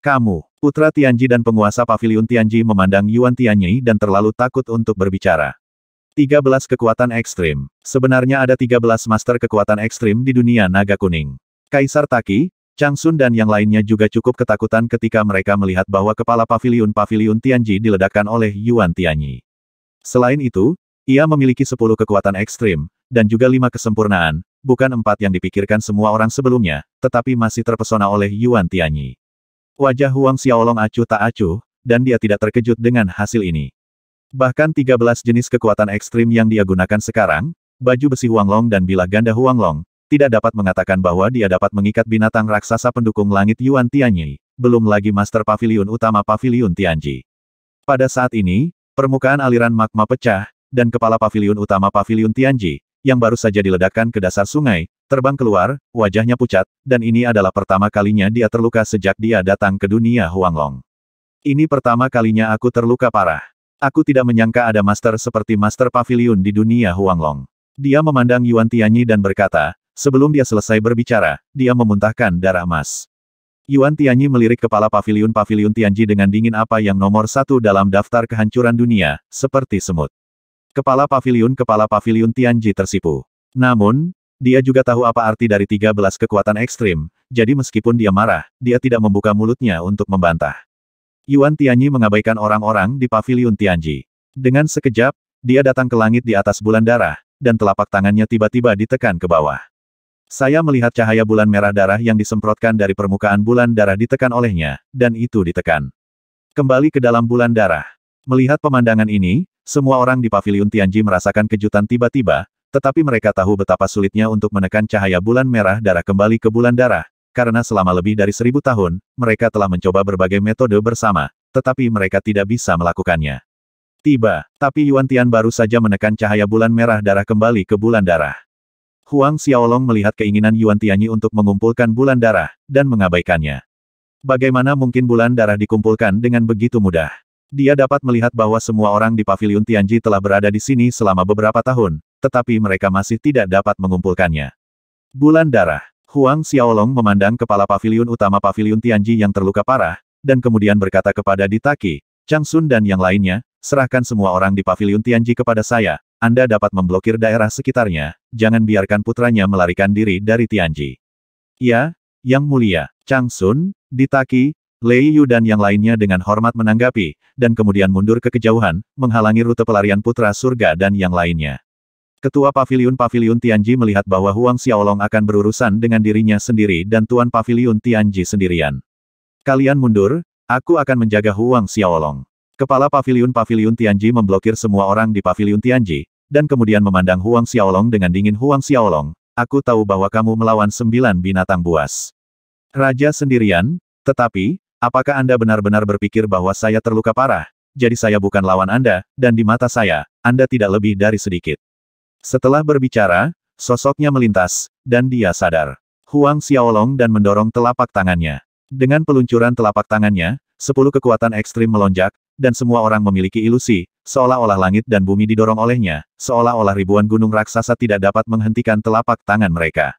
Kamu, putra Tianji dan penguasa pavilion Tianji memandang Yuan Tianyi dan terlalu takut untuk berbicara. 13 kekuatan ekstrim. Sebenarnya ada 13 master kekuatan ekstrim di dunia naga kuning. Kaisar Taki, Changsun dan yang lainnya juga cukup ketakutan ketika mereka melihat bahwa kepala pavilion-pavilion Tianji diledakkan oleh Yuan Tianyi. Selain itu, ia memiliki 10 kekuatan ekstrim, dan juga lima kesempurnaan, bukan empat yang dipikirkan semua orang sebelumnya, tetapi masih terpesona oleh Yuan Tianyi. Wajah Huang Xiaolong acuh tak acuh, dan dia tidak terkejut dengan hasil ini. Bahkan 13 jenis kekuatan ekstrim yang dia gunakan sekarang, baju besi Huang Long dan bilah ganda Huang Long, tidak dapat mengatakan bahwa dia dapat mengikat binatang raksasa pendukung langit Yuan Tianyi, belum lagi Master Pavilion utama Pavilion Tianji. Pada saat ini, permukaan aliran magma pecah, dan kepala pavilion utama Pavilion Tianji, yang baru saja diledakkan ke dasar sungai, terbang keluar, wajahnya pucat, dan ini adalah pertama kalinya dia terluka sejak dia datang ke dunia Huanglong. Ini pertama kalinya aku terluka parah. Aku tidak menyangka ada master seperti master pavilion di dunia Huanglong. Dia memandang Yuan Tianyi dan berkata, sebelum dia selesai berbicara, dia memuntahkan darah emas. Yuan Tianyi melirik kepala pavilion-pavilion Tianji dengan dingin apa yang nomor satu dalam daftar kehancuran dunia, seperti semut. Kepala pavilion, Kepala pavilion Tianji tersipu. Namun, dia juga tahu apa arti dari 13 kekuatan ekstrim, jadi meskipun dia marah, dia tidak membuka mulutnya untuk membantah. Yuan Tianyi mengabaikan orang-orang di pavilion Tianji. Dengan sekejap, dia datang ke langit di atas bulan darah, dan telapak tangannya tiba-tiba ditekan ke bawah. Saya melihat cahaya bulan merah darah yang disemprotkan dari permukaan bulan darah ditekan olehnya, dan itu ditekan. Kembali ke dalam bulan darah. Melihat pemandangan ini, semua orang di Paviliun Tianji merasakan kejutan tiba-tiba, tetapi mereka tahu betapa sulitnya untuk menekan cahaya bulan merah darah kembali ke bulan darah, karena selama lebih dari seribu tahun, mereka telah mencoba berbagai metode bersama, tetapi mereka tidak bisa melakukannya. Tiba, tapi Yuan Tian baru saja menekan cahaya bulan merah darah kembali ke bulan darah. Huang Xiaolong melihat keinginan Yuan Tianyi untuk mengumpulkan bulan darah, dan mengabaikannya. Bagaimana mungkin bulan darah dikumpulkan dengan begitu mudah? Dia dapat melihat bahwa semua orang di Paviliun Tianji telah berada di sini selama beberapa tahun, tetapi mereka masih tidak dapat mengumpulkannya. Bulan Darah Huang Xiaolong memandang kepala paviliun utama Paviliun Tianji yang terluka parah, dan kemudian berkata kepada Ditaki, Chang Sun dan yang lainnya, serahkan semua orang di Paviliun Tianji kepada saya, Anda dapat memblokir daerah sekitarnya, jangan biarkan putranya melarikan diri dari Tianji. Ya, Yang Mulia, Chang Sun, Ditaki, Lei Yu dan yang lainnya dengan hormat menanggapi, dan kemudian mundur ke kejauhan, menghalangi rute pelarian Putra Surga dan yang lainnya. Ketua Paviliun-Paviliun Tianji melihat bahwa Huang Xiaolong akan berurusan dengan dirinya sendiri dan Tuan Paviliun Tianji sendirian. Kalian mundur, aku akan menjaga Huang Xiaolong. Kepala Paviliun-Paviliun Tianji memblokir semua orang di Paviliun Tianji, dan kemudian memandang Huang Xiaolong dengan dingin Huang Xiaolong, aku tahu bahwa kamu melawan sembilan binatang buas. Raja sendirian, tetapi, Apakah Anda benar-benar berpikir bahwa saya terluka parah? Jadi saya bukan lawan Anda, dan di mata saya, Anda tidak lebih dari sedikit. Setelah berbicara, sosoknya melintas, dan dia sadar. Huang Xiaolong dan mendorong telapak tangannya. Dengan peluncuran telapak tangannya, sepuluh kekuatan ekstrim melonjak, dan semua orang memiliki ilusi, seolah-olah langit dan bumi didorong olehnya, seolah-olah ribuan gunung raksasa tidak dapat menghentikan telapak tangan mereka.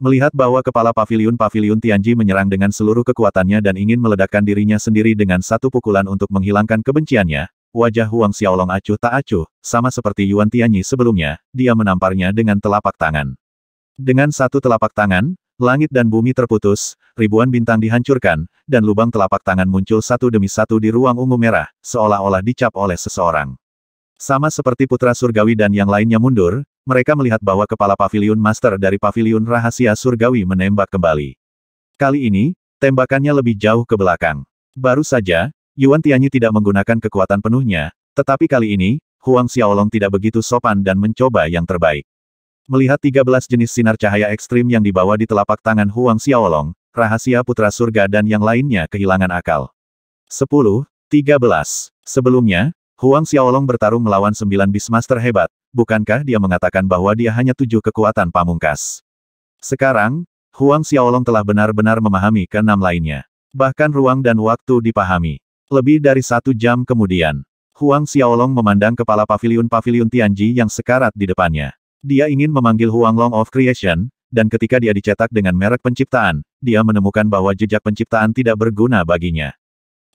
Melihat bahwa kepala pavilion-pavilion Tianji menyerang dengan seluruh kekuatannya dan ingin meledakkan dirinya sendiri dengan satu pukulan untuk menghilangkan kebenciannya, wajah Huang Xiaolong acuh tak acuh, sama seperti Yuan Tianyi sebelumnya, dia menamparnya dengan telapak tangan. Dengan satu telapak tangan, langit dan bumi terputus, ribuan bintang dihancurkan, dan lubang telapak tangan muncul satu demi satu di ruang ungu merah, seolah-olah dicap oleh seseorang. Sama seperti putra surgawi dan yang lainnya mundur, mereka melihat bahwa kepala pavilion master dari pavilion rahasia surgawi menembak kembali. Kali ini, tembakannya lebih jauh ke belakang. Baru saja, Yuan Tianyi tidak menggunakan kekuatan penuhnya, tetapi kali ini, Huang Xiaolong tidak begitu sopan dan mencoba yang terbaik. Melihat 13 jenis sinar cahaya ekstrim yang dibawa di telapak tangan Huang Xiaolong, rahasia putra surga dan yang lainnya kehilangan akal. 10, 13. Sebelumnya, Huang Xiaolong bertarung melawan sembilan bismaster hebat, bukankah dia mengatakan bahwa dia hanya tujuh kekuatan pamungkas? Sekarang, Huang Xiaolong telah benar-benar memahami keenam lainnya. Bahkan ruang dan waktu dipahami. Lebih dari satu jam kemudian, Huang Xiaolong memandang kepala pavilion-pavilion Tianji yang sekarat di depannya. Dia ingin memanggil Huang Long of Creation, dan ketika dia dicetak dengan merek penciptaan, dia menemukan bahwa jejak penciptaan tidak berguna baginya.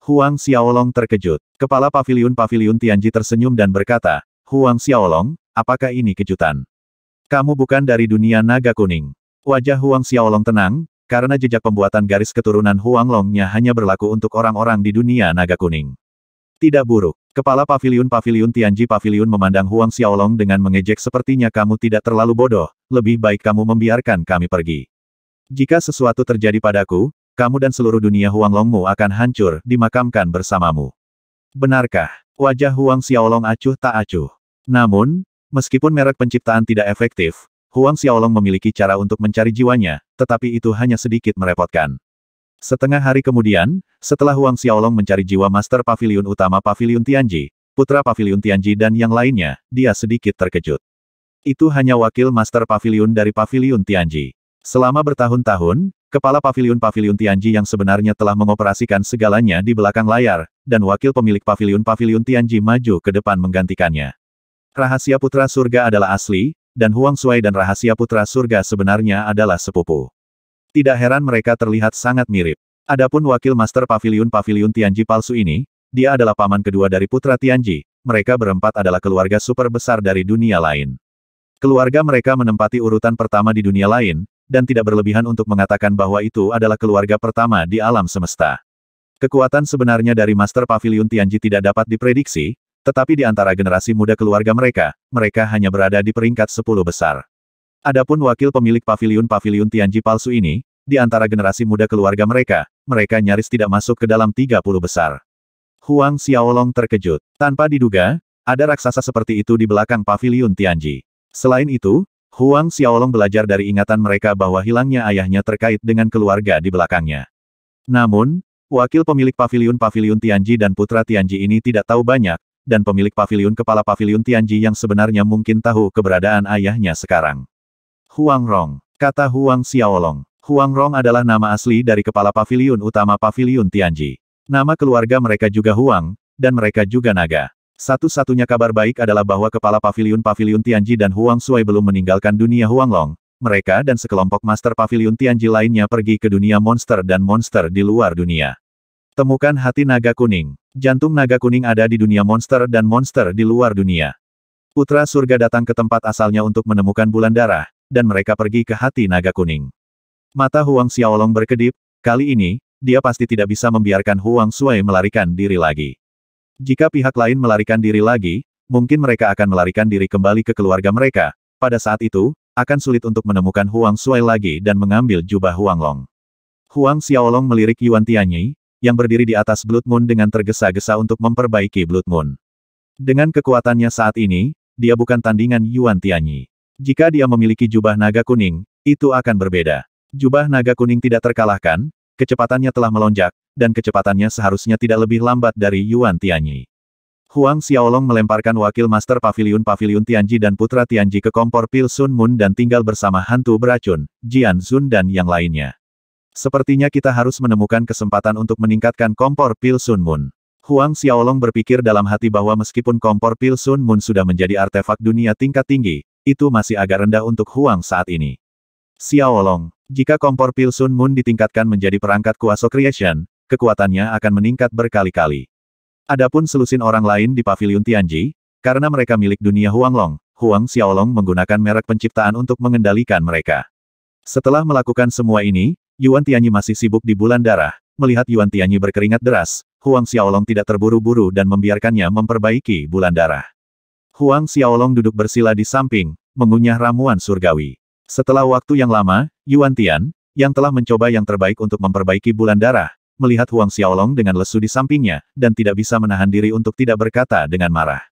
Huang Xiaolong terkejut. Kepala pavilion-pavilion Tianji tersenyum dan berkata, Huang Xiaolong, Apakah ini kejutan? Kamu bukan dari dunia naga kuning. Wajah Huang Xiaolong tenang, karena jejak pembuatan garis keturunan Huang Longnya hanya berlaku untuk orang-orang di dunia naga kuning. Tidak buruk. Kepala pavilion-pavilion Tianji Pavilion memandang Huang Xiaolong dengan mengejek sepertinya kamu tidak terlalu bodoh, lebih baik kamu membiarkan kami pergi. Jika sesuatu terjadi padaku, kamu dan seluruh dunia Huang Longmu akan hancur, dimakamkan bersamamu. Benarkah? Wajah Huang Xiaolong acuh tak acuh. Namun, Meskipun merek penciptaan tidak efektif, Huang Xiaolong memiliki cara untuk mencari jiwanya, tetapi itu hanya sedikit merepotkan. Setengah hari kemudian, setelah Huang Xiaolong mencari jiwa Master Pavilion utama Pavilion Tianji, Putra Pavilion Tianji dan yang lainnya, dia sedikit terkejut. Itu hanya wakil Master Pavilion dari Pavilion Tianji. Selama bertahun-tahun, kepala pavilion-pavilion Tianji yang sebenarnya telah mengoperasikan segalanya di belakang layar, dan wakil pemilik pavilion-pavilion Tianji maju ke depan menggantikannya. Rahasia Putra Surga adalah asli, dan Huang Suai dan Rahasia Putra Surga sebenarnya adalah sepupu. Tidak heran mereka terlihat sangat mirip. Adapun wakil master pavilion pavilion Tianji palsu ini, dia adalah paman kedua dari Putra Tianji, mereka berempat adalah keluarga super besar dari dunia lain. Keluarga mereka menempati urutan pertama di dunia lain, dan tidak berlebihan untuk mengatakan bahwa itu adalah keluarga pertama di alam semesta. Kekuatan sebenarnya dari Master Pavilion Tianji tidak dapat diprediksi, tetapi di antara generasi muda keluarga mereka, mereka hanya berada di peringkat 10 besar. Adapun wakil pemilik pavilion paviliun Tianji palsu ini, di antara generasi muda keluarga mereka, mereka nyaris tidak masuk ke dalam 30 besar. Huang Xiaolong terkejut. Tanpa diduga, ada raksasa seperti itu di belakang pavilion Tianji. Selain itu, Huang Xiaolong belajar dari ingatan mereka bahwa hilangnya ayahnya terkait dengan keluarga di belakangnya. Namun, wakil pemilik pavilion paviliun Tianji dan putra Tianji ini tidak tahu banyak, dan pemilik pavilion kepala pavilion Tianji yang sebenarnya mungkin tahu keberadaan ayahnya sekarang. Huang Rong, kata Huang Xiaolong. Huang Rong adalah nama asli dari kepala pavilion utama pavilion Tianji. Nama keluarga mereka juga Huang, dan mereka juga naga. Satu-satunya kabar baik adalah bahwa kepala pavilion pavilion Tianji dan Huang Sui belum meninggalkan dunia Huang Long, Mereka dan sekelompok master pavilion Tianji lainnya pergi ke dunia monster dan monster di luar dunia. Temukan hati naga kuning. Jantung naga kuning ada di dunia monster dan monster di luar dunia. Putra surga datang ke tempat asalnya untuk menemukan bulan darah, dan mereka pergi ke hati naga kuning. Mata Huang Xiaolong berkedip, kali ini, dia pasti tidak bisa membiarkan Huang Sui melarikan diri lagi. Jika pihak lain melarikan diri lagi, mungkin mereka akan melarikan diri kembali ke keluarga mereka, pada saat itu, akan sulit untuk menemukan Huang Sui lagi dan mengambil jubah Huang Long. Huang Xiaolong melirik Yuan Tianyi, yang berdiri di atas Blood Moon dengan tergesa-gesa untuk memperbaiki Blood Moon. Dengan kekuatannya saat ini, dia bukan tandingan Yuan Tianyi. Jika dia memiliki jubah naga kuning, itu akan berbeda. Jubah naga kuning tidak terkalahkan, kecepatannya telah melonjak, dan kecepatannya seharusnya tidak lebih lambat dari Yuan Tianyi. Huang Xiaolong melemparkan wakil master pavilion pavilion Tianji dan putra Tianji ke kompor Pil Sun Moon dan tinggal bersama hantu beracun, Jian Zun dan yang lainnya. Sepertinya kita harus menemukan kesempatan untuk meningkatkan kompor pil Sun Moon. Huang Xiaolong berpikir dalam hati bahwa meskipun kompor pil Sun Moon sudah menjadi artefak dunia tingkat tinggi, itu masih agak rendah untuk Huang saat ini. Xiaolong, jika kompor pil Sun Moon ditingkatkan menjadi perangkat kuasa creation, kekuatannya akan meningkat berkali-kali. Adapun selusin orang lain di pavilion Tianji, karena mereka milik dunia Huang Long, Huang Xiaolong menggunakan merek penciptaan untuk mengendalikan mereka. Setelah melakukan semua ini, Yuan Tianyi masih sibuk di bulan darah, melihat Yuan Tianyi berkeringat deras, Huang Xiaolong tidak terburu-buru dan membiarkannya memperbaiki bulan darah. Huang Xiaolong duduk bersila di samping, mengunyah ramuan surgawi. Setelah waktu yang lama, Yuan Tian, yang telah mencoba yang terbaik untuk memperbaiki bulan darah, melihat Huang Xiaolong dengan lesu di sampingnya, dan tidak bisa menahan diri untuk tidak berkata dengan marah.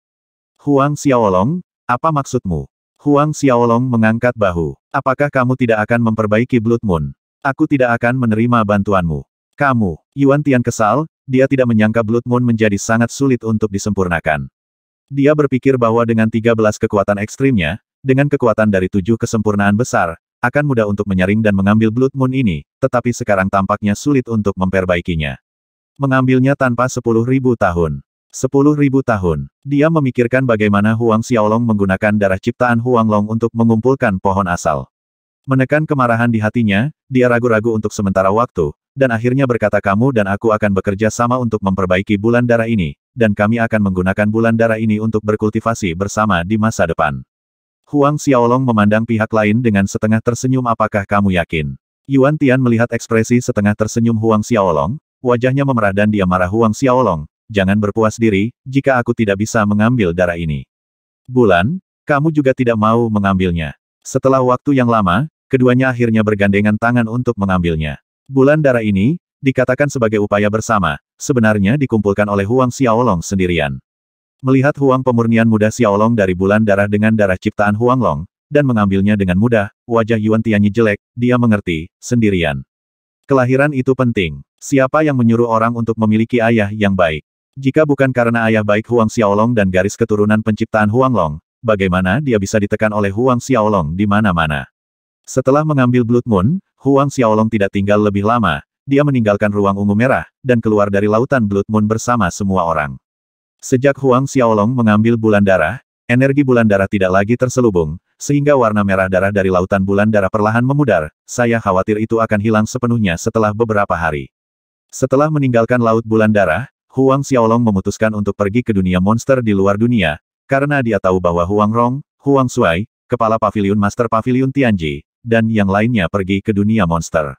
Huang Xiaolong, apa maksudmu? Huang Xiaolong mengangkat bahu. Apakah kamu tidak akan memperbaiki Blood Moon? Aku tidak akan menerima bantuanmu. Kamu, Yuan Tian kesal, dia tidak menyangka Blood Moon menjadi sangat sulit untuk disempurnakan. Dia berpikir bahwa dengan 13 kekuatan ekstrimnya, dengan kekuatan dari tujuh kesempurnaan besar, akan mudah untuk menyaring dan mengambil Blood Moon ini, tetapi sekarang tampaknya sulit untuk memperbaikinya. Mengambilnya tanpa sepuluh ribu tahun. Sepuluh ribu tahun. Dia memikirkan bagaimana Huang Xiaolong menggunakan darah ciptaan Huang Long untuk mengumpulkan pohon asal. Menekan kemarahan di hatinya, dia ragu-ragu untuk sementara waktu, dan akhirnya berkata kamu dan aku akan bekerja sama untuk memperbaiki bulan darah ini, dan kami akan menggunakan bulan darah ini untuk berkultivasi bersama di masa depan. Huang Xiaolong memandang pihak lain dengan setengah tersenyum apakah kamu yakin? Yuan Tian melihat ekspresi setengah tersenyum Huang Xiaolong, wajahnya memerah dan dia marah Huang Xiaolong, jangan berpuas diri, jika aku tidak bisa mengambil darah ini. Bulan, kamu juga tidak mau mengambilnya. Setelah waktu yang lama, keduanya akhirnya bergandengan tangan untuk mengambilnya. Bulan darah ini, dikatakan sebagai upaya bersama, sebenarnya dikumpulkan oleh Huang Xiaolong sendirian. Melihat Huang pemurnian muda Xiaolong dari bulan darah dengan darah ciptaan Huang Long, dan mengambilnya dengan mudah, wajah Yuan Tianyi jelek, dia mengerti, sendirian. Kelahiran itu penting. Siapa yang menyuruh orang untuk memiliki ayah yang baik? Jika bukan karena ayah baik Huang Xiaolong dan garis keturunan penciptaan Huang Long, bagaimana dia bisa ditekan oleh Huang Xiaolong di mana-mana? Setelah mengambil Blood Moon, Huang Xiaolong tidak tinggal lebih lama, dia meninggalkan ruang ungu merah, dan keluar dari lautan Blood Moon bersama semua orang. Sejak Huang Xiaolong mengambil bulan darah, energi bulan darah tidak lagi terselubung, sehingga warna merah darah dari lautan bulan darah perlahan memudar, saya khawatir itu akan hilang sepenuhnya setelah beberapa hari. Setelah meninggalkan laut bulan darah, Huang Xiaolong memutuskan untuk pergi ke dunia monster di luar dunia, karena dia tahu bahwa Huang Rong, Huang Shuai, kepala pavilion Master Pavilion Tianji, dan yang lainnya pergi ke dunia monster.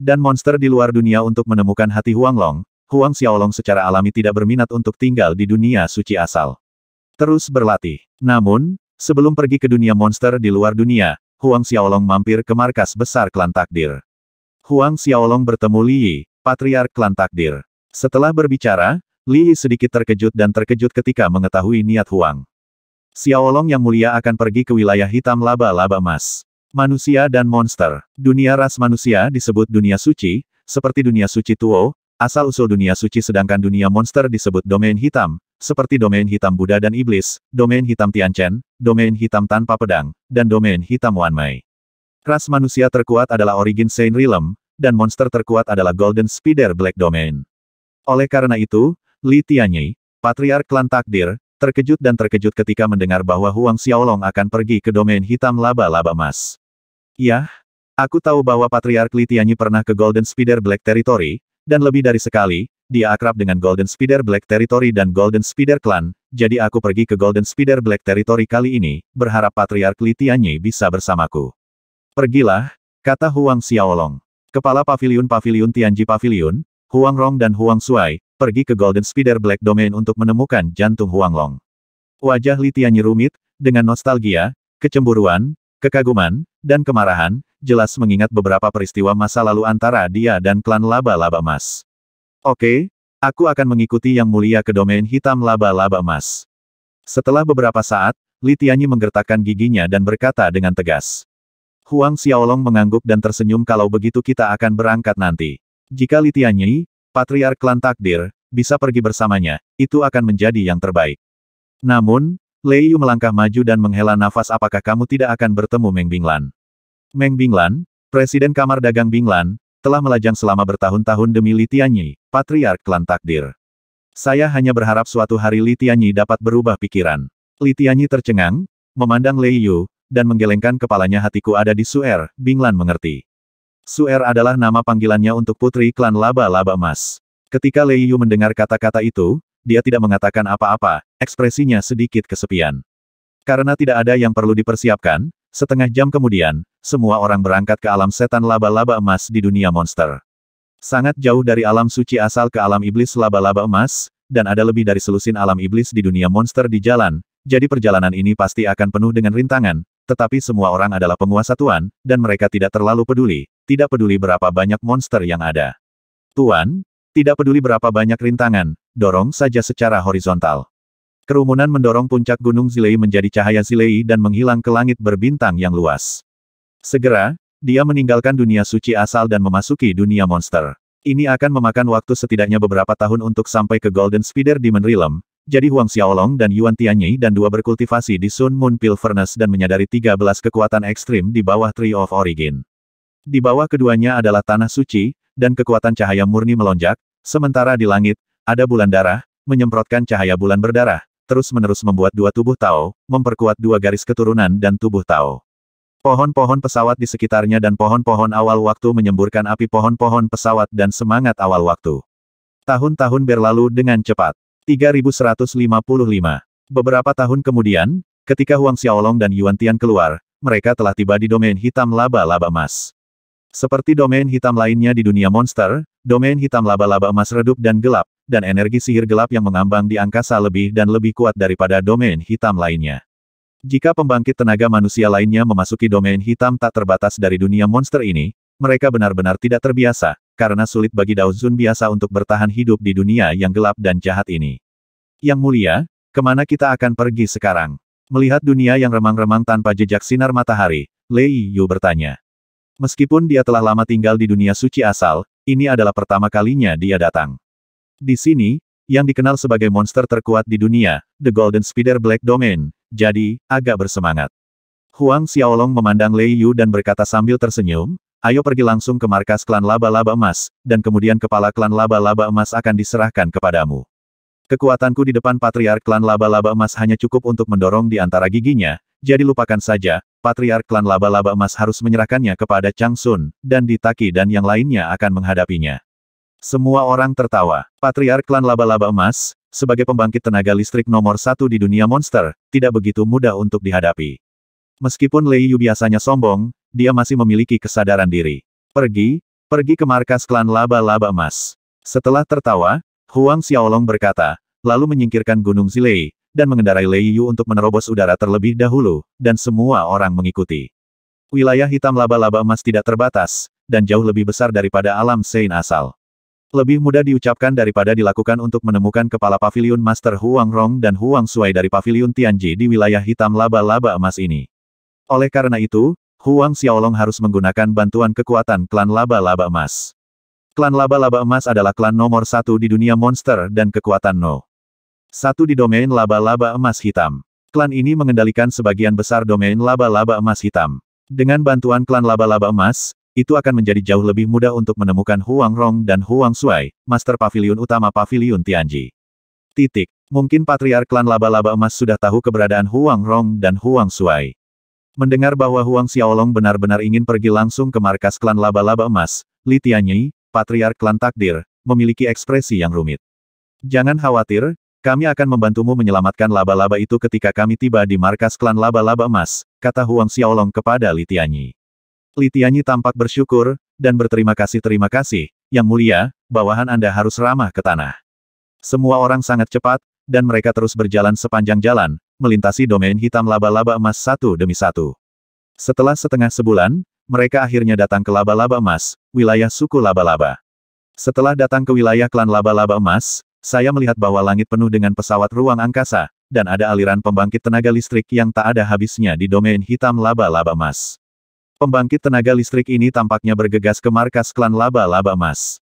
Dan monster di luar dunia untuk menemukan hati Huang Long. Huang Xiaolong secara alami tidak berminat untuk tinggal di dunia suci asal. Terus berlatih. Namun, sebelum pergi ke dunia monster di luar dunia, Huang Xiaolong mampir ke markas besar klan takdir. Huang Xiaolong bertemu Li Yi, patriark klan takdir. Setelah berbicara, Li Yi sedikit terkejut dan terkejut ketika mengetahui niat Huang. Xiaolong yang mulia akan pergi ke wilayah hitam laba-laba emas. Manusia dan monster. Dunia ras manusia disebut dunia suci, seperti dunia suci Tuo, asal-usul dunia suci sedangkan dunia monster disebut domain hitam, seperti domain hitam Buddha dan Iblis, domain hitam Tianchen, domain hitam tanpa pedang, dan domain hitam Wan Ras manusia terkuat adalah Origin Saint Realm, dan monster terkuat adalah Golden Spider Black Domain. Oleh karena itu, Li Tianyi, Patriark Klan Takdir, terkejut dan terkejut ketika mendengar bahwa Huang Xiaolong akan pergi ke domain hitam laba-laba emas. Yah, aku tahu bahwa Patriark Li Tianyi pernah ke Golden Spider Black Territory, dan lebih dari sekali, dia akrab dengan Golden Spider Black Territory dan Golden Spider Clan, jadi aku pergi ke Golden Spider Black Territory kali ini, berharap Patriark Li Tianyi bisa bersamaku. Pergilah, kata Huang Xiaolong. Kepala Paviliun Paviliun Tianji Paviliun, Huang Rong dan Huang Suai, pergi ke Golden Spider Black Domain untuk menemukan jantung Huanglong. Wajah Li rumit, dengan nostalgia, kecemburuan, kekaguman, dan kemarahan, jelas mengingat beberapa peristiwa masa lalu antara dia dan klan laba-laba emas. Oke, aku akan mengikuti yang mulia ke domain hitam laba-laba emas. Setelah beberapa saat, Li menggertakkan giginya dan berkata dengan tegas. Huang Xiaolong mengangguk dan tersenyum kalau begitu kita akan berangkat nanti. Jika Li Patriark Klan Takdir, bisa pergi bersamanya, itu akan menjadi yang terbaik. Namun, Lei Yu melangkah maju dan menghela nafas apakah kamu tidak akan bertemu Meng Binglan. Meng Binglan, Presiden Kamar Dagang Binglan, telah melajang selama bertahun-tahun demi Li Tianyi, Patriark Klan Takdir. Saya hanya berharap suatu hari Li Tianyi dapat berubah pikiran. Li Tianyi tercengang, memandang Lei Yu, dan menggelengkan kepalanya hatiku ada di Suer, Binglan mengerti. Suer adalah nama panggilannya untuk putri klan laba-laba emas. Ketika Lei Yu mendengar kata-kata itu, dia tidak mengatakan apa-apa, ekspresinya sedikit kesepian. Karena tidak ada yang perlu dipersiapkan, setengah jam kemudian, semua orang berangkat ke alam setan laba-laba emas di dunia monster. Sangat jauh dari alam suci asal ke alam iblis laba-laba emas, dan ada lebih dari selusin alam iblis di dunia monster di jalan, jadi perjalanan ini pasti akan penuh dengan rintangan, tetapi semua orang adalah penguasa Tuan, dan mereka tidak terlalu peduli, tidak peduli berapa banyak monster yang ada. Tuan, tidak peduli berapa banyak rintangan, dorong saja secara horizontal. Kerumunan mendorong puncak gunung Zilei menjadi cahaya Zilei dan menghilang ke langit berbintang yang luas. Segera, dia meninggalkan dunia suci asal dan memasuki dunia monster. Ini akan memakan waktu setidaknya beberapa tahun untuk sampai ke Golden Spider Demon Realm, jadi Huang Xiaolong dan Yuan Tianyi dan dua berkultivasi di Sun Moon Pill Furnace dan menyadari 13 kekuatan ekstrim di bawah Tree of Origin. Di bawah keduanya adalah Tanah Suci, dan kekuatan cahaya murni melonjak, sementara di langit, ada bulan darah, menyemprotkan cahaya bulan berdarah, terus-menerus membuat dua tubuh Tao, memperkuat dua garis keturunan dan tubuh Tao. Pohon-pohon pesawat di sekitarnya dan pohon-pohon awal waktu menyemburkan api pohon-pohon pesawat dan semangat awal waktu. Tahun-tahun berlalu dengan cepat. 3155. Beberapa tahun kemudian, ketika Huang Xiaolong dan Yuan Tian keluar, mereka telah tiba di domain hitam laba-laba emas. Seperti domain hitam lainnya di dunia monster, domain hitam laba-laba emas redup dan gelap, dan energi sihir gelap yang mengambang di angkasa lebih dan lebih kuat daripada domain hitam lainnya. Jika pembangkit tenaga manusia lainnya memasuki domain hitam tak terbatas dari dunia monster ini, mereka benar-benar tidak terbiasa, karena sulit bagi zun biasa untuk bertahan hidup di dunia yang gelap dan jahat ini. Yang mulia, kemana kita akan pergi sekarang? Melihat dunia yang remang-remang tanpa jejak sinar matahari, Lei Yu bertanya. Meskipun dia telah lama tinggal di dunia suci asal, ini adalah pertama kalinya dia datang. Di sini, yang dikenal sebagai monster terkuat di dunia, The Golden Spider Black Domain, jadi, agak bersemangat. Huang Xiaolong memandang Lei Yu dan berkata sambil tersenyum, Ayo pergi langsung ke markas klan laba-laba emas, dan kemudian kepala klan laba-laba emas akan diserahkan kepadamu. Kekuatanku di depan patriark klan laba-laba emas hanya cukup untuk mendorong di antara giginya, jadi lupakan saja, patriark klan laba-laba emas harus menyerahkannya kepada Chang Sun, dan Ditaki dan yang lainnya akan menghadapinya. Semua orang tertawa. Patriark klan laba-laba emas, sebagai pembangkit tenaga listrik nomor satu di dunia monster, tidak begitu mudah untuk dihadapi. Meskipun Lei Yu biasanya sombong, dia masih memiliki kesadaran diri. Pergi, pergi ke markas klan laba-laba emas. Setelah tertawa, Huang Xiaolong berkata, lalu menyingkirkan Gunung Zilei, dan mengendarai Lei Yu untuk menerobos udara terlebih dahulu, dan semua orang mengikuti. Wilayah hitam laba-laba emas tidak terbatas, dan jauh lebih besar daripada alam Sein asal. Lebih mudah diucapkan daripada dilakukan untuk menemukan kepala pavilion Master Huang Rong dan Huang Sui dari pavilion Tianji di wilayah hitam laba-laba emas ini. Oleh karena itu, Huang Xiaolong harus menggunakan bantuan kekuatan klan laba-laba emas. Klan laba-laba emas adalah klan nomor satu di dunia monster dan kekuatan No. Satu di domain laba-laba emas hitam. Klan ini mengendalikan sebagian besar domain laba-laba emas hitam. Dengan bantuan klan laba-laba emas, itu akan menjadi jauh lebih mudah untuk menemukan Huang Rong dan Huang Suai, Master Pavilion utama Pavilion Tianji. Titik. Mungkin patriark klan laba-laba emas sudah tahu keberadaan Huang Rong dan Huang Suai. Mendengar bahwa Huang Xiaolong benar-benar ingin pergi langsung ke markas klan laba-laba emas, Li Tianyi, patriark klan takdir, memiliki ekspresi yang rumit. Jangan khawatir, kami akan membantumu menyelamatkan laba-laba itu ketika kami tiba di markas klan laba-laba emas, kata Huang Xiaolong kepada Li Tianyi. Li Tianyi tampak bersyukur, dan berterima kasih-terima kasih, yang mulia, bawahan Anda harus ramah ke tanah. Semua orang sangat cepat, dan mereka terus berjalan sepanjang jalan, melintasi domain hitam laba-laba emas satu demi satu. Setelah setengah sebulan, mereka akhirnya datang ke laba-laba emas, wilayah suku laba-laba. Setelah datang ke wilayah klan laba-laba emas, saya melihat bahwa langit penuh dengan pesawat ruang angkasa, dan ada aliran pembangkit tenaga listrik yang tak ada habisnya di domain hitam laba-laba emas. Pembangkit tenaga listrik ini tampaknya bergegas ke markas klan laba-laba emas.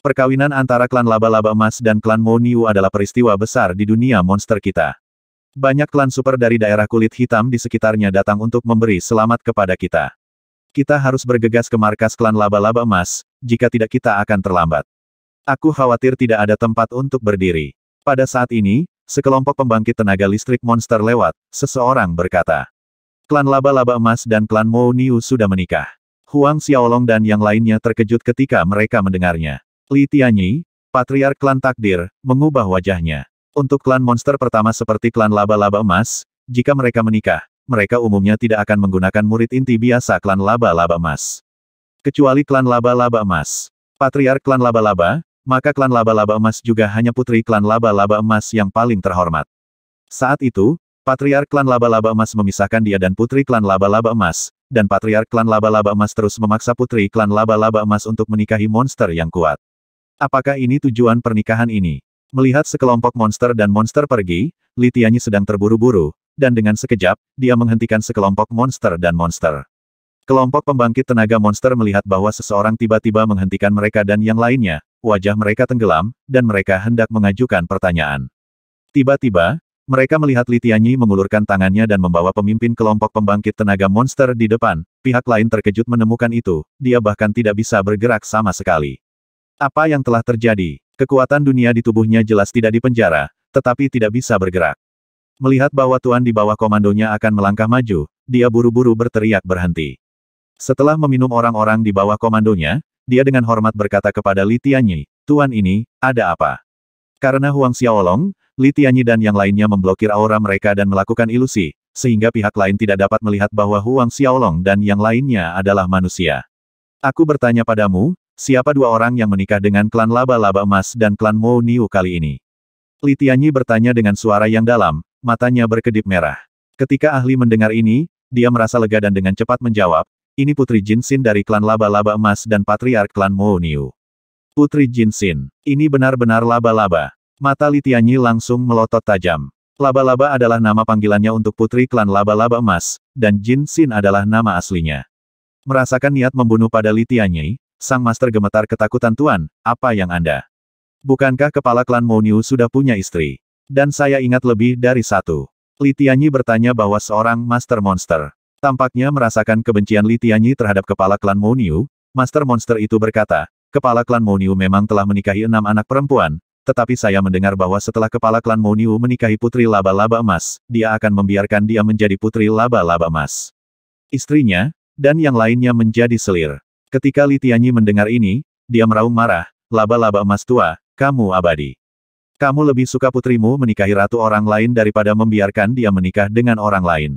Perkawinan antara klan laba-laba emas dan klan Moniu adalah peristiwa besar di dunia monster kita. Banyak klan super dari daerah kulit hitam di sekitarnya datang untuk memberi selamat kepada kita. Kita harus bergegas ke markas klan laba-laba emas, jika tidak kita akan terlambat. Aku khawatir tidak ada tempat untuk berdiri. Pada saat ini, sekelompok pembangkit tenaga listrik monster lewat, seseorang berkata. Klan laba-laba emas dan klan Mou Niu sudah menikah. Huang Xiaolong dan yang lainnya terkejut ketika mereka mendengarnya. Li Tianyi, patriark klan takdir, mengubah wajahnya. Untuk klan monster pertama seperti klan laba-laba emas, jika mereka menikah, mereka umumnya tidak akan menggunakan murid inti biasa klan laba-laba emas. Kecuali klan laba-laba emas. Patriark klan laba-laba, maka klan laba-laba emas juga hanya putri klan laba-laba emas yang paling terhormat. Saat itu, Patriark klan laba-laba emas memisahkan dia dan putri klan laba-laba emas, dan patriark klan laba-laba emas terus memaksa putri klan laba-laba emas untuk menikahi monster yang kuat. Apakah ini tujuan pernikahan ini? Melihat sekelompok monster dan monster pergi, Li sedang terburu-buru, dan dengan sekejap, dia menghentikan sekelompok monster dan monster. Kelompok pembangkit tenaga monster melihat bahwa seseorang tiba-tiba menghentikan mereka dan yang lainnya, wajah mereka tenggelam, dan mereka hendak mengajukan pertanyaan. Tiba-tiba, mereka melihat Li mengulurkan tangannya dan membawa pemimpin kelompok pembangkit tenaga monster di depan, pihak lain terkejut menemukan itu, dia bahkan tidak bisa bergerak sama sekali. Apa yang telah terjadi? Kekuatan dunia di tubuhnya jelas tidak dipenjara, tetapi tidak bisa bergerak. Melihat bahwa Tuan di bawah komandonya akan melangkah maju, dia buru-buru berteriak berhenti. Setelah meminum orang-orang di bawah komandonya, dia dengan hormat berkata kepada Li Tianyi, Tuan ini, ada apa? Karena Huang Xiaolong, Li Tianyi dan yang lainnya memblokir aura mereka dan melakukan ilusi, sehingga pihak lain tidak dapat melihat bahwa Huang Xiaolong dan yang lainnya adalah manusia. Aku bertanya padamu, siapa dua orang yang menikah dengan klan laba-laba emas dan klan Mo Niu kali ini? Li Tianyi bertanya dengan suara yang dalam, matanya berkedip merah. Ketika ahli mendengar ini, dia merasa lega dan dengan cepat menjawab, ini Putri Jinsin dari klan laba-laba emas dan patriark klan Mo Niu. Putri Jinsin, ini benar-benar laba-laba. Mata Li Tianyi langsung melotot tajam. Laba-laba adalah nama panggilannya untuk putri klan laba-laba emas, dan Jin Xin adalah nama aslinya. Merasakan niat membunuh pada Li Tianyi, Sang Master gemetar ketakutan Tuan, apa yang Anda? Bukankah kepala klan Mouniu sudah punya istri? Dan saya ingat lebih dari satu. Litianyi bertanya bahwa seorang Master Monster. Tampaknya merasakan kebencian Litianyi terhadap kepala klan Mouniu, Master Monster itu berkata, kepala klan Mouniu memang telah menikahi enam anak perempuan, tetapi saya mendengar bahwa setelah kepala klan Mouniu menikahi putri laba-laba emas, dia akan membiarkan dia menjadi putri laba-laba emas. Istrinya, dan yang lainnya menjadi selir. Ketika Li Tianyi mendengar ini, dia meraung marah, laba-laba emas tua, kamu abadi. Kamu lebih suka putrimu menikahi ratu orang lain daripada membiarkan dia menikah dengan orang lain.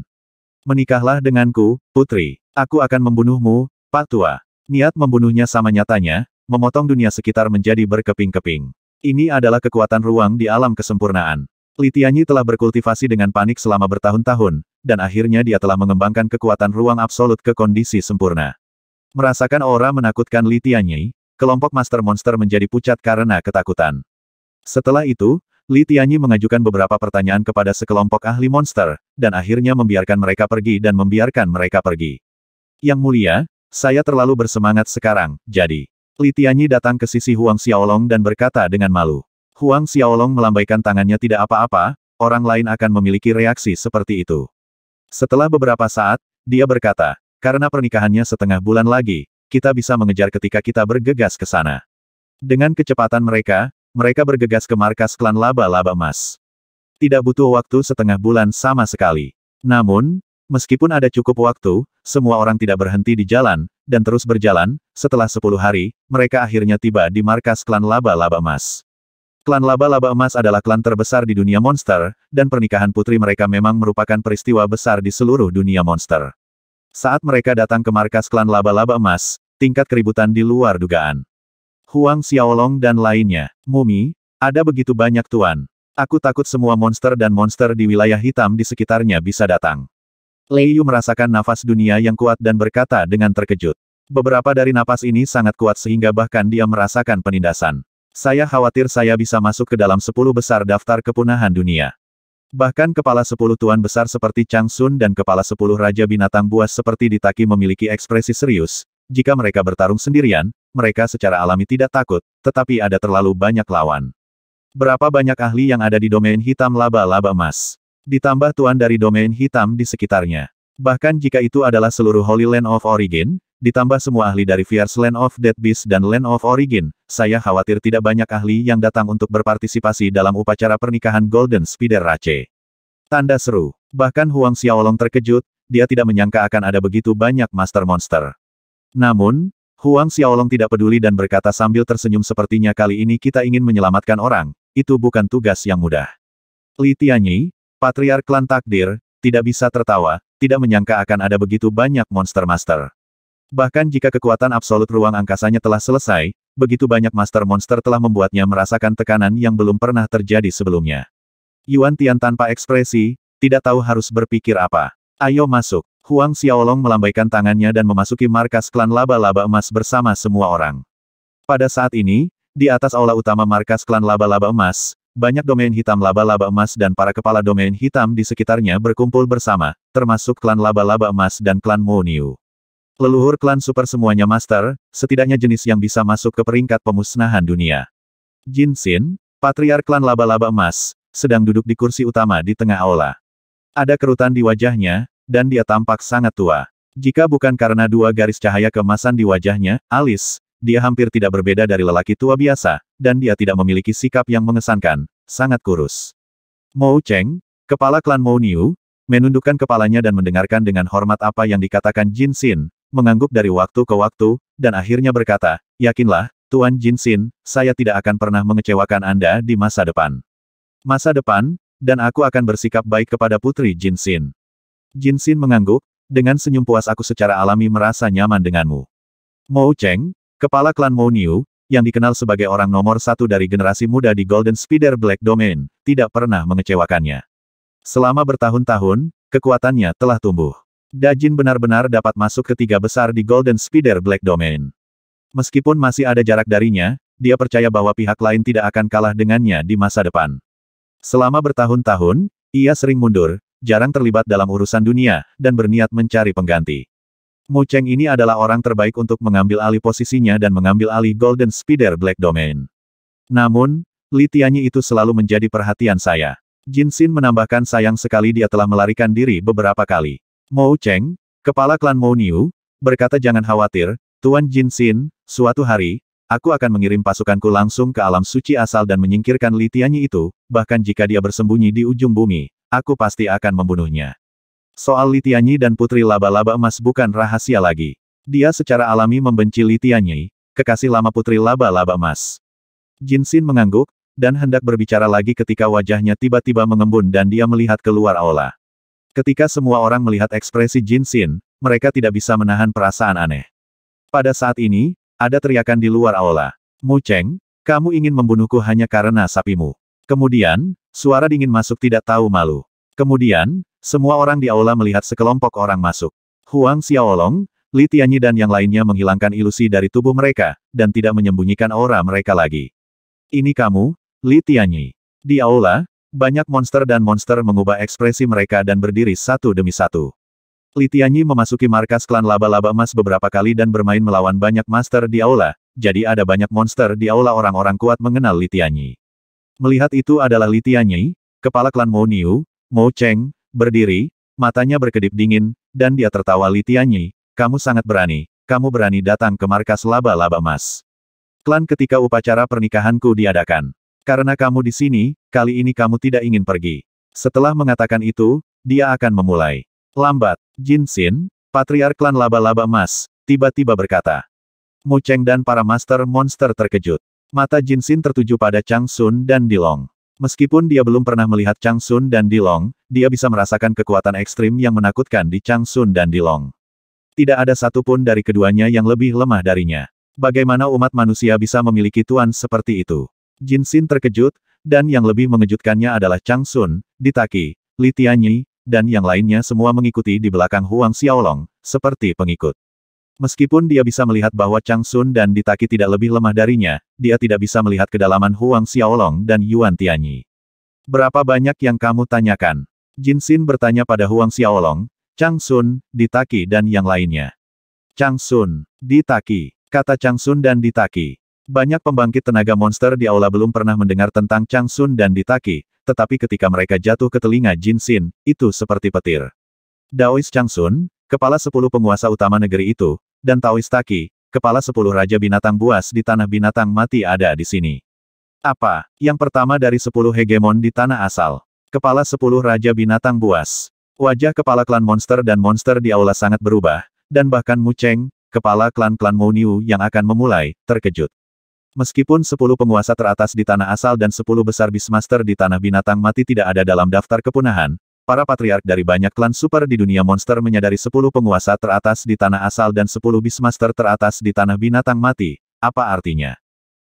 Menikahlah denganku, putri. Aku akan membunuhmu, Pak Tua. Niat membunuhnya sama nyatanya, memotong dunia sekitar menjadi berkeping-keping. Ini adalah kekuatan ruang di alam kesempurnaan. Litianyi telah berkultivasi dengan panik selama bertahun-tahun, dan akhirnya dia telah mengembangkan kekuatan ruang absolut ke kondisi sempurna. Merasakan aura menakutkan Li Tianyi, kelompok Master Monster menjadi pucat karena ketakutan. Setelah itu, Li Tianyi mengajukan beberapa pertanyaan kepada sekelompok ahli monster, dan akhirnya membiarkan mereka pergi dan membiarkan mereka pergi. Yang mulia, saya terlalu bersemangat sekarang, jadi. Li Tianyi datang ke sisi Huang Xiaolong dan berkata dengan malu. Huang Xiaolong melambaikan tangannya tidak apa-apa, orang lain akan memiliki reaksi seperti itu. Setelah beberapa saat, dia berkata, karena pernikahannya setengah bulan lagi, kita bisa mengejar ketika kita bergegas ke sana. Dengan kecepatan mereka, mereka bergegas ke markas klan laba-laba emas. Tidak butuh waktu setengah bulan sama sekali. Namun, meskipun ada cukup waktu, semua orang tidak berhenti di jalan, dan terus berjalan, setelah 10 hari, mereka akhirnya tiba di markas klan laba-laba emas. Klan laba-laba emas adalah klan terbesar di dunia monster, dan pernikahan putri mereka memang merupakan peristiwa besar di seluruh dunia monster. Saat mereka datang ke markas klan laba-laba emas, tingkat keributan di luar dugaan. Huang Xiaolong dan lainnya. Mumi, ada begitu banyak tuan. Aku takut semua monster dan monster di wilayah hitam di sekitarnya bisa datang. Lei Yu merasakan nafas dunia yang kuat dan berkata dengan terkejut. Beberapa dari napas ini sangat kuat sehingga bahkan dia merasakan penindasan. Saya khawatir saya bisa masuk ke dalam sepuluh besar daftar kepunahan dunia. Bahkan kepala sepuluh tuan besar seperti Chang Sun dan kepala sepuluh raja binatang buas seperti Ditaki memiliki ekspresi serius. Jika mereka bertarung sendirian, mereka secara alami tidak takut, tetapi ada terlalu banyak lawan. Berapa banyak ahli yang ada di domain hitam laba-laba emas? Ditambah tuan dari domain hitam di sekitarnya. Bahkan jika itu adalah seluruh Holy Land of Origin, ditambah semua ahli dari Fierce Land of Dead Beast dan Land of Origin, saya khawatir tidak banyak ahli yang datang untuk berpartisipasi dalam upacara pernikahan Golden Spider Rache. Tanda seru. Bahkan Huang Xiaolong terkejut, dia tidak menyangka akan ada begitu banyak Master Monster. Namun, Huang Xiaolong tidak peduli dan berkata sambil tersenyum sepertinya kali ini kita ingin menyelamatkan orang, itu bukan tugas yang mudah. Li Tianyi, Patriark Klan Takdir, tidak bisa tertawa, tidak menyangka akan ada begitu banyak Monster Master. Bahkan jika kekuatan absolut ruang angkasanya telah selesai, begitu banyak master monster telah membuatnya merasakan tekanan yang belum pernah terjadi sebelumnya. Yuan Tian tanpa ekspresi, tidak tahu harus berpikir apa. Ayo masuk. Huang Xiaolong melambaikan tangannya dan memasuki markas klan laba-laba emas bersama semua orang. Pada saat ini, di atas aula utama markas klan laba-laba emas, banyak domain hitam laba-laba emas dan para kepala domain hitam di sekitarnya berkumpul bersama, termasuk klan laba-laba emas dan klan Mouniu. Leluhur klan super semuanya master, setidaknya jenis yang bisa masuk ke peringkat pemusnahan dunia. Jin Xin, patriar klan laba-laba emas, sedang duduk di kursi utama di tengah aula. Ada kerutan di wajahnya, dan dia tampak sangat tua. Jika bukan karena dua garis cahaya kemasan di wajahnya, alis, dia hampir tidak berbeda dari lelaki tua biasa, dan dia tidak memiliki sikap yang mengesankan, sangat kurus. Mou Cheng, kepala klan Mou Niu, menundukkan kepalanya dan mendengarkan dengan hormat apa yang dikatakan Jin Xin, mengangguk dari waktu ke waktu, dan akhirnya berkata, Yakinlah, Tuan Jin Xin, saya tidak akan pernah mengecewakan Anda di masa depan. Masa depan, dan aku akan bersikap baik kepada Putri Jin Xin. Jin Xin mengangguk, dengan senyum puas aku secara alami merasa nyaman denganmu. Mo Cheng, kepala klan Mo Niu, yang dikenal sebagai orang nomor satu dari generasi muda di Golden Spider Black Domain, tidak pernah mengecewakannya. Selama bertahun-tahun, kekuatannya telah tumbuh. Dajin benar-benar dapat masuk ke tiga besar di Golden Spider Black Domain. Meskipun masih ada jarak darinya, dia percaya bahwa pihak lain tidak akan kalah dengannya di masa depan. Selama bertahun-tahun, ia sering mundur, jarang terlibat dalam urusan dunia, dan berniat mencari pengganti. Mu Cheng ini adalah orang terbaik untuk mengambil alih posisinya dan mengambil alih Golden Spider Black Domain. Namun, Tianyi itu selalu menjadi perhatian saya. Jin Xin menambahkan sayang sekali dia telah melarikan diri beberapa kali. Mou Cheng, kepala klan Mou Niu, berkata jangan khawatir, Tuan Jin Xin, suatu hari, aku akan mengirim pasukanku langsung ke alam suci asal dan menyingkirkan Li itu, bahkan jika dia bersembunyi di ujung bumi, aku pasti akan membunuhnya. Soal Li dan putri laba-laba emas bukan rahasia lagi. Dia secara alami membenci Li kekasih lama putri laba-laba emas. Jin Xin mengangguk, dan hendak berbicara lagi ketika wajahnya tiba-tiba mengembun dan dia melihat keluar aula. Ketika semua orang melihat ekspresi Jin Xin, mereka tidak bisa menahan perasaan aneh. Pada saat ini, ada teriakan di luar aula. Mu Cheng, kamu ingin membunuhku hanya karena sapimu. Kemudian, suara dingin masuk tidak tahu malu. Kemudian, semua orang di aula melihat sekelompok orang masuk. Huang Xiaolong, Li Tianyi dan yang lainnya menghilangkan ilusi dari tubuh mereka, dan tidak menyembunyikan aura mereka lagi. Ini kamu, Li Tianyi. Di aula, banyak monster dan monster mengubah ekspresi mereka dan berdiri satu demi satu. Litianyi memasuki markas klan laba-laba emas beberapa kali dan bermain melawan banyak master di aula, jadi ada banyak monster di aula orang-orang kuat mengenal Litianyi. Melihat itu adalah Litianyi, kepala klan Mo Niu, Mo Cheng, berdiri, matanya berkedip dingin, dan dia tertawa Litianyi, kamu sangat berani, kamu berani datang ke markas laba-laba emas. Klan ketika upacara pernikahanku diadakan. Karena kamu di sini, kali ini kamu tidak ingin pergi. Setelah mengatakan itu, dia akan memulai. Lambat, Jin Xin, Patriark Klan Laba-Laba Emas, tiba-tiba berkata. Mu Cheng dan para Master Monster terkejut. Mata Jin Xin tertuju pada Chang Sun dan Dilong. Meskipun dia belum pernah melihat Chang Sun dan Dilong, dia bisa merasakan kekuatan ekstrim yang menakutkan di Chang Sun dan Dilong. Tidak ada satupun dari keduanya yang lebih lemah darinya. Bagaimana umat manusia bisa memiliki tuan seperti itu? Jin Xin terkejut, dan yang lebih mengejutkannya adalah Chang Sun, Ditaki, Li Tianyi, dan yang lainnya semua mengikuti di belakang Huang Xiaolong, seperti pengikut. Meskipun dia bisa melihat bahwa Chang Sun dan Ditaki tidak lebih lemah darinya, dia tidak bisa melihat kedalaman Huang Xiaolong dan Yuan Tianyi. Berapa banyak yang kamu tanyakan? Jin Xin bertanya pada Huang Xiaolong, Chang Sun, Ditaki dan yang lainnya. Chang Sun, Ditaki, kata Chang Sun dan Ditaki. Banyak pembangkit tenaga monster di aula belum pernah mendengar tentang Chang Sun dan Ditaki, tetapi ketika mereka jatuh ke telinga Jin Xin, itu seperti petir. Daois Chang Sun, kepala sepuluh penguasa utama negeri itu, dan Taois Taki, kepala sepuluh raja binatang buas di tanah binatang mati ada di sini. Apa? Yang pertama dari sepuluh hegemon di tanah asal. Kepala sepuluh raja binatang buas. Wajah kepala klan monster dan monster di aula sangat berubah, dan bahkan Mu Cheng, kepala klan-klan Mouniu yang akan memulai, terkejut. Meskipun 10 penguasa teratas di tanah asal dan 10 besar Beastmaster di tanah binatang mati tidak ada dalam daftar kepunahan, para patriark dari banyak klan super di dunia monster menyadari 10 penguasa teratas di tanah asal dan 10 Beastmaster teratas di tanah binatang mati, apa artinya?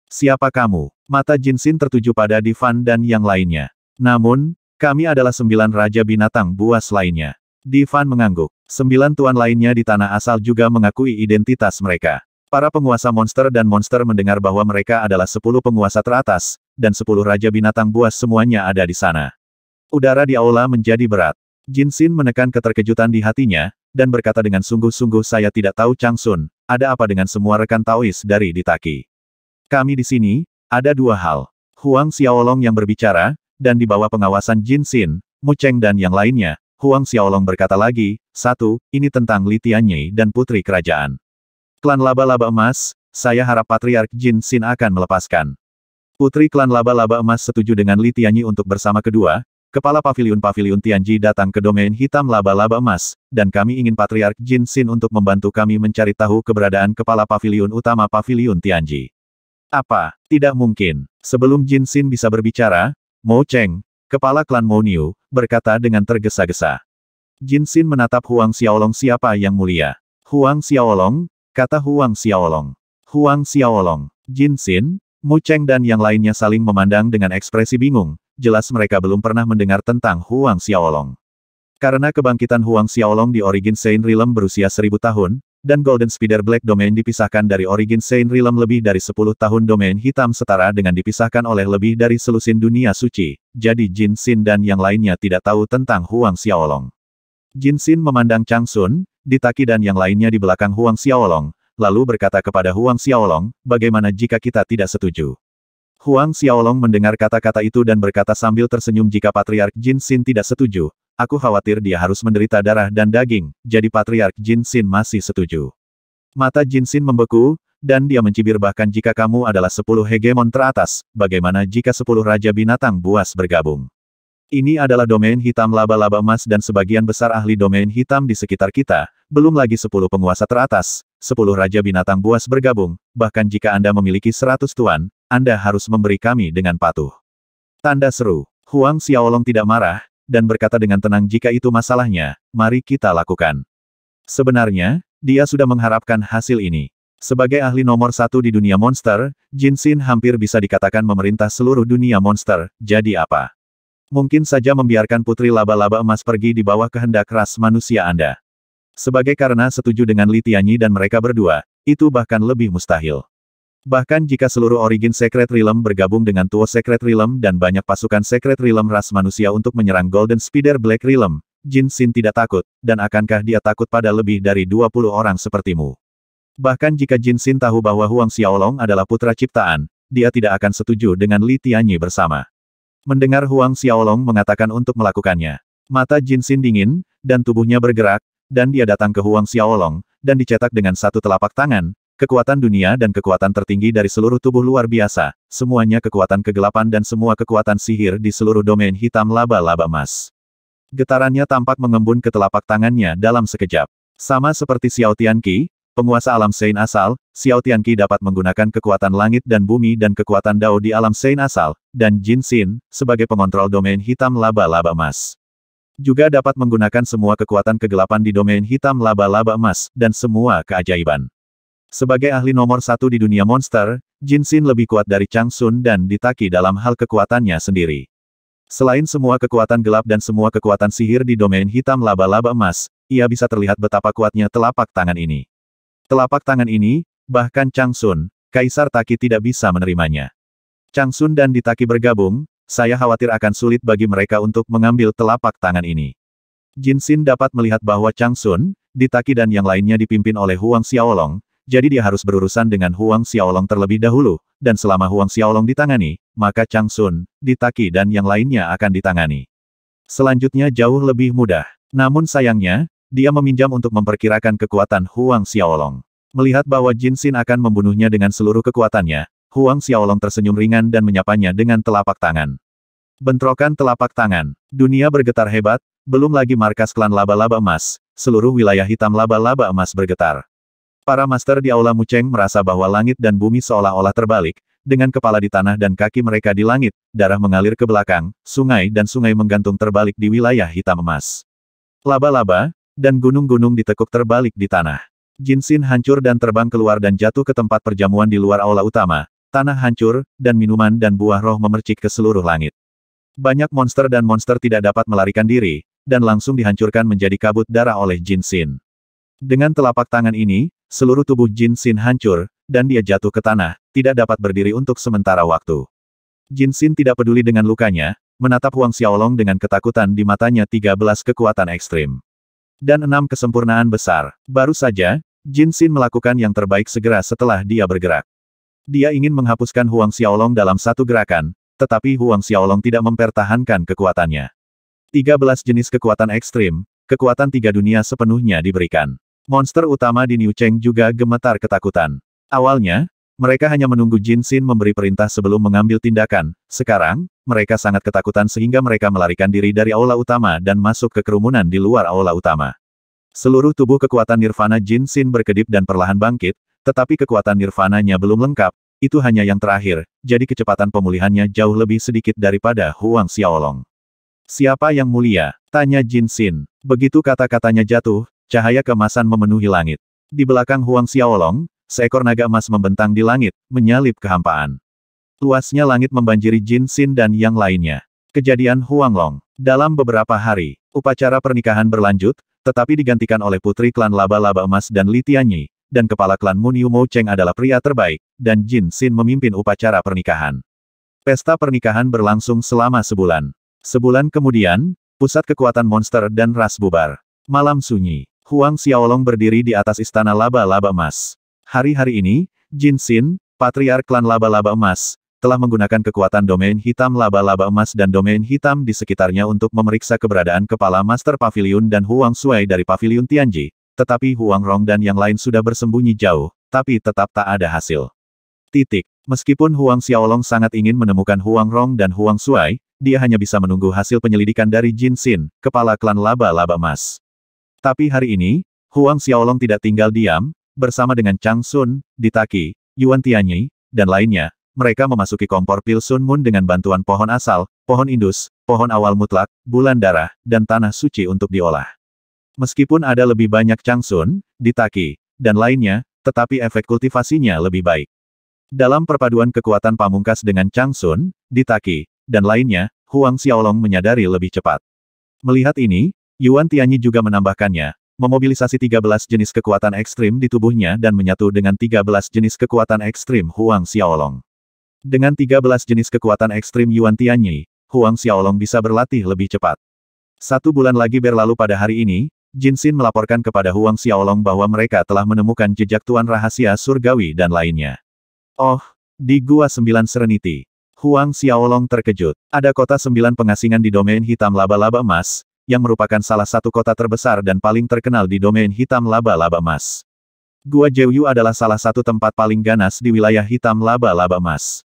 Siapa kamu? Mata Jinsin tertuju pada Divan dan yang lainnya. Namun, kami adalah sembilan raja binatang buas lainnya. Divan mengangguk. Sembilan tuan lainnya di tanah asal juga mengakui identitas mereka. Para penguasa monster dan monster mendengar bahwa mereka adalah sepuluh penguasa teratas, dan sepuluh raja binatang buas semuanya ada di sana. Udara di aula menjadi berat. Jin Xin menekan keterkejutan di hatinya, dan berkata dengan sungguh-sungguh saya tidak tahu Chang Sun, ada apa dengan semua rekan Taois dari Ditaki. Kami di sini, ada dua hal. Huang Xiaolong yang berbicara, dan di bawah pengawasan Jin Xin, Mu Cheng dan yang lainnya, Huang Xiaolong berkata lagi, satu, ini tentang Li Tianyi dan putri kerajaan klan laba-laba emas, saya harap Patriark Jin Xin akan melepaskan. Putri klan laba-laba emas setuju dengan Li Tianyi untuk bersama kedua, Kepala pavilion-pavilion Tianji datang ke domain hitam laba-laba emas, dan kami ingin Patriark Jin Xin untuk membantu kami mencari tahu keberadaan Kepala pavilion Utama Paviliun Tianji. Apa? Tidak mungkin. Sebelum Jin Xin bisa berbicara, Mo Cheng, Kepala klan Mo Niu, berkata dengan tergesa-gesa. Jin Xin menatap Huang Xiaolong siapa yang mulia. Huang Xiaolong, kata Huang Xiaolong. Huang Xiaolong, Jin Xin, Mu Cheng dan yang lainnya saling memandang dengan ekspresi bingung, jelas mereka belum pernah mendengar tentang Huang Xiaolong. Karena kebangkitan Huang Xiaolong di Origin Saint Realm berusia seribu tahun, dan Golden Spider Black Domain dipisahkan dari Origin Saint Realm lebih dari sepuluh tahun domain hitam setara dengan dipisahkan oleh lebih dari selusin dunia suci, jadi Jin Xin dan yang lainnya tidak tahu tentang Huang Xiaolong. Jin Xin memandang Chang Sun, Ditaki dan yang lainnya di belakang Huang Xiaolong, lalu berkata kepada Huang Xiaolong, bagaimana jika kita tidak setuju? Huang Xiaolong mendengar kata-kata itu dan berkata sambil tersenyum jika Patriark Jin Xin tidak setuju, aku khawatir dia harus menderita darah dan daging, jadi Patriark Jin Xin masih setuju. Mata Jin Xin membeku, dan dia mencibir bahkan jika kamu adalah sepuluh hegemon teratas, bagaimana jika sepuluh raja binatang buas bergabung? Ini adalah domain hitam laba-laba emas dan sebagian besar ahli domain hitam di sekitar kita, belum lagi sepuluh penguasa teratas, sepuluh raja binatang buas bergabung, bahkan jika Anda memiliki seratus tuan, Anda harus memberi kami dengan patuh. Tanda seru, Huang Xiaolong tidak marah, dan berkata dengan tenang jika itu masalahnya, mari kita lakukan. Sebenarnya, dia sudah mengharapkan hasil ini. Sebagai ahli nomor satu di dunia monster, Jin Xin hampir bisa dikatakan memerintah seluruh dunia monster, jadi apa? Mungkin saja membiarkan putri laba-laba emas pergi di bawah kehendak ras manusia Anda. Sebagai karena setuju dengan Litianyi dan mereka berdua, itu bahkan lebih mustahil. Bahkan jika seluruh origin Secret Realm bergabung dengan Tuo Secret Realm dan banyak pasukan Secret Realm ras manusia untuk menyerang Golden Spider Black Realm, Jin Xin tidak takut, dan akankah dia takut pada lebih dari 20 orang sepertimu? Bahkan jika Jin Xin tahu bahwa Huang Xiaolong adalah putra ciptaan, dia tidak akan setuju dengan Li Tianyi bersama. Mendengar Huang Xiaolong mengatakan untuk melakukannya. Mata Jin Xin dingin, dan tubuhnya bergerak, dan dia datang ke Huang Xiaolong, dan dicetak dengan satu telapak tangan, kekuatan dunia dan kekuatan tertinggi dari seluruh tubuh luar biasa, semuanya kekuatan kegelapan dan semua kekuatan sihir di seluruh domain hitam laba-laba emas. Getarannya tampak mengembun ke telapak tangannya dalam sekejap. Sama seperti Xiao Tianqi, Penguasa alam Sein asal, Xiao Tianqi dapat menggunakan kekuatan langit dan bumi dan kekuatan Dao di alam Sein asal, dan Jin Xin, sebagai pengontrol domain hitam laba-laba emas. Juga dapat menggunakan semua kekuatan kegelapan di domain hitam laba-laba emas, dan semua keajaiban. Sebagai ahli nomor satu di dunia monster, Jin Xin lebih kuat dari Chang Sun dan ditaki dalam hal kekuatannya sendiri. Selain semua kekuatan gelap dan semua kekuatan sihir di domain hitam laba-laba emas, ia bisa terlihat betapa kuatnya telapak tangan ini. Telapak tangan ini, bahkan Chang Sun, Kaisar Taki tidak bisa menerimanya. Chang Sun dan Ditaki bergabung, saya khawatir akan sulit bagi mereka untuk mengambil telapak tangan ini. Jin Xin dapat melihat bahwa Chang Sun, Ditaki dan yang lainnya dipimpin oleh Huang Xiaolong, jadi dia harus berurusan dengan Huang Xiaolong terlebih dahulu, dan selama Huang Xiaolong ditangani, maka Chang Sun, Ditaki dan yang lainnya akan ditangani. Selanjutnya jauh lebih mudah. Namun sayangnya, dia meminjam untuk memperkirakan kekuatan Huang Xiaolong. Melihat bahwa Jin Xin akan membunuhnya dengan seluruh kekuatannya, Huang Xiaolong tersenyum ringan dan menyapanya dengan telapak tangan. Bentrokan telapak tangan. Dunia bergetar hebat, belum lagi markas klan laba-laba emas, seluruh wilayah hitam laba-laba emas bergetar. Para master di Aula Muceng merasa bahwa langit dan bumi seolah-olah terbalik, dengan kepala di tanah dan kaki mereka di langit, darah mengalir ke belakang, sungai dan sungai menggantung terbalik di wilayah hitam emas. Laba-laba, dan gunung-gunung ditekuk terbalik di tanah. Jinsin hancur dan terbang keluar dan jatuh ke tempat perjamuan di luar aula utama, tanah hancur, dan minuman dan buah roh memercik ke seluruh langit. Banyak monster dan monster tidak dapat melarikan diri, dan langsung dihancurkan menjadi kabut darah oleh Jinsin. Dengan telapak tangan ini, seluruh tubuh Jinsin hancur, dan dia jatuh ke tanah, tidak dapat berdiri untuk sementara waktu. Jinsin tidak peduli dengan lukanya, menatap Huang Xiaolong dengan ketakutan di matanya 13 kekuatan ekstrim. Dan enam kesempurnaan besar. Baru saja, Jin Xin melakukan yang terbaik segera setelah dia bergerak. Dia ingin menghapuskan Huang Xiaolong dalam satu gerakan, tetapi Huang Xiaolong tidak mempertahankan kekuatannya. 13 jenis kekuatan ekstrim, kekuatan tiga dunia sepenuhnya diberikan. Monster utama di Niu Cheng juga gemetar ketakutan. Awalnya, mereka hanya menunggu Jin Xin memberi perintah sebelum mengambil tindakan. Sekarang, mereka sangat ketakutan sehingga mereka melarikan diri dari aula utama dan masuk ke kerumunan di luar aula utama. Seluruh tubuh kekuatan Nirvana Jin Xin berkedip dan perlahan bangkit, tetapi kekuatan Nirvananya belum lengkap, itu hanya yang terakhir, jadi kecepatan pemulihannya jauh lebih sedikit daripada Huang Xiaolong. Siapa yang mulia? Tanya Jin Xin. Begitu kata-katanya jatuh, cahaya kemasan memenuhi langit. Di belakang Huang Xiaolong, seekor naga emas membentang di langit, menyalip kehampaan. Luasnya langit membanjiri Jin Xin dan yang lainnya. Kejadian Huanglong. Dalam beberapa hari, upacara pernikahan berlanjut, tetapi digantikan oleh putri klan laba-laba emas dan Li Tianyi, dan kepala klan Yu Mou Cheng adalah pria terbaik, dan Jin Xin memimpin upacara pernikahan. Pesta pernikahan berlangsung selama sebulan. Sebulan kemudian, pusat kekuatan monster dan ras bubar. Malam sunyi, Huang Xiaolong berdiri di atas istana laba-laba emas. Hari-hari ini, Jin Xin, patriark klan laba-laba emas, telah menggunakan kekuatan domain hitam laba-laba emas dan domain hitam di sekitarnya untuk memeriksa keberadaan kepala Master Pavilion dan Huang Sui dari Pavilion Tianji, tetapi Huang Rong dan yang lain sudah bersembunyi jauh, tapi tetap tak ada hasil. Titik. Meskipun Huang Xiaolong sangat ingin menemukan Huang Rong dan Huang Sui, dia hanya bisa menunggu hasil penyelidikan dari Jin Xin, kepala klan laba-laba emas. Tapi hari ini, Huang Xiaolong tidak tinggal diam, bersama dengan Chang Sun, Ditaki, Yuan Tianyi, dan lainnya, mereka memasuki kompor pil Sun Moon dengan bantuan pohon asal, pohon indus, pohon awal mutlak, bulan darah, dan tanah suci untuk diolah. Meskipun ada lebih banyak Chang Sun, Ditaki, dan lainnya, tetapi efek kultivasinya lebih baik. Dalam perpaduan kekuatan pamungkas dengan Chang Sun, Ditaki, dan lainnya, Huang Xiaolong menyadari lebih cepat. Melihat ini, Yuan Tianyi juga menambahkannya, memobilisasi 13 jenis kekuatan ekstrim di tubuhnya dan menyatu dengan 13 jenis kekuatan ekstrim Huang Xiaolong. Dengan 13 jenis kekuatan ekstrim Yuan Tianyi, Huang Xiaolong bisa berlatih lebih cepat. Satu bulan lagi berlalu pada hari ini, Jin Xin melaporkan kepada Huang Xiaolong bahwa mereka telah menemukan jejak Tuan Rahasia Surgawi dan lainnya. Oh, di Gua Sembilan sereniti, Huang Xiaolong terkejut. Ada kota sembilan pengasingan di domain hitam laba-laba emas, yang merupakan salah satu kota terbesar dan paling terkenal di domain hitam laba-laba emas. Gua Jeuyu adalah salah satu tempat paling ganas di wilayah hitam laba-laba emas.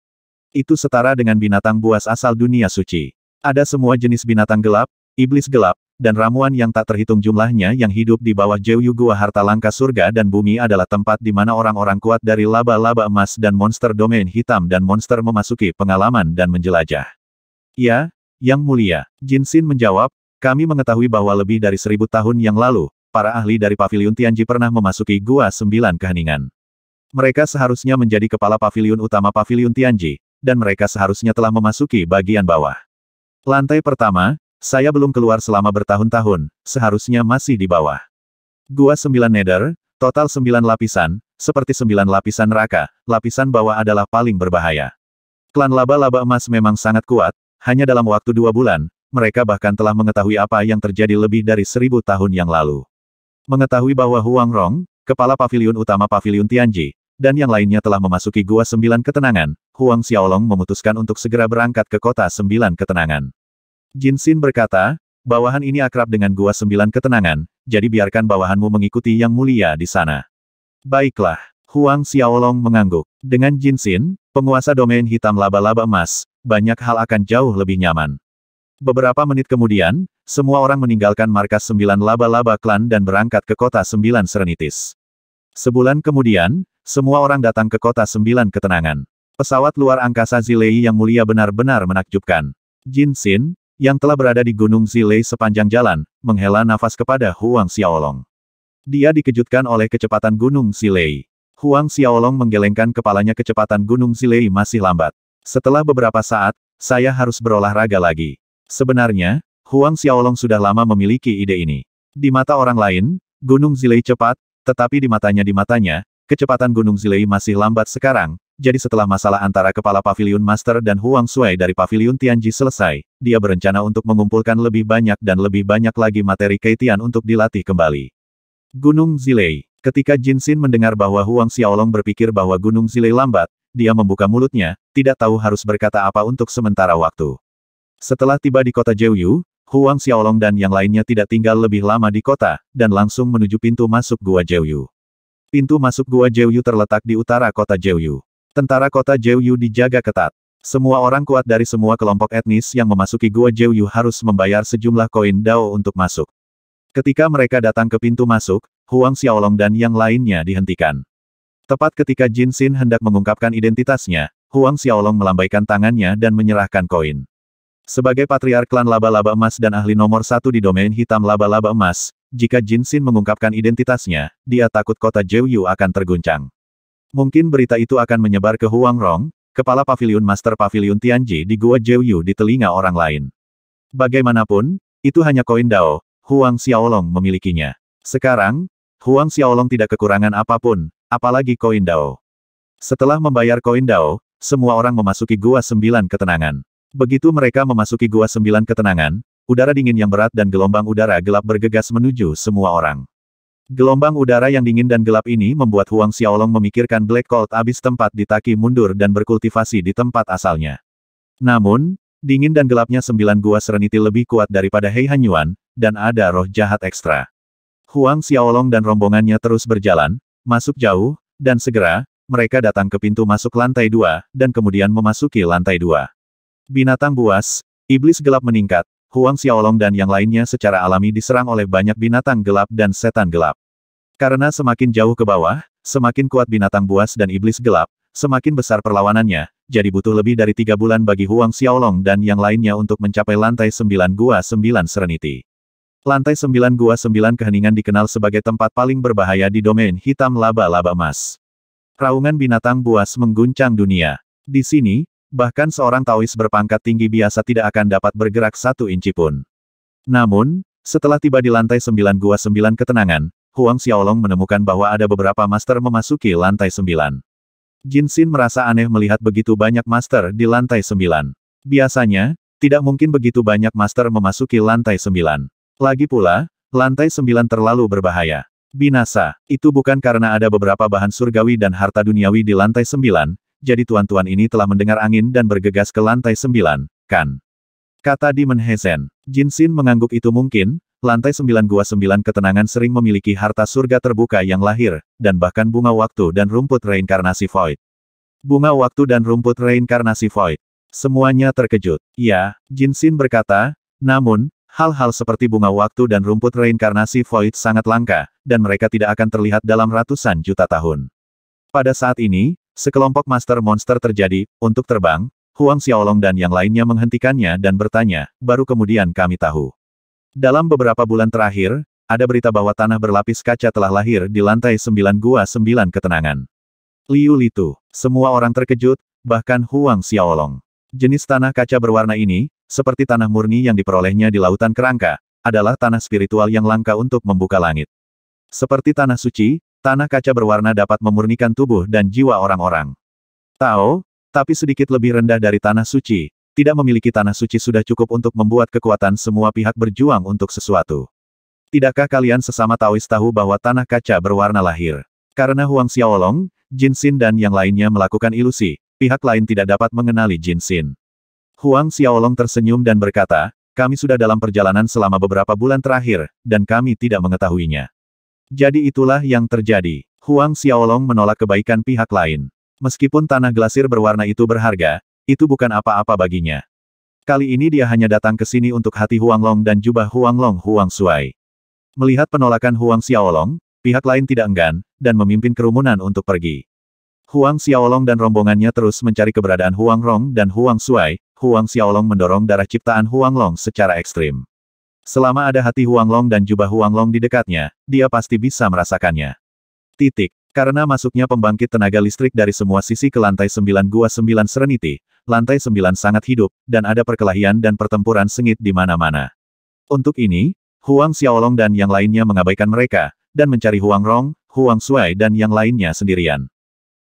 Itu setara dengan binatang buas asal dunia suci. Ada semua jenis binatang gelap, iblis gelap, dan ramuan yang tak terhitung jumlahnya yang hidup di bawah Jeuyu Gua harta langka surga dan bumi adalah tempat di mana orang-orang kuat dari laba-laba emas dan monster domain hitam dan monster memasuki pengalaman dan menjelajah. Ya, Yang Mulia, Jin Xin menjawab, kami mengetahui bahwa lebih dari seribu tahun yang lalu, para ahli dari Paviliun Tianji pernah memasuki Gua Sembilan Keheningan. Mereka seharusnya menjadi kepala paviliun utama Paviliun Tianji, dan mereka seharusnya telah memasuki bagian bawah. Lantai pertama, saya belum keluar selama bertahun-tahun, seharusnya masih di bawah. Gua Sembilan Nether, total sembilan lapisan, seperti sembilan lapisan neraka, lapisan bawah adalah paling berbahaya. Klan laba-laba emas memang sangat kuat, hanya dalam waktu dua bulan, mereka bahkan telah mengetahui apa yang terjadi lebih dari seribu tahun yang lalu. Mengetahui bahwa Huang Rong, kepala pavilion utama pavilion Tianji, dan yang lainnya telah memasuki Gua Sembilan Ketenangan, Huang Xiaolong memutuskan untuk segera berangkat ke kota Sembilan Ketenangan. Jin Xin berkata, bawahan ini akrab dengan Gua Sembilan Ketenangan, jadi biarkan bawahanmu mengikuti yang mulia di sana. Baiklah, Huang Xiaolong mengangguk. Dengan Jin Xin, penguasa domain hitam laba-laba emas, banyak hal akan jauh lebih nyaman. Beberapa menit kemudian, semua orang meninggalkan markas sembilan laba-laba klan dan berangkat ke kota sembilan serenitis. Sebulan kemudian, semua orang datang ke kota sembilan ketenangan. Pesawat luar angkasa Zilei yang mulia benar-benar menakjubkan. Jin Xin, yang telah berada di Gunung Zilei sepanjang jalan, menghela nafas kepada Huang Xiaolong. Dia dikejutkan oleh kecepatan Gunung Zilei. Huang Xiaolong menggelengkan kepalanya kecepatan Gunung Zilei masih lambat. Setelah beberapa saat, saya harus berolahraga lagi. Sebenarnya, Huang Xiaolong sudah lama memiliki ide ini. Di mata orang lain, Gunung Zilei cepat, tetapi di matanya di matanya, kecepatan Gunung Zilei masih lambat sekarang, jadi setelah masalah antara kepala pavilion master dan Huang Sui dari pavilion Tianji selesai, dia berencana untuk mengumpulkan lebih banyak dan lebih banyak lagi materi Keitian untuk dilatih kembali. Gunung Zilei Ketika Jin Xin mendengar bahwa Huang Xiaolong berpikir bahwa Gunung Zilei lambat, dia membuka mulutnya, tidak tahu harus berkata apa untuk sementara waktu. Setelah tiba di kota Jeuyu, Huang Xiaolong dan yang lainnya tidak tinggal lebih lama di kota, dan langsung menuju pintu masuk Gua Jeuyu. Pintu masuk Gua Jeuyu terletak di utara kota Jeuyu. Tentara kota Jeuyu dijaga ketat. Semua orang kuat dari semua kelompok etnis yang memasuki Gua Jeuyu harus membayar sejumlah koin dao untuk masuk. Ketika mereka datang ke pintu masuk, Huang Xiaolong dan yang lainnya dihentikan. Tepat ketika Jin Xin hendak mengungkapkan identitasnya, Huang Xiaolong melambaikan tangannya dan menyerahkan koin. Sebagai patriark klan laba-laba emas dan ahli nomor satu di domain hitam laba-laba emas, jika Jin Xin mengungkapkan identitasnya, dia takut kota Jiuyu akan terguncang. Mungkin berita itu akan menyebar ke Huang Rong, kepala pavilion master pavilion Tianji di Gua Jiuyu di telinga orang lain. Bagaimanapun, itu hanya koin Dao, Huang Xiaolong memilikinya. Sekarang, Huang Xiaolong tidak kekurangan apapun, apalagi koin Dao. Setelah membayar koin Dao, semua orang memasuki Gua Sembilan Ketenangan. Begitu mereka memasuki Gua Sembilan Ketenangan, udara dingin yang berat dan gelombang udara gelap bergegas menuju semua orang. Gelombang udara yang dingin dan gelap ini membuat Huang Xiaolong memikirkan Black Cold abis tempat ditaki mundur dan berkultivasi di tempat asalnya. Namun, dingin dan gelapnya sembilan gua sereniti lebih kuat daripada Hei Hanyuan, dan ada roh jahat ekstra. Huang Xiaolong dan rombongannya terus berjalan, masuk jauh, dan segera, mereka datang ke pintu masuk lantai dua, dan kemudian memasuki lantai dua. Binatang buas, iblis gelap meningkat, Huang Xiaolong dan yang lainnya secara alami diserang oleh banyak binatang gelap dan setan gelap. Karena semakin jauh ke bawah, semakin kuat binatang buas dan iblis gelap, semakin besar perlawanannya, jadi butuh lebih dari tiga bulan bagi Huang Xiaolong dan yang lainnya untuk mencapai lantai sembilan Gua sembilan Serenity. Lantai sembilan Gua sembilan Keheningan dikenal sebagai tempat paling berbahaya di domain hitam laba-laba emas. Raungan binatang buas mengguncang dunia. Di sini, Bahkan seorang Taois berpangkat tinggi biasa tidak akan dapat bergerak satu inci pun. Namun, setelah tiba di lantai sembilan Gua sembilan Ketenangan, Huang Xiaolong menemukan bahwa ada beberapa master memasuki lantai sembilan. Jin Xin merasa aneh melihat begitu banyak master di lantai sembilan. Biasanya, tidak mungkin begitu banyak master memasuki lantai sembilan. Lagi pula, lantai sembilan terlalu berbahaya. Binasa, itu bukan karena ada beberapa bahan surgawi dan harta duniawi di lantai sembilan jadi tuan-tuan ini telah mendengar angin dan bergegas ke lantai sembilan, kan? Kata Di Demon Jin Xin mengangguk itu mungkin, lantai sembilan gua sembilan ketenangan sering memiliki harta surga terbuka yang lahir, dan bahkan bunga waktu dan rumput reinkarnasi void. Bunga waktu dan rumput reinkarnasi void. Semuanya terkejut. Ya, Jin Xin berkata, namun, hal-hal seperti bunga waktu dan rumput reinkarnasi void sangat langka, dan mereka tidak akan terlihat dalam ratusan juta tahun. Pada saat ini, Sekelompok Master Monster terjadi, untuk terbang, Huang Xiaolong dan yang lainnya menghentikannya dan bertanya, baru kemudian kami tahu. Dalam beberapa bulan terakhir, ada berita bahwa tanah berlapis kaca telah lahir di lantai sembilan gua sembilan ketenangan. Liu Litu, semua orang terkejut, bahkan Huang Xiaolong. Jenis tanah kaca berwarna ini, seperti tanah murni yang diperolehnya di lautan kerangka, adalah tanah spiritual yang langka untuk membuka langit. Seperti tanah suci, Tanah kaca berwarna dapat memurnikan tubuh dan jiwa orang-orang. Tao, tapi sedikit lebih rendah dari tanah suci, tidak memiliki tanah suci sudah cukup untuk membuat kekuatan semua pihak berjuang untuk sesuatu. Tidakkah kalian sesama Taois tahu bahwa tanah kaca berwarna lahir? Karena Huang Xiaolong, Jin Xin dan yang lainnya melakukan ilusi, pihak lain tidak dapat mengenali Jin Xin. Huang Xiaolong tersenyum dan berkata, kami sudah dalam perjalanan selama beberapa bulan terakhir, dan kami tidak mengetahuinya. Jadi itulah yang terjadi. Huang Xiaolong menolak kebaikan pihak lain. Meskipun tanah glasir berwarna itu berharga, itu bukan apa-apa baginya. Kali ini dia hanya datang ke sini untuk hati Huang Long dan jubah Huang Long Huang Suai. Melihat penolakan Huang Xiaolong, pihak lain tidak enggan, dan memimpin kerumunan untuk pergi. Huang Xiaolong dan rombongannya terus mencari keberadaan Huang Rong dan Huang Suai, Huang Xiaolong mendorong darah ciptaan Huang Long secara ekstrim. Selama ada hati Huanglong dan jubah Huanglong di dekatnya, dia pasti bisa merasakannya. Titik. Karena masuknya pembangkit tenaga listrik dari semua sisi ke lantai sembilan Gua sembilan Serenity, lantai sembilan sangat hidup, dan ada perkelahian dan pertempuran sengit di mana-mana. Untuk ini, Huang Xiaolong dan yang lainnya mengabaikan mereka, dan mencari Huang Rong, Huang Sui dan yang lainnya sendirian.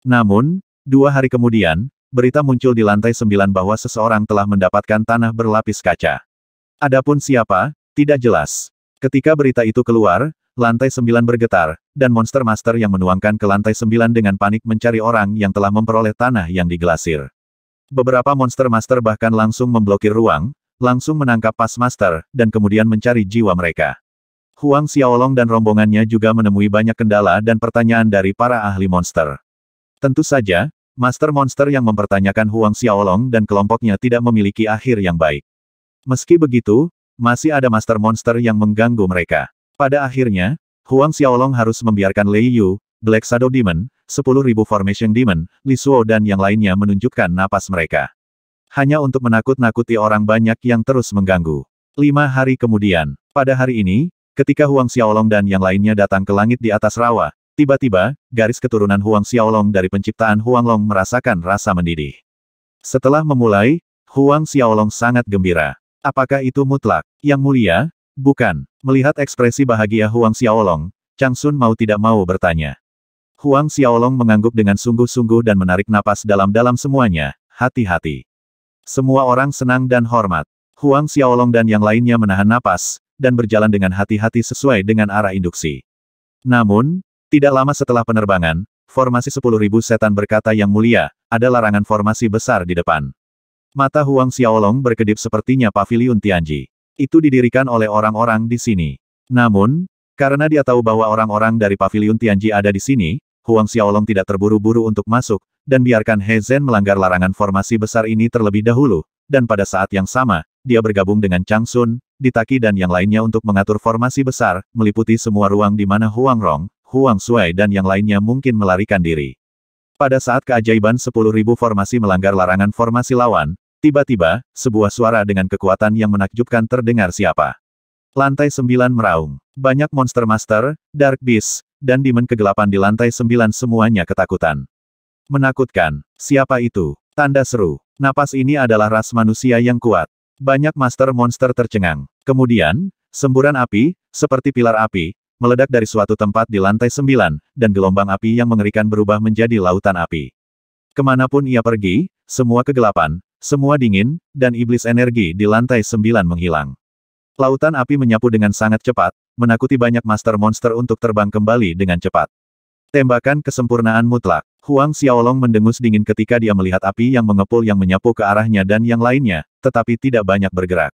Namun, dua hari kemudian, berita muncul di lantai sembilan bahwa seseorang telah mendapatkan tanah berlapis kaca. Adapun siapa, tidak jelas. Ketika berita itu keluar, lantai sembilan bergetar, dan Monster Master yang menuangkan ke lantai sembilan dengan panik mencari orang yang telah memperoleh tanah yang digelasir. Beberapa Monster Master bahkan langsung memblokir ruang, langsung menangkap Pas Master, dan kemudian mencari jiwa mereka. Huang Xiaolong dan rombongannya juga menemui banyak kendala dan pertanyaan dari para ahli monster. Tentu saja, Master Monster yang mempertanyakan Huang Xiaolong dan kelompoknya tidak memiliki akhir yang baik. Meski begitu, masih ada Master Monster yang mengganggu mereka. Pada akhirnya, Huang Xiaolong harus membiarkan Lei Yu, Black Shadow Demon, 10.000 Formation Demon, Li Suo dan yang lainnya menunjukkan napas mereka. Hanya untuk menakut-nakuti orang banyak yang terus mengganggu. Lima hari kemudian, pada hari ini, ketika Huang Xiaolong dan yang lainnya datang ke langit di atas rawa, tiba-tiba, garis keturunan Huang Xiaolong dari penciptaan Huang Long merasakan rasa mendidih. Setelah memulai, Huang Xiaolong sangat gembira. Apakah itu mutlak? Yang mulia? Bukan. Melihat ekspresi bahagia Huang Xiaolong, Chang Sun mau tidak mau bertanya. Huang Xiaolong mengangguk dengan sungguh-sungguh dan menarik napas dalam-dalam semuanya, hati-hati. Semua orang senang dan hormat. Huang Xiaolong dan yang lainnya menahan napas, dan berjalan dengan hati-hati sesuai dengan arah induksi. Namun, tidak lama setelah penerbangan, formasi 10.000 setan berkata yang mulia, ada larangan formasi besar di depan. Mata Huang Xiaolong berkedip sepertinya pavilion Tianji. Itu didirikan oleh orang-orang di sini. Namun, karena dia tahu bahwa orang-orang dari pavilion Tianji ada di sini, Huang Xiaolong tidak terburu-buru untuk masuk, dan biarkan He Zhen melanggar larangan formasi besar ini terlebih dahulu, dan pada saat yang sama, dia bergabung dengan Chang Sun, Ditaki dan yang lainnya untuk mengatur formasi besar, meliputi semua ruang di mana Huang Rong, Huang Sui dan yang lainnya mungkin melarikan diri. Pada saat keajaiban 10.000 formasi melanggar larangan formasi lawan, Tiba-tiba, sebuah suara dengan kekuatan yang menakjubkan terdengar siapa. Lantai sembilan meraung. Banyak monster master, dark beast, dan demon kegelapan di lantai sembilan semuanya ketakutan. Menakutkan. Siapa itu? Tanda seru. Napas ini adalah ras manusia yang kuat. Banyak master monster tercengang. Kemudian, semburan api, seperti pilar api, meledak dari suatu tempat di lantai sembilan, dan gelombang api yang mengerikan berubah menjadi lautan api. Kemanapun ia pergi, semua kegelapan, semua dingin, dan iblis energi di lantai sembilan menghilang. Lautan api menyapu dengan sangat cepat, menakuti banyak master monster untuk terbang kembali dengan cepat. Tembakan kesempurnaan mutlak. Huang Xiaolong mendengus dingin ketika dia melihat api yang mengepul yang menyapu ke arahnya dan yang lainnya, tetapi tidak banyak bergerak.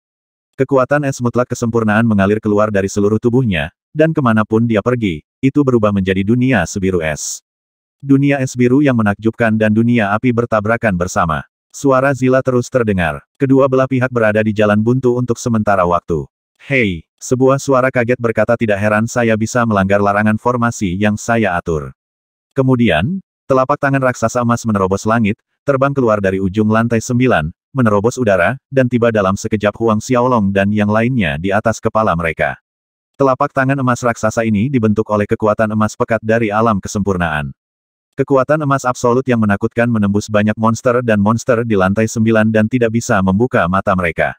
Kekuatan es mutlak kesempurnaan mengalir keluar dari seluruh tubuhnya, dan kemanapun dia pergi, itu berubah menjadi dunia sebiru es. Dunia es biru yang menakjubkan dan dunia api bertabrakan bersama. Suara Zila terus terdengar. Kedua belah pihak berada di jalan buntu untuk sementara waktu. Hei, sebuah suara kaget berkata tidak heran saya bisa melanggar larangan formasi yang saya atur. Kemudian, telapak tangan raksasa emas menerobos langit, terbang keluar dari ujung lantai sembilan, menerobos udara, dan tiba dalam sekejap Huang Xiaolong dan yang lainnya di atas kepala mereka. Telapak tangan emas raksasa ini dibentuk oleh kekuatan emas pekat dari alam kesempurnaan. Kekuatan emas absolut yang menakutkan menembus banyak monster dan monster di lantai sembilan dan tidak bisa membuka mata mereka.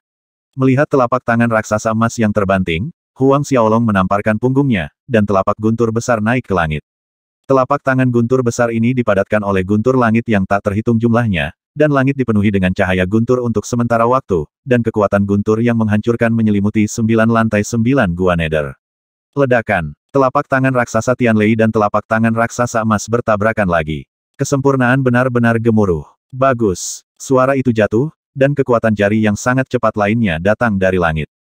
Melihat telapak tangan raksasa emas yang terbanting, Huang Xiaolong menamparkan punggungnya, dan telapak guntur besar naik ke langit. Telapak tangan guntur besar ini dipadatkan oleh guntur langit yang tak terhitung jumlahnya, dan langit dipenuhi dengan cahaya guntur untuk sementara waktu, dan kekuatan guntur yang menghancurkan menyelimuti sembilan lantai sembilan gua nether. Ledakan Telapak tangan raksasa Tianlei dan telapak tangan raksasa emas bertabrakan lagi. Kesempurnaan benar-benar gemuruh. Bagus. Suara itu jatuh, dan kekuatan jari yang sangat cepat lainnya datang dari langit.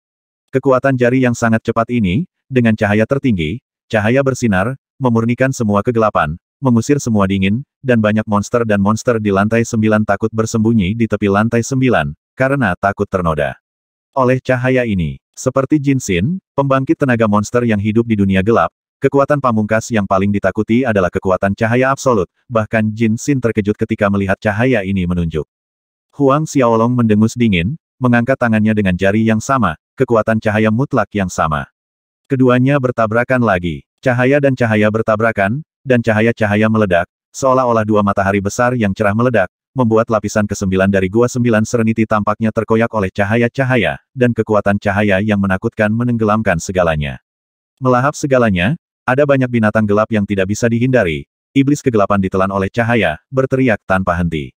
Kekuatan jari yang sangat cepat ini, dengan cahaya tertinggi, cahaya bersinar, memurnikan semua kegelapan, mengusir semua dingin, dan banyak monster dan monster di lantai sembilan takut bersembunyi di tepi lantai sembilan, karena takut ternoda. Oleh cahaya ini, seperti Jin Xin, pembangkit tenaga monster yang hidup di dunia gelap, kekuatan pamungkas yang paling ditakuti adalah kekuatan cahaya absolut, bahkan Jin Xin terkejut ketika melihat cahaya ini menunjuk. Huang Xiaolong mendengus dingin, mengangkat tangannya dengan jari yang sama, kekuatan cahaya mutlak yang sama. Keduanya bertabrakan lagi, cahaya dan cahaya bertabrakan, dan cahaya-cahaya meledak, seolah-olah dua matahari besar yang cerah meledak, membuat lapisan ke-9 dari gua sembilan sereniti tampaknya terkoyak oleh cahaya-cahaya, dan kekuatan cahaya yang menakutkan menenggelamkan segalanya. Melahap segalanya, ada banyak binatang gelap yang tidak bisa dihindari, iblis kegelapan ditelan oleh cahaya, berteriak tanpa henti.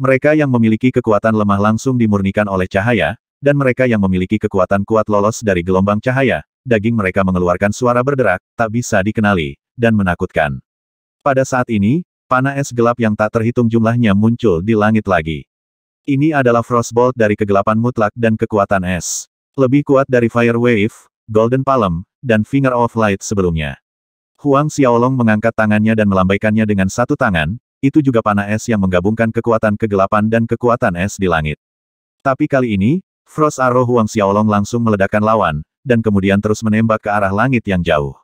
Mereka yang memiliki kekuatan lemah langsung dimurnikan oleh cahaya, dan mereka yang memiliki kekuatan kuat lolos dari gelombang cahaya, daging mereka mengeluarkan suara berderak, tak bisa dikenali, dan menakutkan. Pada saat ini, Panah es gelap yang tak terhitung jumlahnya muncul di langit lagi. Ini adalah Frostbolt dari kegelapan mutlak dan kekuatan es. Lebih kuat dari Fire Wave, Golden Palm, dan Finger of Light sebelumnya. Huang Xiaolong mengangkat tangannya dan melambaikannya dengan satu tangan, itu juga panah es yang menggabungkan kekuatan kegelapan dan kekuatan es di langit. Tapi kali ini, Frost Arrow Huang Xiaolong langsung meledakkan lawan, dan kemudian terus menembak ke arah langit yang jauh.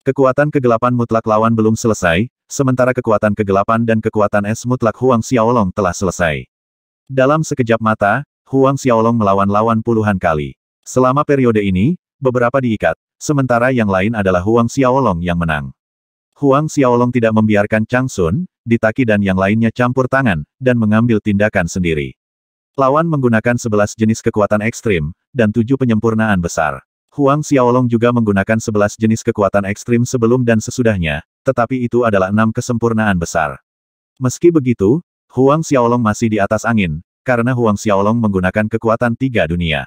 Kekuatan kegelapan mutlak lawan belum selesai, sementara kekuatan kegelapan dan kekuatan es mutlak Huang Xiaolong telah selesai. Dalam sekejap mata, Huang Xiaolong melawan-lawan puluhan kali. Selama periode ini, beberapa diikat, sementara yang lain adalah Huang Xiaolong yang menang. Huang Xiaolong tidak membiarkan Chang Sun, Ditaki dan yang lainnya campur tangan, dan mengambil tindakan sendiri. Lawan menggunakan sebelas jenis kekuatan ekstrim, dan tujuh penyempurnaan besar. Huang Xiaolong juga menggunakan sebelas jenis kekuatan ekstrim sebelum dan sesudahnya, tetapi itu adalah enam kesempurnaan besar. Meski begitu, Huang Xiaolong masih di atas angin, karena Huang Xiaolong menggunakan kekuatan tiga dunia.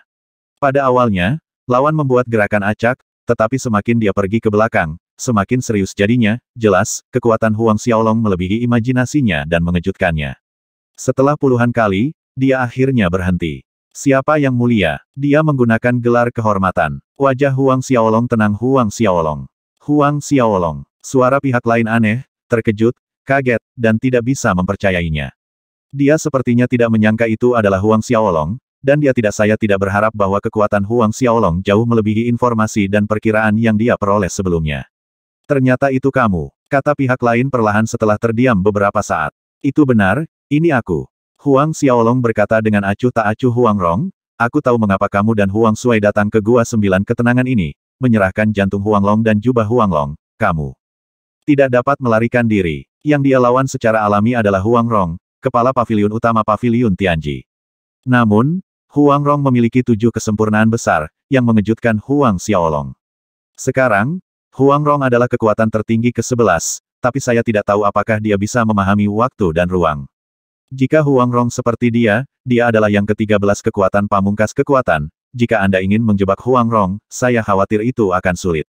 Pada awalnya, lawan membuat gerakan acak, tetapi semakin dia pergi ke belakang, semakin serius jadinya, jelas, kekuatan Huang Xiaolong melebihi imajinasinya dan mengejutkannya. Setelah puluhan kali, dia akhirnya berhenti. Siapa yang mulia? Dia menggunakan gelar kehormatan. Wajah Huang Xiaolong tenang Huang Xiaolong. Huang Xiaolong. Suara pihak lain aneh, terkejut, kaget, dan tidak bisa mempercayainya. Dia sepertinya tidak menyangka itu adalah Huang Xiaolong, dan dia tidak saya tidak berharap bahwa kekuatan Huang Xiaolong jauh melebihi informasi dan perkiraan yang dia peroleh sebelumnya. Ternyata itu kamu, kata pihak lain perlahan setelah terdiam beberapa saat. Itu benar, ini aku. Huang Xiaolong berkata dengan acuh tak acuh Huang Rong, aku tahu mengapa kamu dan Huang Sui datang ke Gua Sembilan Ketenangan ini, menyerahkan jantung Huang Long dan jubah Huang Long, kamu. Tidak dapat melarikan diri. Yang dia lawan secara alami adalah Huang Rong, kepala pavilion utama pavilion Tianji. Namun, Huang Rong memiliki tujuh kesempurnaan besar, yang mengejutkan Huang Xiaolong. Sekarang, Huang Rong adalah kekuatan tertinggi ke-11, tapi saya tidak tahu apakah dia bisa memahami waktu dan ruang. Jika Huang Rong seperti dia, dia adalah yang ke-13 kekuatan pamungkas kekuatan, jika Anda ingin menjebak Huang Rong, saya khawatir itu akan sulit.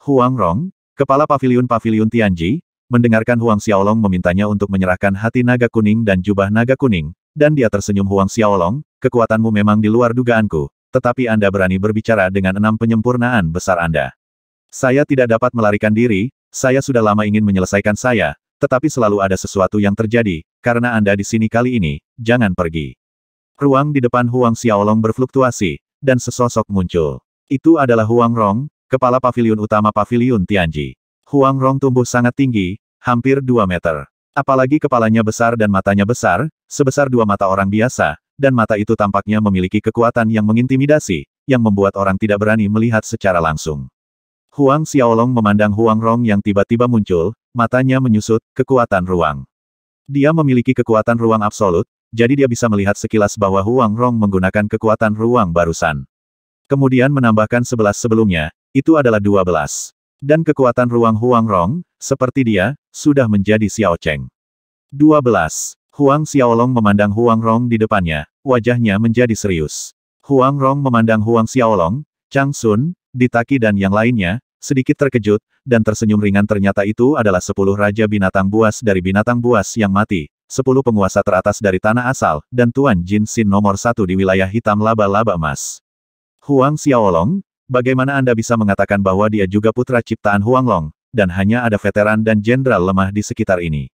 Huang Rong, Kepala Paviliun-Paviliun Tianji, mendengarkan Huang Xiaolong memintanya untuk menyerahkan hati naga kuning dan jubah naga kuning, dan dia tersenyum Huang Xiaolong, kekuatanmu memang di luar dugaanku, tetapi Anda berani berbicara dengan enam penyempurnaan besar Anda. Saya tidak dapat melarikan diri, saya sudah lama ingin menyelesaikan saya, tetapi selalu ada sesuatu yang terjadi, karena Anda di sini kali ini, jangan pergi. Ruang di depan Huang Xiaolong berfluktuasi, dan sesosok muncul. Itu adalah Huang Rong, kepala pavilion utama pavilion Tianji. Huang Rong tumbuh sangat tinggi, hampir 2 meter. Apalagi kepalanya besar dan matanya besar, sebesar dua mata orang biasa, dan mata itu tampaknya memiliki kekuatan yang mengintimidasi, yang membuat orang tidak berani melihat secara langsung. Huang Xiaolong memandang Huang Rong yang tiba-tiba muncul, matanya menyusut, kekuatan ruang. Dia memiliki kekuatan ruang absolut, jadi dia bisa melihat sekilas bahwa Huang Rong menggunakan kekuatan ruang barusan. Kemudian menambahkan sebelas sebelumnya, itu adalah 12. Dan kekuatan ruang Huang Rong, seperti dia, sudah menjadi Xiao Cheng. 12. Huang Xiaolong memandang Huang Rong di depannya, wajahnya menjadi serius. Huang Rong memandang Huang Xiaolong, Chang Sun, Ditaki dan yang lainnya, sedikit terkejut, dan tersenyum ringan ternyata itu adalah sepuluh raja binatang buas dari binatang buas yang mati, sepuluh penguasa teratas dari tanah asal, dan Tuan Jin Xin nomor satu di wilayah hitam laba-laba emas. Huang Xiaolong, Bagaimana Anda bisa mengatakan bahwa dia juga putra ciptaan Huanglong, dan hanya ada veteran dan jenderal lemah di sekitar ini?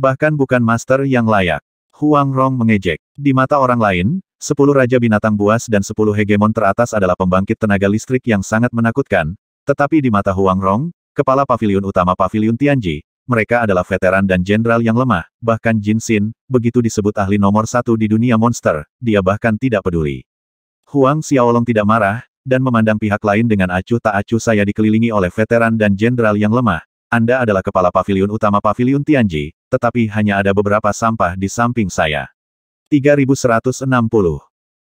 Bahkan bukan master yang layak. Huang Rong mengejek. Di mata orang lain, sepuluh Raja Binatang Buas dan sepuluh hegemon teratas adalah pembangkit tenaga listrik yang sangat menakutkan, tetapi di mata Huang Rong, kepala pavilion utama pavilion Tianji, mereka adalah veteran dan jenderal yang lemah, bahkan Jin Xin, begitu disebut ahli nomor satu di dunia monster, dia bahkan tidak peduli. Huang Xiaolong tidak marah, dan memandang pihak lain dengan acuh tak acuh saya dikelilingi oleh veteran dan jenderal yang lemah. Anda adalah kepala pavilion utama pavilion Tianji, tetapi hanya ada beberapa sampah di samping saya. 3160